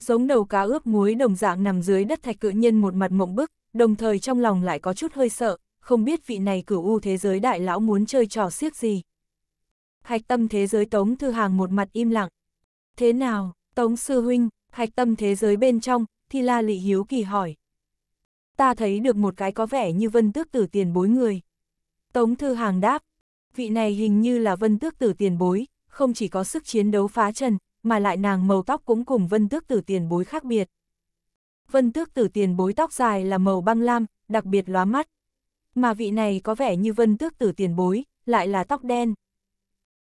[SPEAKER 1] Giống đầu cá ướp muối đồng dạng nằm dưới đất thạch cự nhân một mặt mộng bức, đồng thời trong lòng lại có chút hơi sợ, không biết vị này cửu u thế giới đại lão muốn chơi trò siếc gì. Hạch tâm thế giới Tống Thư Hàng một mặt im lặng. Thế nào, Tống Sư Huynh, hạch tâm thế giới bên trong, Thi La Lị Hiếu Kỳ hỏi ta thấy được một cái có vẻ như vân tước tử tiền bối người. Tống Thư Hàng đáp, vị này hình như là vân tước tử tiền bối, không chỉ có sức chiến đấu phá trần, mà lại nàng màu tóc cũng cùng vân tước tử tiền bối khác biệt. Vân tước tử tiền bối tóc dài là màu băng lam, đặc biệt lóa mắt. Mà vị này có vẻ như vân tước tử tiền bối, lại là tóc đen.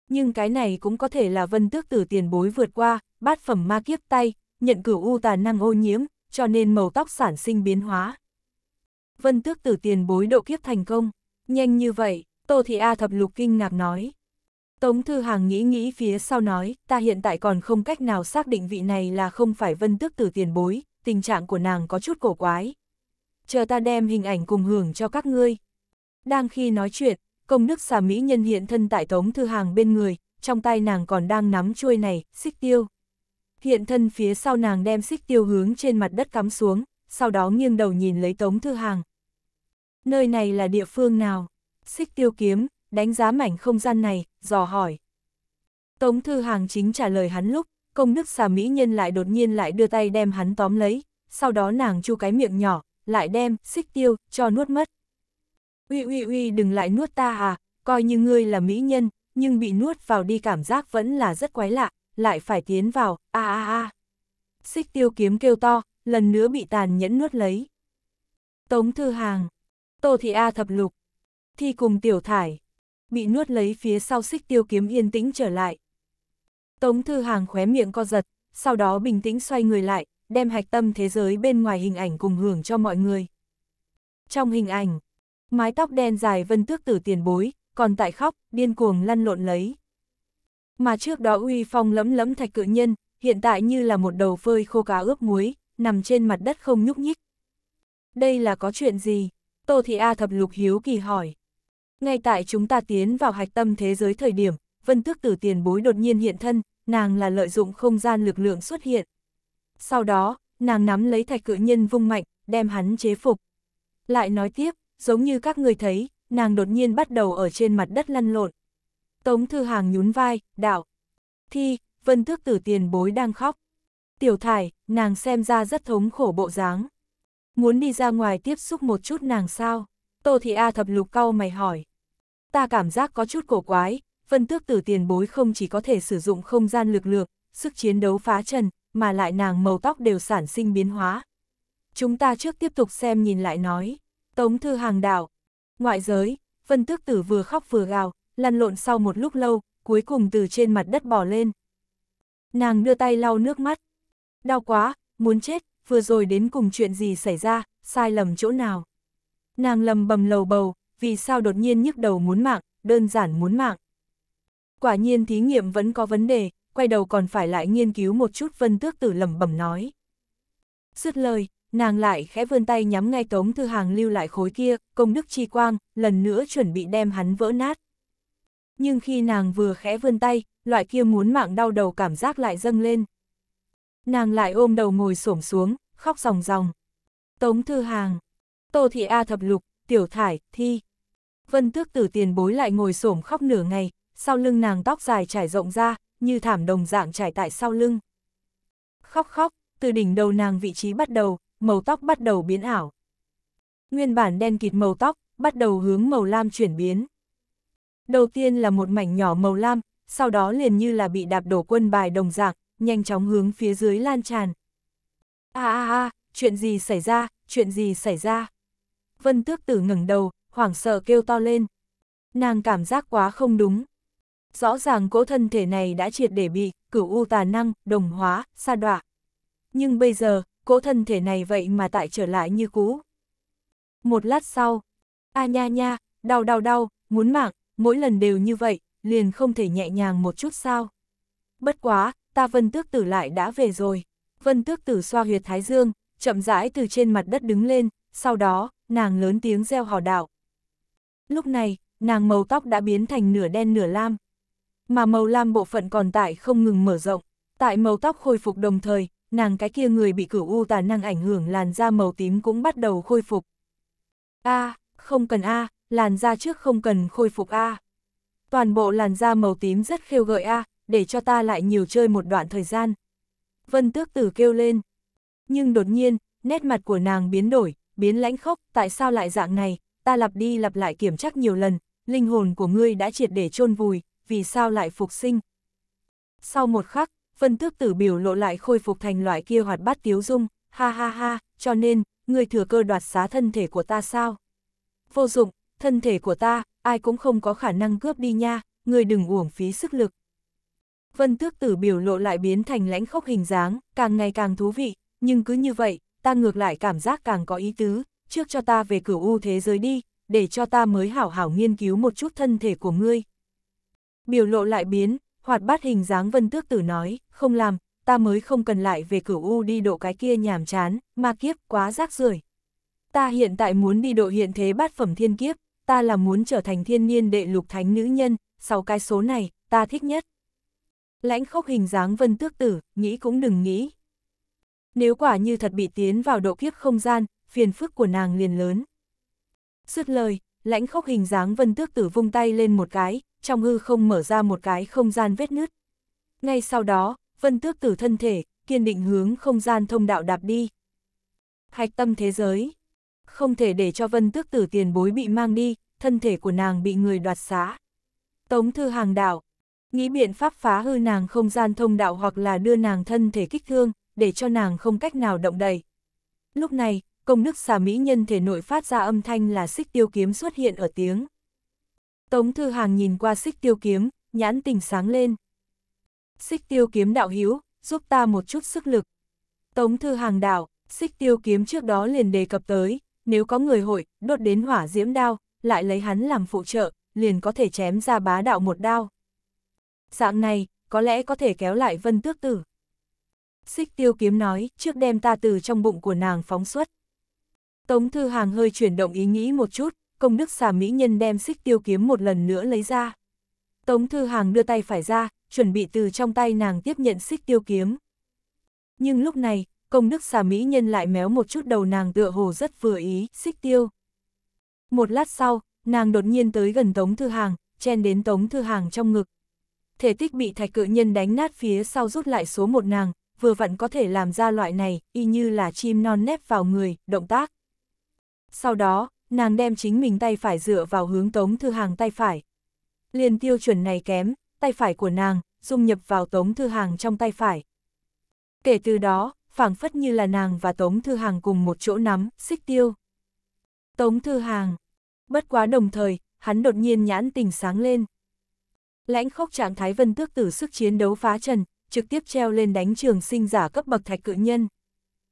[SPEAKER 1] Nhưng cái này cũng có thể là vân tước tử tiền bối vượt qua, bát phẩm ma kiếp tay, nhận cửu u tà năng ô nhiễm, cho nên màu tóc sản sinh biến hóa vân tước tử tiền bối độ kiếp thành công, nhanh như vậy, Tô Thị A thập lục kinh ngạc nói. Tống Thư Hàng nghĩ nghĩ phía sau nói, ta hiện tại còn không cách nào xác định vị này là không phải vân tước tử tiền bối, tình trạng của nàng có chút cổ quái. Chờ ta đem hình ảnh cùng hưởng cho các ngươi. Đang khi nói chuyện, công đức xà Mỹ nhân hiện thân tại Tống Thư Hàng bên người, trong tay nàng còn đang nắm chuôi này, xích tiêu. Hiện thân phía sau nàng đem xích tiêu hướng trên mặt đất cắm xuống, sau đó nghiêng đầu nhìn lấy Tống Thư Hàng, Nơi này là địa phương nào? Xích tiêu kiếm, đánh giá mảnh không gian này, dò hỏi. Tống Thư Hàng chính trả lời hắn lúc, công đức xà mỹ nhân lại đột nhiên lại đưa tay đem hắn tóm lấy, sau đó nàng chu cái miệng nhỏ, lại đem, xích tiêu, cho nuốt mất. Uy uy uy đừng lại nuốt ta à, coi như ngươi là mỹ nhân, nhưng bị nuốt vào đi cảm giác vẫn là rất quái lạ, lại phải tiến vào, a a a. Xích tiêu kiếm kêu to, lần nữa bị tàn nhẫn nuốt lấy. Tống Thư Hàng Tô Thị A thập lục. Thi cùng tiểu thải. Bị nuốt lấy phía sau xích tiêu kiếm yên tĩnh trở lại. Tống Thư Hàng khóe miệng co giật, sau đó bình tĩnh xoay người lại, đem hạch tâm thế giới bên ngoài hình ảnh cùng hưởng cho mọi người. Trong hình ảnh, mái tóc đen dài vân tước tử tiền bối, còn tại khóc, điên cuồng lăn lộn lấy. Mà trước đó uy phong lấm lấm thạch cự nhân, hiện tại như là một đầu phơi khô cá ướp muối, nằm trên mặt đất không nhúc nhích. Đây là có chuyện gì? Tô Thị A thập lục hiếu kỳ hỏi. Ngay tại chúng ta tiến vào hạch tâm thế giới thời điểm, vân tước tử tiền bối đột nhiên hiện thân, nàng là lợi dụng không gian lực lượng xuất hiện. Sau đó, nàng nắm lấy thạch cự nhân vung mạnh, đem hắn chế phục. Lại nói tiếp, giống như các người thấy, nàng đột nhiên bắt đầu ở trên mặt đất lăn lộn. Tống Thư Hàng nhún vai, đạo. Thi, vân tước tử tiền bối đang khóc. Tiểu thải, nàng xem ra rất thống khổ bộ dáng muốn đi ra ngoài tiếp xúc một chút nàng sao? Tô Thị A thập lục cau mày hỏi. Ta cảm giác có chút cổ quái, phân tước tử tiền bối không chỉ có thể sử dụng không gian lực lượng, sức chiến đấu phá trần, mà lại nàng màu tóc đều sản sinh biến hóa. Chúng ta trước tiếp tục xem nhìn lại nói. Tống thư hàng đạo. Ngoại giới, phân tước tử vừa khóc vừa gào, lăn lộn sau một lúc lâu, cuối cùng từ trên mặt đất bỏ lên. Nàng đưa tay lau nước mắt. Đau quá, muốn chết, vừa rồi đến cùng chuyện gì xảy ra, sai lầm chỗ nào. Nàng lầm bầm lầu bầu, vì sao đột nhiên nhức đầu muốn mạng, đơn giản muốn mạng. Quả nhiên thí nghiệm vẫn có vấn đề, quay đầu còn phải lại nghiên cứu một chút vân tước tử lầm bầm nói. Dứt lời, nàng lại khẽ vươn tay nhắm ngay tống thư hàng lưu lại khối kia, công đức chi quang, lần nữa chuẩn bị đem hắn vỡ nát. Nhưng khi nàng vừa khẽ vươn tay, loại kia muốn mạng đau đầu cảm giác lại dâng lên nàng lại ôm đầu ngồi xổm xuống, khóc ròng ròng. Tống Thư Hàng, Tô Thị A Thập Lục, Tiểu Thải, Thi. Vân Tước Tử tiền bối lại ngồi xổm khóc nửa ngày, sau lưng nàng tóc dài trải rộng ra, như thảm đồng dạng trải tại sau lưng. Khóc khóc, từ đỉnh đầu nàng vị trí bắt đầu, màu tóc bắt đầu biến ảo. Nguyên bản đen kịt màu tóc, bắt đầu hướng màu lam chuyển biến. Đầu tiên là một mảnh nhỏ màu lam, sau đó liền như là bị đạp đổ quân bài đồng dạng, nhanh chóng hướng phía dưới lan tràn. a a a, chuyện gì xảy ra, chuyện gì xảy ra? Vân tước tử ngẩng đầu, hoảng sợ kêu to lên. Nàng cảm giác quá không đúng. Rõ ràng cỗ thân thể này đã triệt để bị cửu u tà năng, đồng hóa, sa đọa. Nhưng bây giờ, cỗ thân thể này vậy mà tại trở lại như cũ. Một lát sau, a nha nha, đau đau đau, muốn mạng, mỗi lần đều như vậy, liền không thể nhẹ nhàng một chút sao. Bất quá, ta vân tước tử lại đã về rồi. Vân tước tử xoa huyệt thái dương, chậm rãi từ trên mặt đất đứng lên, sau đó, nàng lớn tiếng reo hò đạo. Lúc này, nàng màu tóc đã biến thành nửa đen nửa lam. Mà màu lam bộ phận còn tại không ngừng mở rộng, tại màu tóc khôi phục đồng thời, nàng cái kia người bị cửu u tà năng ảnh hưởng làn da màu tím cũng bắt đầu khôi phục. A, không cần A, làn da trước không cần khôi phục A. Toàn bộ làn da màu tím rất khêu gợi A, để cho ta lại nhiều chơi một đoạn thời gian. Vân tước tử kêu lên. Nhưng đột nhiên, nét mặt của nàng biến đổi, biến lãnh khốc, tại sao lại dạng này, ta lặp đi lặp lại kiểm tra nhiều lần, linh hồn của ngươi đã triệt để chôn vùi, vì sao lại phục sinh. Sau một khắc, vân tước tử biểu lộ lại khôi phục thành loại kia hoạt bát tiếu dung, ha ha ha, cho nên, ngươi thừa cơ đoạt xá thân thể của ta sao? Vô dụng, thân thể của ta, ai cũng không có khả năng cướp đi nha, ngươi đừng uổng phí sức lực. Vân Tước Tử biểu lộ lại biến thành lãnh khốc hình dáng, càng ngày càng thú vị, nhưng cứ như vậy, ta ngược lại cảm giác càng có ý tứ, trước cho ta về cửu u thế giới đi, để cho ta mới hảo hảo nghiên cứu một chút thân thể của ngươi. Biểu lộ lại biến, hoạt bát hình dáng Vân Tước Tử nói, không làm, ta mới không cần lại về cửu u đi độ cái kia nhàm chán, ma kiếp quá rác rưởi. Ta hiện tại muốn đi độ hiện thế bát phẩm thiên kiếp, ta là muốn trở thành thiên niên đệ lục thánh nữ nhân, sau cái số này, ta thích nhất. Lãnh khốc hình dáng vân tước tử, nghĩ cũng đừng nghĩ. Nếu quả như thật bị tiến vào độ kiếp không gian, phiền phức của nàng liền lớn. Dứt lời, lãnh khốc hình dáng vân tước tử vung tay lên một cái, trong hư không mở ra một cái không gian vết nứt. Ngay sau đó, vân tước tử thân thể, kiên định hướng không gian thông đạo đạp đi. Hạch tâm thế giới. Không thể để cho vân tước tử tiền bối bị mang đi, thân thể của nàng bị người đoạt xá. Tống thư hàng đảo, Nghĩ biện pháp phá hư nàng không gian thông đạo hoặc là đưa nàng thân thể kích thương, để cho nàng không cách nào động đậy. Lúc này, công đức xà mỹ nhân thể nội phát ra âm thanh là xích tiêu kiếm xuất hiện ở tiếng. Tống Thư Hàng nhìn qua xích tiêu kiếm, nhãn tình sáng lên. Xích tiêu kiếm đạo hiếu, giúp ta một chút sức lực. Tống Thư Hàng đạo, xích tiêu kiếm trước đó liền đề cập tới, nếu có người hội, đốt đến hỏa diễm đao, lại lấy hắn làm phụ trợ, liền có thể chém ra bá đạo một đao dạng này, có lẽ có thể kéo lại vân tước tử. Xích tiêu kiếm nói, trước đem ta từ trong bụng của nàng phóng xuất. Tống Thư Hàng hơi chuyển động ý nghĩ một chút, công đức xà mỹ nhân đem xích tiêu kiếm một lần nữa lấy ra. Tống Thư Hàng đưa tay phải ra, chuẩn bị từ trong tay nàng tiếp nhận xích tiêu kiếm. Nhưng lúc này, công đức xà mỹ nhân lại méo một chút đầu nàng tựa hồ rất vừa ý, xích tiêu. Một lát sau, nàng đột nhiên tới gần Tống Thư Hàng, chen đến Tống Thư Hàng trong ngực thể tích bị thạch cự nhân đánh nát phía sau rút lại số một nàng, vừa vặn có thể làm ra loại này, y như là chim non nép vào người, động tác. Sau đó, nàng đem chính mình tay phải dựa vào hướng tống thư hàng tay phải. Liền tiêu chuẩn này kém, tay phải của nàng, dung nhập vào tống thư hàng trong tay phải. Kể từ đó, phảng phất như là nàng và tống thư hàng cùng một chỗ nắm, xích tiêu. Tống thư hàng. Bất quá đồng thời, hắn đột nhiên nhãn tình sáng lên. Lãnh khốc trạng thái vân tước tử sức chiến đấu phá trần, trực tiếp treo lên đánh trường sinh giả cấp bậc thạch cự nhân.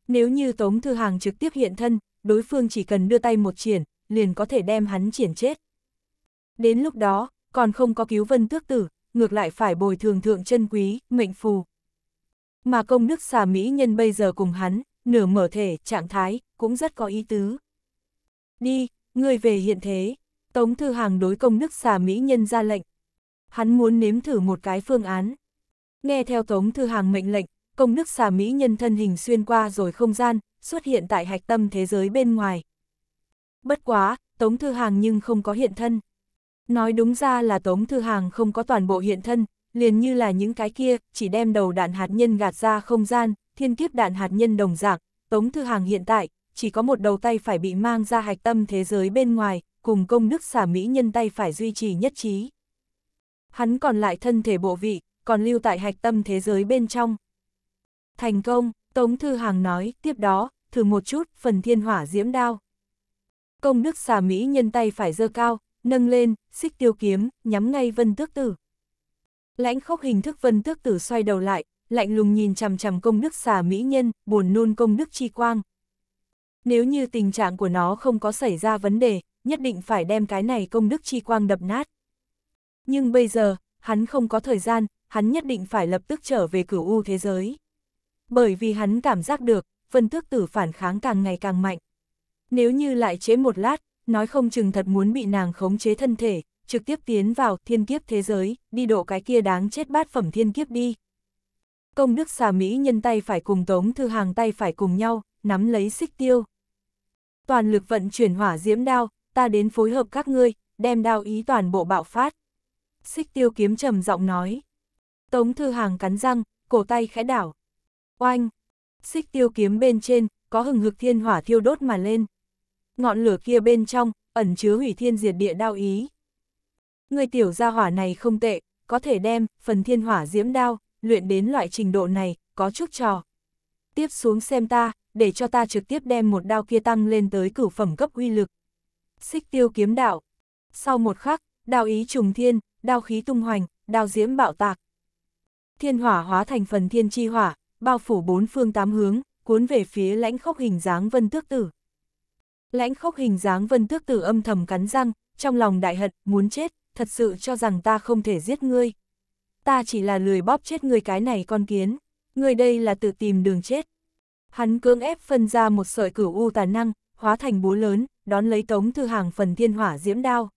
[SPEAKER 1] Nếu như Tống Thư Hàng trực tiếp hiện thân, đối phương chỉ cần đưa tay một triển, liền có thể đem hắn triển chết. Đến lúc đó, còn không có cứu vân tước tử, ngược lại phải bồi thường thượng chân quý, mệnh phù. Mà công đức xà mỹ nhân bây giờ cùng hắn, nửa mở thể, trạng thái, cũng rất có ý tứ. Đi, người về hiện thế, Tống Thư Hàng đối công đức xà mỹ nhân ra lệnh, Hắn muốn nếm thử một cái phương án. Nghe theo Tống Thư Hàng mệnh lệnh, công đức xà Mỹ nhân thân hình xuyên qua rồi không gian, xuất hiện tại hạch tâm thế giới bên ngoài. Bất quá, Tống Thư Hàng nhưng không có hiện thân. Nói đúng ra là Tống Thư Hàng không có toàn bộ hiện thân, liền như là những cái kia, chỉ đem đầu đạn hạt nhân gạt ra không gian, thiên kiếp đạn hạt nhân đồng dạng, Tống Thư Hàng hiện tại, chỉ có một đầu tay phải bị mang ra hạch tâm thế giới bên ngoài, cùng công đức xà mỹ nhân tay phải duy trì nhất trí hắn còn lại thân thể bộ vị, còn lưu tại hạch tâm thế giới bên trong. Thành công, Tống Thư Hàng nói, tiếp đó, thử một chút, phần thiên hỏa diễm đao. Công đức xà Mỹ nhân tay phải dơ cao, nâng lên, xích tiêu kiếm, nhắm ngay vân tước tử. Lãnh khốc hình thức vân tước tử xoay đầu lại, lạnh lùng nhìn chằm chằm công đức xà Mỹ nhân, buồn nôn công đức chi quang. Nếu như tình trạng của nó không có xảy ra vấn đề, nhất định phải đem cái này công đức chi quang đập nát. Nhưng bây giờ, hắn không có thời gian, hắn nhất định phải lập tức trở về cửu u thế giới. Bởi vì hắn cảm giác được, phân tước tử phản kháng càng ngày càng mạnh. Nếu như lại chế một lát, nói không chừng thật muốn bị nàng khống chế thân thể, trực tiếp tiến vào thiên kiếp thế giới, đi độ cái kia đáng chết bát phẩm thiên kiếp đi. Công đức xà Mỹ nhân tay phải cùng tống thư hàng tay phải cùng nhau, nắm lấy xích tiêu. Toàn lực vận chuyển hỏa diễm đao, ta đến phối hợp các ngươi, đem đao ý toàn bộ bạo phát xích tiêu kiếm trầm giọng nói. Tống thư hàng cắn răng, cổ tay khẽ đảo. Oanh! Xích tiêu kiếm bên trên, có hừng hực thiên hỏa thiêu đốt mà lên. Ngọn lửa kia bên trong, ẩn chứa hủy thiên diệt địa đao ý. Người tiểu gia hỏa này không tệ, có thể đem phần thiên hỏa diễm đao, luyện đến loại trình độ này, có chút trò. Tiếp xuống xem ta, để cho ta trực tiếp đem một đao kia tăng lên tới cửu phẩm cấp uy lực. Xích tiêu kiếm đạo. Sau một khắc, đao ý trùng thiên, đao khí tung hoành, đao diễm bạo tạc. Thiên hỏa hóa thành phần thiên chi hỏa, bao phủ bốn phương tám hướng, cuốn về phía lãnh khốc hình dáng vân tước tử. Lãnh khốc hình dáng vân tước tử âm thầm cắn răng, trong lòng đại hận, muốn chết, thật sự cho rằng ta không thể giết ngươi. Ta chỉ là lười bóp chết ngươi cái này con kiến, ngươi đây là tự tìm đường chết. Hắn cưỡng ép phân ra một sợi cửu u tà năng, hóa thành búa lớn, đón lấy tống thư hàng phần thiên hỏa diễm đao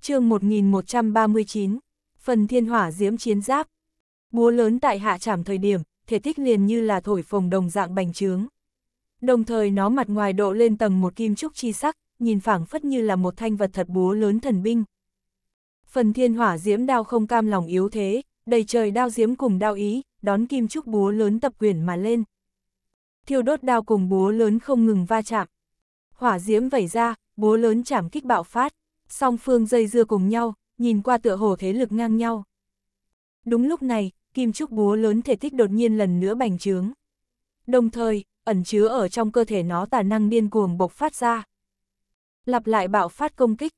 [SPEAKER 1] chương 1139, phần thiên hỏa diễm chiến giáp. Búa lớn tại hạ trảm thời điểm, thể tích liền như là thổi phồng đồng dạng bành trướng. Đồng thời nó mặt ngoài độ lên tầng một kim trúc chi sắc, nhìn phảng phất như là một thanh vật thật búa lớn thần binh. Phần thiên hỏa diễm đao không cam lòng yếu thế, đầy trời đao diễm cùng đao ý, đón kim trúc búa lớn tập quyền mà lên. Thiêu đốt đao cùng búa lớn không ngừng va chạm. Hỏa diễm vẩy ra, búa lớn chạm kích bạo phát song phương dây dưa cùng nhau, nhìn qua tựa hồ thế lực ngang nhau. Đúng lúc này, kim trúc búa lớn thể tích đột nhiên lần nữa bành trướng. Đồng thời, ẩn chứa ở trong cơ thể nó tà năng điên cuồng bộc phát ra. Lặp lại bạo phát công kích.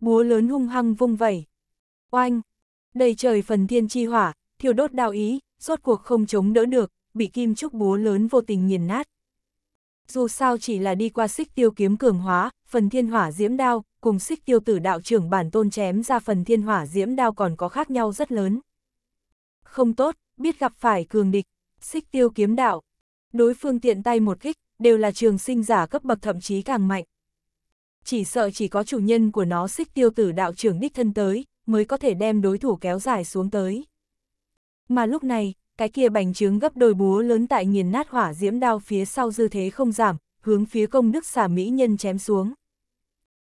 [SPEAKER 1] Búa lớn hung hăng vung vẩy. Oanh! Đầy trời phần thiên chi hỏa, thiêu đốt đạo ý, rốt cuộc không chống đỡ được, bị kim trúc búa lớn vô tình nghiền nát. Dù sao chỉ là đi qua xích tiêu kiếm cường hóa, phần thiên hỏa diễm đao, cùng xích tiêu tử đạo trưởng bản tôn chém ra phần thiên hỏa diễm đao còn có khác nhau rất lớn. Không tốt, biết gặp phải cường địch, xích tiêu kiếm đạo. Đối phương tiện tay một kích, đều là trường sinh giả cấp bậc thậm chí càng mạnh. Chỉ sợ chỉ có chủ nhân của nó xích tiêu tử đạo trưởng đích thân tới, mới có thể đem đối thủ kéo dài xuống tới. Mà lúc này, cái kia bành trướng gấp đôi búa lớn tại nghiền nát hỏa diễm đao phía sau dư thế không giảm, hướng phía công đức xà mỹ nhân chém xuống.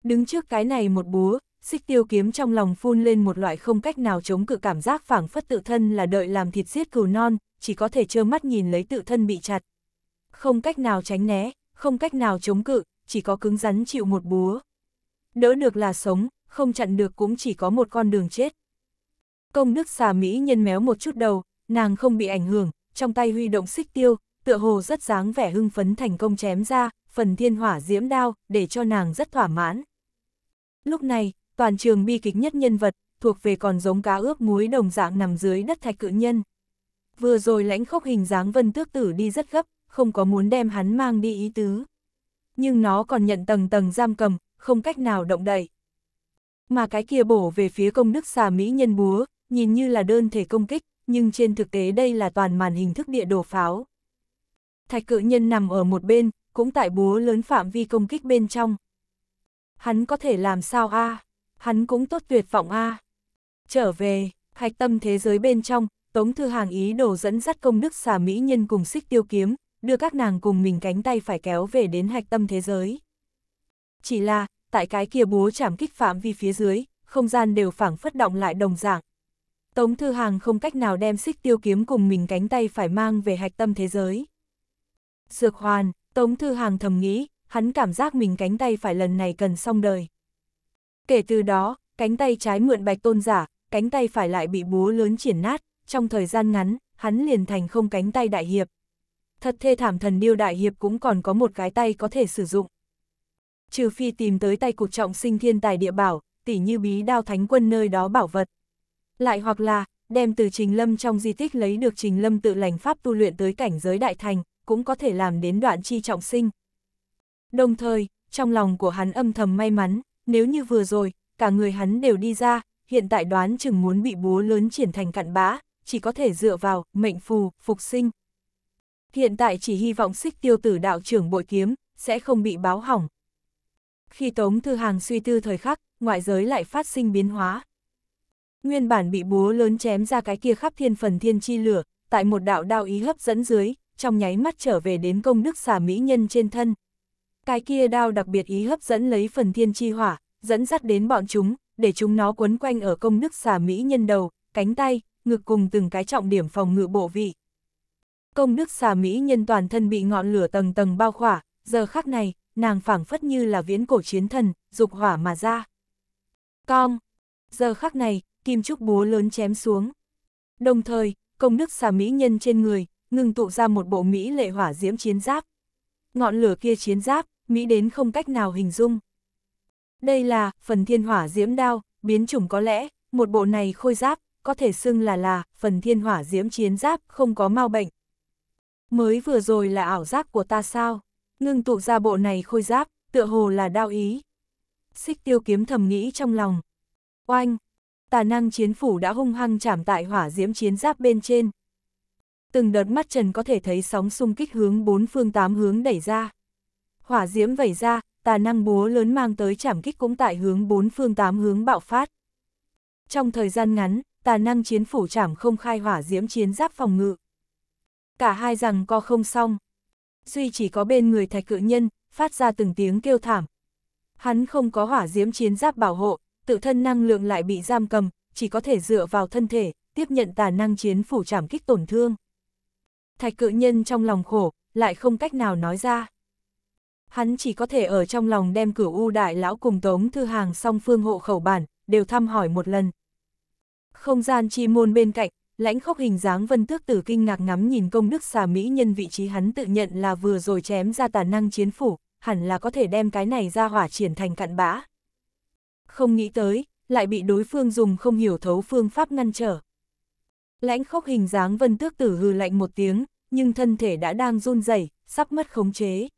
[SPEAKER 1] Đứng trước cái này một búa, xích tiêu kiếm trong lòng phun lên một loại không cách nào chống cự cảm giác phảng phất tự thân là đợi làm thịt giết cừu non, chỉ có thể trơ mắt nhìn lấy tự thân bị chặt. Không cách nào tránh né, không cách nào chống cự, chỉ có cứng rắn chịu một búa. Đỡ được là sống, không chặn được cũng chỉ có một con đường chết. Công đức xà Mỹ nhân méo một chút đầu, nàng không bị ảnh hưởng, trong tay huy động xích tiêu, tựa hồ rất dáng vẻ hưng phấn thành công chém ra, phần thiên hỏa diễm đao, để cho nàng rất thỏa mãn. Lúc này, toàn trường bi kịch nhất nhân vật, thuộc về còn giống cá ướp muối đồng dạng nằm dưới đất thạch cự nhân. Vừa rồi lãnh khốc hình dáng vân tước tử đi rất gấp, không có muốn đem hắn mang đi ý tứ. Nhưng nó còn nhận tầng tầng giam cầm, không cách nào động đậy. Mà cái kia bổ về phía công đức xà Mỹ nhân búa, nhìn như là đơn thể công kích, nhưng trên thực tế đây là toàn màn hình thức địa đồ pháo. Thạch cự nhân nằm ở một bên, cũng tại búa lớn phạm vi công kích bên trong. Hắn có thể làm sao a? À? Hắn cũng tốt tuyệt vọng a. À? Trở về, hạch tâm thế giới bên trong, Tống Thư Hàng ý đồ dẫn dắt công đức xà mỹ nhân cùng xích tiêu kiếm, đưa các nàng cùng mình cánh tay phải kéo về đến hạch tâm thế giới. Chỉ là, tại cái kia búa chạm kích phạm vi phía dưới, không gian đều phảng phất động lại đồng dạng, Tống Thư Hàng không cách nào đem xích tiêu kiếm cùng mình cánh tay phải mang về hạch tâm thế giới. Dược hoàn, Tống Thư Hàng thầm nghĩ, hắn cảm giác mình cánh tay phải lần này cần xong đời. Kể từ đó, cánh tay trái mượn bạch tôn giả, cánh tay phải lại bị búa lớn triển nát, trong thời gian ngắn, hắn liền thành không cánh tay đại hiệp. Thật thê thảm thần điêu đại hiệp cũng còn có một cái tay có thể sử dụng. Trừ phi tìm tới tay cục trọng sinh thiên tài địa bảo, tỉ như bí đao thánh quân nơi đó bảo vật. Lại hoặc là, đem từ Trình Lâm trong di tích lấy được Trình Lâm tự lành pháp tu luyện tới cảnh giới đại thành, cũng có thể làm đến đoạn chi trọng sinh. Đồng thời, trong lòng của hắn âm thầm may mắn, nếu như vừa rồi, cả người hắn đều đi ra, hiện tại đoán chừng muốn bị búa lớn triển thành cặn bã, chỉ có thể dựa vào mệnh phù, phục sinh. Hiện tại chỉ hy vọng xích tiêu tử đạo trưởng bội kiếm, sẽ không bị báo hỏng. Khi Tống Thư Hàng suy tư thời khắc, ngoại giới lại phát sinh biến hóa. Nguyên bản bị búa lớn chém ra cái kia khắp thiên phần thiên chi lửa, tại một đạo đao ý hấp dẫn dưới, trong nháy mắt trở về đến công đức xà mỹ nhân trên thân. Cái kia đao đặc biệt ý hấp dẫn lấy phần thiên chi hỏa, dẫn dắt đến bọn chúng, để chúng nó quấn quanh ở công đức xà mỹ nhân đầu, cánh tay, ngực cùng từng cái trọng điểm phòng ngự bộ vị. Công đức xà mỹ nhân toàn thân bị ngọn lửa tầng tầng bao khỏa, giờ khắc này, nàng phảng phất như là viễn cổ chiến thần, dục hỏa mà ra. Con, Giờ khắc này, kim trúc búa lớn chém xuống. Đồng thời, công đức xà mỹ nhân trên người, ngừng tụ ra một bộ mỹ lệ hỏa diễm chiến giáp. Ngọn lửa kia chiến giáp, mỹ đến không cách nào hình dung. Đây là phần thiên hỏa diễm đao, biến chủng có lẽ, một bộ này khôi giáp, có thể xưng là là phần thiên hỏa diễm chiến giáp không có mau bệnh. Mới vừa rồi là ảo giác của ta sao? Ngưng tụ ra bộ này khôi giáp, tựa hồ là đao ý. Xích tiêu kiếm thầm nghĩ trong lòng. Oanh, tà năng chiến phủ đã hung hăng chạm tại hỏa diễm chiến giáp bên trên. Từng đợt mắt trần có thể thấy sóng xung kích hướng bốn phương tám hướng đẩy ra. Hỏa diễm vẩy ra, tà năng búa lớn mang tới chạm kích cũng tại hướng bốn phương tám hướng bạo phát. Trong thời gian ngắn, tà năng chiến phủ chạm không khai hỏa diễm chiến giáp phòng ngự. Cả hai rằng co không xong. Duy chỉ có bên người thạch cự nhân, phát ra từng tiếng kêu thảm. Hắn không có hỏa diễm chiến giáp bảo hộ, tự thân năng lượng lại bị giam cầm, chỉ có thể dựa vào thân thể, tiếp nhận tà năng chiến phủ trảm kích tổn thương. Thạch cự nhân trong lòng khổ, lại không cách nào nói ra. Hắn chỉ có thể ở trong lòng đem cửu u đại lão cùng tống thư hàng song phương hộ khẩu bản, đều thăm hỏi một lần. Không gian chi môn bên cạnh, lãnh khốc hình dáng vân tước tử kinh ngạc ngắm nhìn công đức xà mỹ nhân vị trí hắn tự nhận là vừa rồi chém ra tà năng chiến phủ, hẳn là có thể đem cái này ra hỏa triển thành cặn bã không nghĩ tới, lại bị đối phương dùng không hiểu thấu phương pháp ngăn trở. Lãnh khốc hình dáng vân tước tử hư lạnh một tiếng, nhưng thân thể đã đang run rẩy, sắp mất khống chế.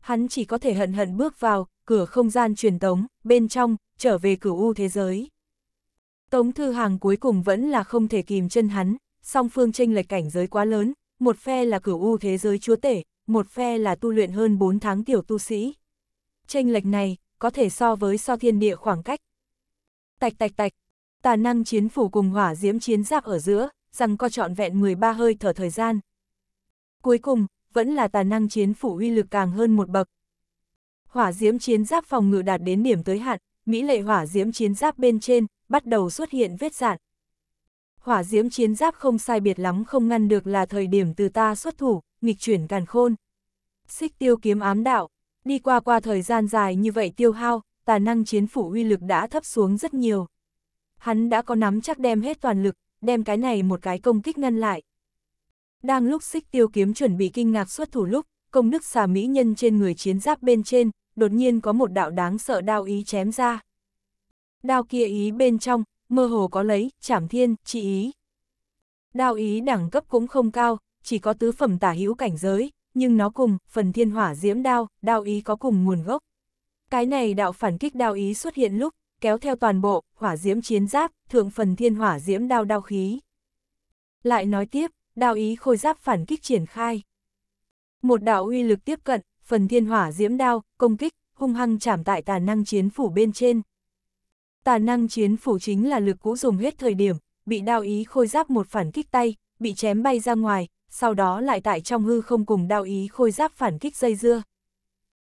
[SPEAKER 1] Hắn chỉ có thể hận hận bước vào, cửa không gian truyền tống, bên trong, trở về cửu u thế giới. Tống thư hàng cuối cùng vẫn là không thể kìm chân hắn, song phương tranh lệch cảnh giới quá lớn, một phe là cửu u thế giới chúa tể, một phe là tu luyện hơn 4 tháng tiểu tu sĩ. Tranh lệch này, có thể so với so thiên địa khoảng cách. Tạch tạch tạch, tà năng chiến phủ cùng hỏa diễm chiến giáp ở giữa, rằng co trọn vẹn 13 hơi thở thời gian. Cuối cùng, vẫn là tà năng chiến phủ uy lực càng hơn một bậc. Hỏa diễm chiến giáp phòng ngự đạt đến điểm tới hạn, mỹ lệ hỏa diễm chiến giáp bên trên, bắt đầu xuất hiện vết dạn. Hỏa diễm chiến giáp không sai biệt lắm không ngăn được là thời điểm từ ta xuất thủ, nghịch chuyển càn khôn. Xích tiêu kiếm ám đạo, Đi qua qua thời gian dài như vậy tiêu hao, tà năng chiến phủ uy lực đã thấp xuống rất nhiều. Hắn đã có nắm chắc đem hết toàn lực, đem cái này một cái công kích ngăn lại. Đang lúc xích tiêu kiếm chuẩn bị kinh ngạc xuất thủ lúc, công đức xà mỹ nhân trên người chiến giáp bên trên, đột nhiên có một đạo đáng sợ đao ý chém ra. Đao kia ý bên trong, mơ hồ có lấy, chảm thiên, chỉ ý. Đao ý đẳng cấp cũng không cao, chỉ có tứ phẩm tả hữu cảnh giới, nhưng nó cùng, phần thiên hỏa diễm đao, đao ý có cùng nguồn gốc. Cái này đạo phản kích đao ý xuất hiện lúc, kéo theo toàn bộ, hỏa diễm chiến giáp, thượng phần thiên hỏa diễm đao đao khí. Lại nói tiếp, đao ý khôi giáp phản kích triển khai. Một đạo uy lực tiếp cận, phần thiên hỏa diễm đao, công kích, hung hăng chạm tại tà năng chiến phủ bên trên. Tà năng chiến phủ chính là lực cũ dùng hết thời điểm, bị đao ý khôi giáp một phản kích tay, bị chém bay ra ngoài, sau đó lại tại trong hư không cùng đao ý khôi giáp phản kích dây dưa.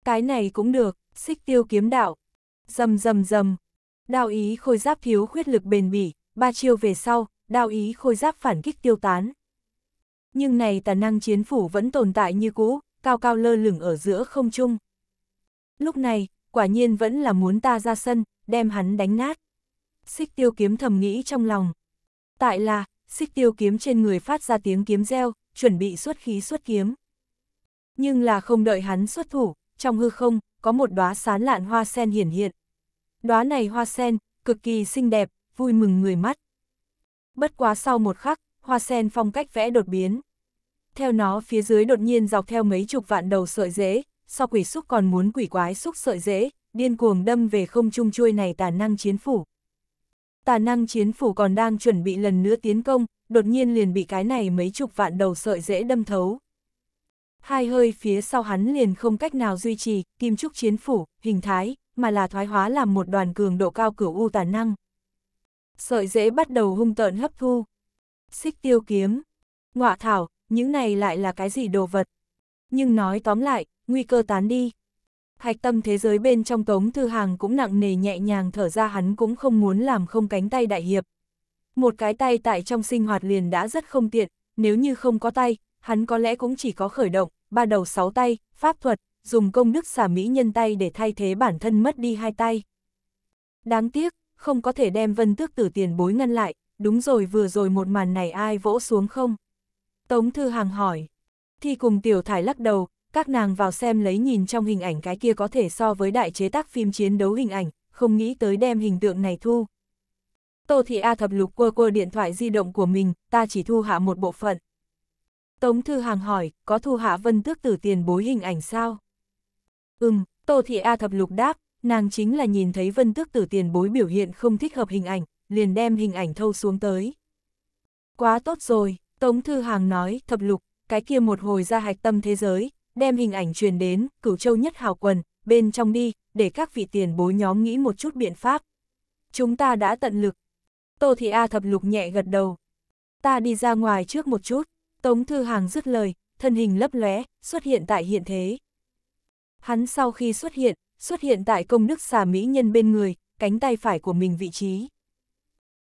[SPEAKER 1] Cái này cũng được, xích tiêu kiếm đạo. Dầm dầm dầm. Đao ý khôi giáp thiếu khuyết lực bền bỉ, ba chiêu về sau, đao ý khôi giáp phản kích tiêu tán. Nhưng này tà năng chiến phủ vẫn tồn tại như cũ, cao cao lơ lửng ở giữa không trung. Lúc này, quả nhiên vẫn là muốn ta ra sân, đem hắn đánh nát. Xích tiêu kiếm thầm nghĩ trong lòng. Tại là, xích tiêu kiếm trên người phát ra tiếng kiếm reo, chuẩn bị xuất khí xuất kiếm. Nhưng là không đợi hắn xuất thủ, trong hư không, có một đóa sán lạn hoa sen hiển hiện. Đóa này hoa sen, cực kỳ xinh đẹp, vui mừng người mắt. Bất quá sau một khắc, hoa sen phong cách vẽ đột biến. Theo nó phía dưới đột nhiên dọc theo mấy chục vạn đầu sợi dễ, so quỷ xúc còn muốn quỷ quái xúc sợi dễ, điên cuồng đâm về không trung chuôi này tàn năng chiến phủ. Tà năng chiến phủ còn đang chuẩn bị lần nữa tiến công, đột nhiên liền bị cái này mấy chục vạn đầu sợi dễ đâm thấu. Hai hơi phía sau hắn liền không cách nào duy trì, kim trúc chiến phủ, hình thái, mà là thoái hóa làm một đoàn cường độ cao cửu u tà năng. Sợi dễ bắt đầu hung tợn hấp thu. Xích tiêu kiếm. Ngọa thảo, những này lại là cái gì đồ vật. Nhưng nói tóm lại, nguy cơ tán đi hạch tâm thế giới bên trong Tống Thư Hàng cũng nặng nề nhẹ nhàng thở ra hắn cũng không muốn làm không cánh tay đại hiệp. Một cái tay tại trong sinh hoạt liền đã rất không tiện, nếu như không có tay, hắn có lẽ cũng chỉ có khởi động, ba đầu sáu tay, pháp thuật, dùng công đức xả mỹ nhân tay để thay thế bản thân mất đi hai tay. Đáng tiếc, không có thể đem vân tước tử tiền bối ngăn lại, đúng rồi vừa rồi một màn này ai vỗ xuống không? Tống Thư Hàng hỏi. thì cùng tiểu thải lắc đầu, các nàng vào xem lấy nhìn trong hình ảnh cái kia có thể so với đại chế tác phim chiến đấu hình ảnh, không nghĩ tới đem hình tượng này thu. Tô Thị A thập lục quơ quơ điện thoại di động của mình, ta chỉ thu hạ một bộ phận. Tống Thư Hàng hỏi, có thu hạ vân tước tử tiền bối hình ảnh sao? Ừm, Tô Thị A thập lục đáp, nàng chính là nhìn thấy vân tước tử tiền bối biểu hiện không thích hợp hình ảnh, liền đem hình ảnh thâu xuống tới. Quá tốt rồi, Tống Thư Hàng nói, thập lục, cái kia một hồi ra hạch tâm thế giới, đem hình ảnh truyền đến, cửu châu nhất hào quần, bên trong đi, để các vị tiền bối nhóm nghĩ một chút biện pháp. Chúng ta đã tận lực. Tô Thị A thập lục nhẹ gật đầu. Ta đi ra ngoài trước một chút, Tống Thư Hàng dứt lời, thân hình lấp lóe xuất hiện tại hiện thế. Hắn sau khi xuất hiện, xuất hiện tại công đức xà mỹ nhân bên người, cánh tay phải của mình vị trí.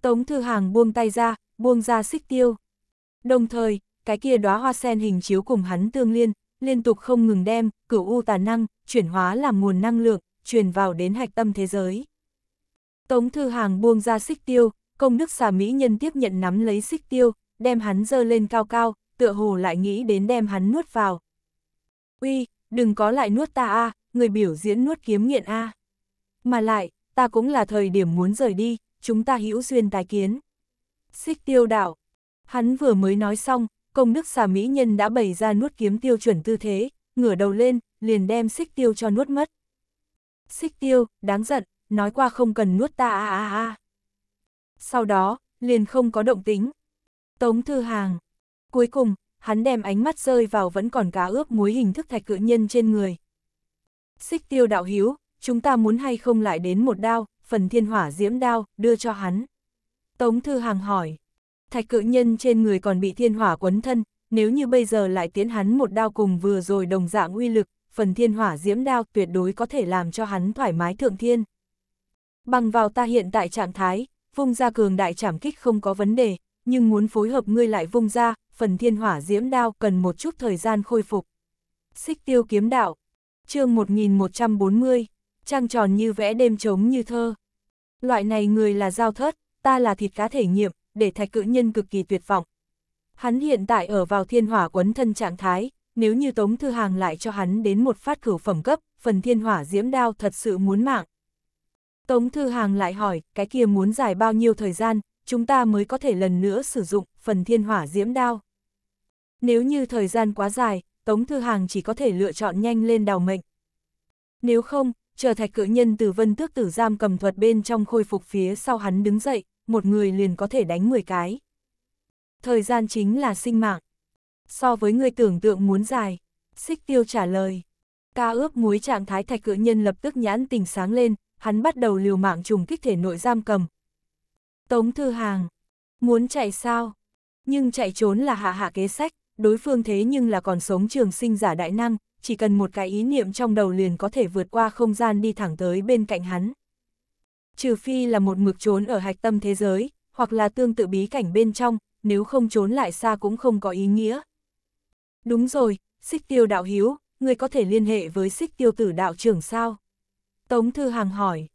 [SPEAKER 1] Tống Thư Hàng buông tay ra, buông ra xích tiêu. Đồng thời, cái kia đóa hoa sen hình chiếu cùng hắn tương liên, liên tục không ngừng đem, cửu u tà năng, chuyển hóa làm nguồn năng lượng, truyền vào đến hạch tâm thế giới. Tống Thư Hàng buông ra xích tiêu, công đức xà mỹ nhân tiếp nhận nắm lấy xích tiêu, đem hắn dơ lên cao cao, tựa hồ lại nghĩ đến đem hắn nuốt vào. Uy, đừng có lại nuốt ta a, người biểu diễn nuốt kiếm nghiện a. Mà lại, ta cũng là thời điểm muốn rời đi, chúng ta hữu duyên tái kiến. Xích tiêu đạo. Hắn vừa mới nói xong, công đức xà mỹ nhân đã bày ra nuốt kiếm tiêu chuẩn tư thế, ngửa đầu lên, liền đem xích tiêu cho nuốt mất. Xích tiêu, đáng giận, nói qua không cần nuốt ta a a a. Sau đó, liền không có động tính. Tống thư hàng. Cuối cùng, hắn đem ánh mắt rơi vào vẫn còn cá ướp muối hình thức thạch cự nhân trên người. Xích tiêu đạo hiếu, chúng ta muốn hay không lại đến một đao, phần thiên hỏa diễm đao, đưa cho hắn. Tống thư hàng hỏi thạch cự nhân trên người còn bị thiên hỏa quấn thân, nếu như bây giờ lại tiến hắn một đao cùng vừa rồi đồng dạng uy lực, phần thiên hỏa diễm đao tuyệt đối có thể làm cho hắn thoải mái thượng thiên. Bằng vào ta hiện tại trạng thái, vung ra cường đại trảm kích không có vấn đề, nhưng muốn phối hợp ngươi lại vung ra, phần thiên hỏa diễm đao cần một chút thời gian khôi phục. Xích tiêu kiếm đạo, chương 1140, trăng tròn như vẽ đêm trống như thơ. Loại này người là dao thất ta là thịt cá thể nghiệm, để thạch cự nhân cực kỳ tuyệt vọng. Hắn hiện tại ở vào thiên hỏa quấn thân trạng thái, nếu như Tống Thư Hàng lại cho hắn đến một phát cửu phẩm cấp, phần thiên hỏa diễm đao thật sự muốn mạng. Tống Thư Hàng lại hỏi, cái kia muốn dài bao nhiêu thời gian, chúng ta mới có thể lần nữa sử dụng phần thiên hỏa diễm đao. Nếu như thời gian quá dài, Tống Thư Hàng chỉ có thể lựa chọn nhanh lên đào mệnh. Nếu không, chờ thạch cự nhân từ vân tước tử giam cầm thuật bên trong khôi phục phía sau hắn đứng dậy, một người liền có thể đánh 10 cái. Thời gian chính là sinh mạng. So với người tưởng tượng muốn dài, xích tiêu trả lời. Ca ướp muối trạng thái thạch cự nhân lập tức nhãn tình sáng lên, hắn bắt đầu liều mạng trùng kích thể nội giam cầm. Tống thư hàng, muốn chạy sao? Nhưng chạy trốn là hạ hạ kế sách, đối phương thế nhưng là còn sống trường sinh giả đại năng, chỉ cần một cái ý niệm trong đầu liền có thể vượt qua không gian đi thẳng tới bên cạnh hắn trừ phi là một mực trốn ở hạch tâm thế giới, hoặc là tương tự bí cảnh bên trong, nếu không trốn lại xa cũng không có ý nghĩa. Đúng rồi, xích tiêu đạo hiếu, người có thể liên hệ với xích tiêu tử đạo trưởng sao? Tống Thư Hàng hỏi.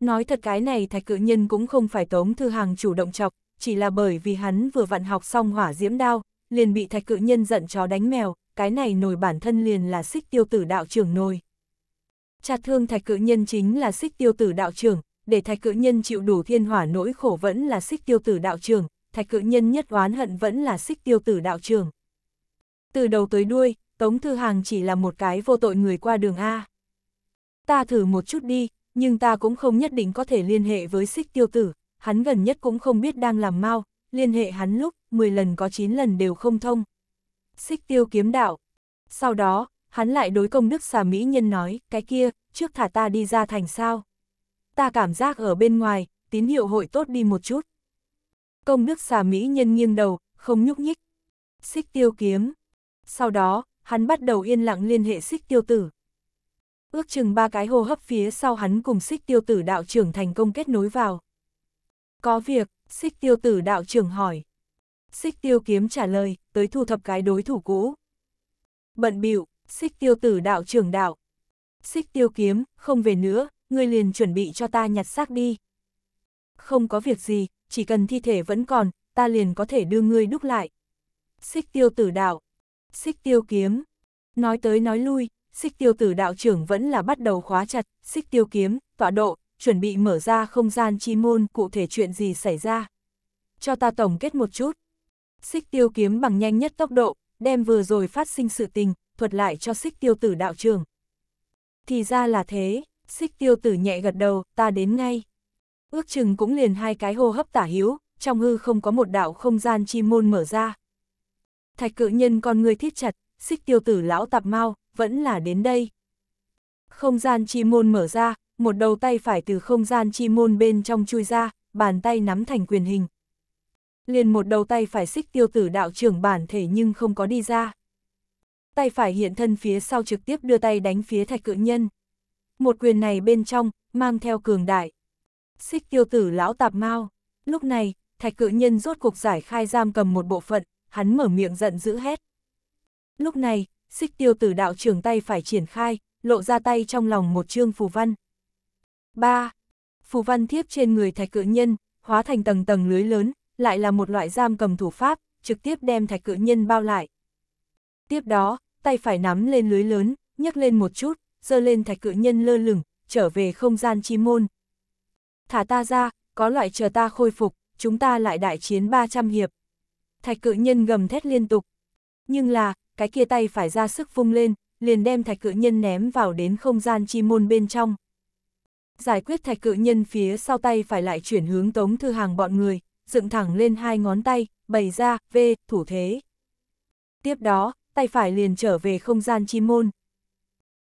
[SPEAKER 1] Nói thật cái này thạch cự nhân cũng không phải Tống Thư Hàng chủ động chọc, chỉ là bởi vì hắn vừa vặn học xong hỏa diễm đao, liền bị thạch cự nhân giận chó đánh mèo, cái này nổi bản thân liền là xích tiêu tử đạo trưởng nồi. Chặt thương thạch cự nhân chính là xích tiêu tử đạo trưởng, để thạch cự nhân chịu đủ thiên hỏa nỗi khổ vẫn là xích tiêu tử đạo trường, thạch cự nhân nhất oán hận vẫn là xích tiêu tử đạo trường. Từ đầu tới đuôi, Tống Thư Hàng chỉ là một cái vô tội người qua đường A. Ta thử một chút đi, nhưng ta cũng không nhất định có thể liên hệ với xích tiêu tử, hắn gần nhất cũng không biết đang làm mau, liên hệ hắn lúc 10 lần có 9 lần đều không thông. Xích tiêu kiếm đạo. Sau đó, hắn lại đối công đức xà mỹ nhân nói, cái kia, trước thả ta đi ra thành sao ta cảm giác ở bên ngoài, tín hiệu hội tốt đi một chút. Công đức xà Mỹ nhân nghiêng đầu, không nhúc nhích. Xích tiêu kiếm. Sau đó, hắn bắt đầu yên lặng liên hệ xích tiêu tử. Ước chừng ba cái hô hấp phía sau hắn cùng xích tiêu tử đạo trưởng thành công kết nối vào. Có việc, xích tiêu tử đạo trưởng hỏi. Xích tiêu kiếm trả lời, tới thu thập cái đối thủ cũ. Bận bịu xích tiêu tử đạo trưởng đạo. Xích tiêu kiếm, không về nữa, ngươi liền chuẩn bị cho ta nhặt xác đi. Không có việc gì, chỉ cần thi thể vẫn còn, ta liền có thể đưa ngươi đúc lại. Xích tiêu tử đạo, xích tiêu kiếm. Nói tới nói lui, xích tiêu tử đạo trưởng vẫn là bắt đầu khóa chặt, xích tiêu kiếm, tọa độ, chuẩn bị mở ra không gian chi môn cụ thể chuyện gì xảy ra. Cho ta tổng kết một chút. Xích tiêu kiếm bằng nhanh nhất tốc độ, đem vừa rồi phát sinh sự tình, thuật lại cho xích tiêu tử đạo trưởng. Thì ra là thế xích tiêu tử nhẹ gật đầu, ta đến ngay. Ước chừng cũng liền hai cái hô hấp tả hiếu, trong hư không có một đạo không gian chi môn mở ra. Thạch cự nhân con người thiết chặt, xích tiêu tử lão tạp mau, vẫn là đến đây. Không gian chi môn mở ra, một đầu tay phải từ không gian chi môn bên trong chui ra, bàn tay nắm thành quyền hình. Liền một đầu tay phải xích tiêu tử đạo trưởng bản thể nhưng không có đi ra. Tay phải hiện thân phía sau trực tiếp đưa tay đánh phía thạch cự nhân một quyền này bên trong, mang theo cường đại. Xích tiêu tử lão tạp mau. Lúc này, thạch cự nhân rốt cuộc giải khai giam cầm một bộ phận, hắn mở miệng giận dữ hét. Lúc này, xích tiêu tử đạo trưởng tay phải triển khai, lộ ra tay trong lòng một chương phù văn. 3. Phù văn thiếp trên người thạch cự nhân, hóa thành tầng tầng lưới lớn, lại là một loại giam cầm thủ pháp, trực tiếp đem thạch cự nhân bao lại. Tiếp đó, tay phải nắm lên lưới lớn, nhấc lên một chút, dơ lên thạch cự nhân lơ lửng, trở về không gian chi môn. Thả ta ra, có loại chờ ta khôi phục, chúng ta lại đại chiến 300 hiệp. Thạch cự nhân gầm thét liên tục. Nhưng là, cái kia tay phải ra sức vung lên, liền đem thạch cự nhân ném vào đến không gian chi môn bên trong. Giải quyết thạch cự nhân phía sau tay phải lại chuyển hướng tống thư hàng bọn người, dựng thẳng lên hai ngón tay, bày ra, V, thủ thế. Tiếp đó, tay phải liền trở về không gian chi môn.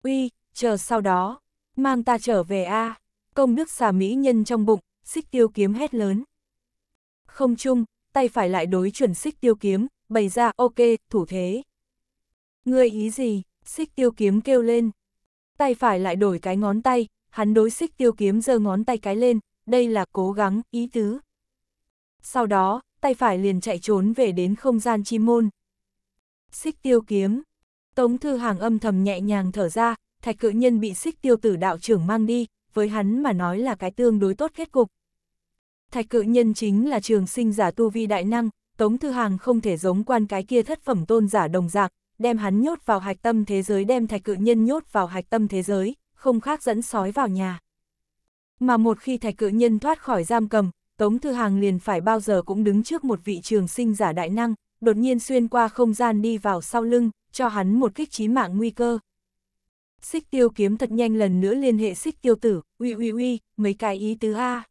[SPEAKER 1] Uy, chờ sau đó, mang ta trở về a công đức xà mỹ nhân trong bụng, xích tiêu kiếm hét lớn. Không chung, tay phải lại đối chuẩn xích tiêu kiếm, bày ra ok, thủ thế. Người ý gì, xích tiêu kiếm kêu lên. Tay phải lại đổi cái ngón tay, hắn đối xích tiêu kiếm giơ ngón tay cái lên, đây là cố gắng, ý tứ. Sau đó, tay phải liền chạy trốn về đến không gian chi môn. Xích tiêu kiếm. Tống Thư Hàng âm thầm nhẹ nhàng thở ra, thạch cự nhân bị xích tiêu tử đạo trưởng mang đi, với hắn mà nói là cái tương đối tốt kết cục. Thạch cự nhân chính là trường sinh giả tu vi đại năng, Tống Thư Hàng không thể giống quan cái kia thất phẩm tôn giả đồng dạng, đem hắn nhốt vào hạch tâm thế giới đem thạch cự nhân nhốt vào hạch tâm thế giới, không khác dẫn sói vào nhà. Mà một khi thạch cự nhân thoát khỏi giam cầm, Tống Thư Hàng liền phải bao giờ cũng đứng trước một vị trường sinh giả đại năng, đột nhiên xuyên qua không gian đi vào sau lưng, cho hắn một kích chí mạng nguy cơ. Xích tiêu kiếm thật nhanh lần nữa liên hệ xích tiêu tử, uy uy uy, mấy cái ý tứ A.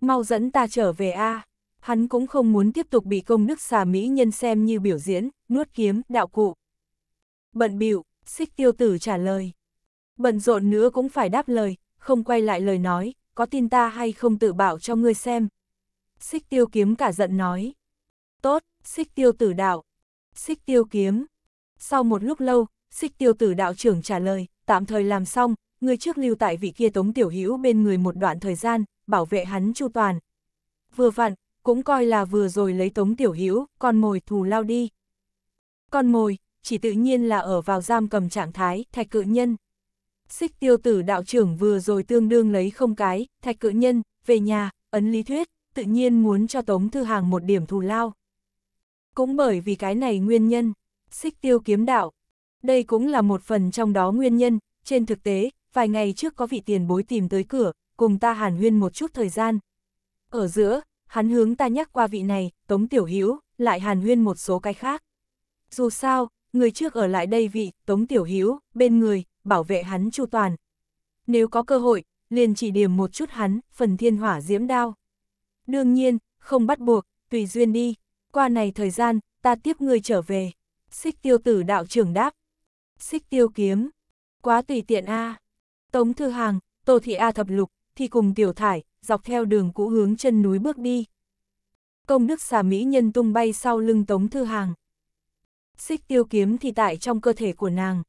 [SPEAKER 1] Mau dẫn ta trở về A. Hắn cũng không muốn tiếp tục bị công đức xà mỹ nhân xem như biểu diễn, nuốt kiếm, đạo cụ. Bận biểu, xích tiêu tử trả lời. Bận rộn nữa cũng phải đáp lời, không quay lại lời nói, có tin ta hay không tự bảo cho ngươi xem. Xích tiêu kiếm cả giận nói. Tốt, xích tiêu tử đạo. Xích tiêu kiếm. Sau một lúc lâu, xích tiêu tử đạo trưởng trả lời, tạm thời làm xong, người trước lưu tại vị kia Tống Tiểu Hữu bên người một đoạn thời gian, bảo vệ hắn chu toàn. Vừa vặn, cũng coi là vừa rồi lấy Tống Tiểu Hữu con mồi thù lao đi. Con mồi, chỉ tự nhiên là ở vào giam cầm trạng thái, thạch cự nhân. Xích tiêu tử đạo trưởng vừa rồi tương đương lấy không cái, thạch cự nhân, về nhà, ấn lý thuyết, tự nhiên muốn cho Tống Thư Hàng một điểm thù lao. Cũng bởi vì cái này nguyên nhân, xích tiêu kiếm đạo, đây cũng là một phần trong đó nguyên nhân, trên thực tế, vài ngày trước có vị tiền bối tìm tới cửa, cùng ta hàn huyên một chút thời gian. Ở giữa, hắn hướng ta nhắc qua vị này, Tống Tiểu Hữu lại hàn huyên một số cái khác. Dù sao, người trước ở lại đây vị, Tống Tiểu Hữu bên người, bảo vệ hắn chu toàn. Nếu có cơ hội, liền chỉ điểm một chút hắn, phần thiên hỏa diễm đao. Đương nhiên, không bắt buộc, tùy duyên đi, qua này thời gian, ta tiếp người trở về. Xích tiêu tử đạo trưởng đáp, xích tiêu kiếm. Quá tùy tiện A. Tống Thư Hàng, Tô Thị A thập lục, thì cùng tiểu thải, dọc theo đường cũ hướng chân núi bước đi. Công đức xà mỹ nhân tung bay sau lưng Tống Thư Hàng. Xích tiêu kiếm thì tại trong cơ thể của nàng.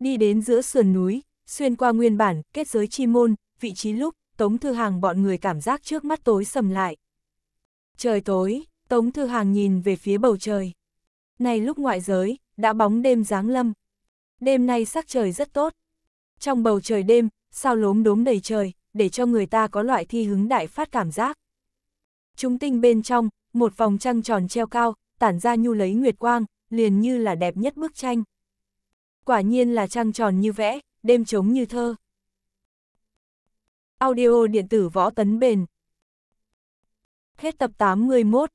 [SPEAKER 1] Đi đến giữa sườn núi, xuyên qua nguyên bản, kết giới chi môn, vị trí lúc, Tống Thư Hàng bọn người cảm giác trước mắt tối sầm lại. Trời tối, Tống Thư Hàng nhìn về phía bầu trời. Này lúc ngoại giới, đã bóng đêm giáng lâm. Đêm nay sắc trời rất tốt. Trong bầu trời đêm, sao lốm đốm đầy trời, để cho người ta có loại thi hứng đại phát cảm giác. Chúng tinh bên trong, một vòng trăng tròn treo cao, tản ra nhu lấy nguyệt quang, liền như là đẹp nhất bức tranh. Quả nhiên là trăng tròn như vẽ, đêm trống như thơ. Audio điện tử võ tấn bền. Hết tập 81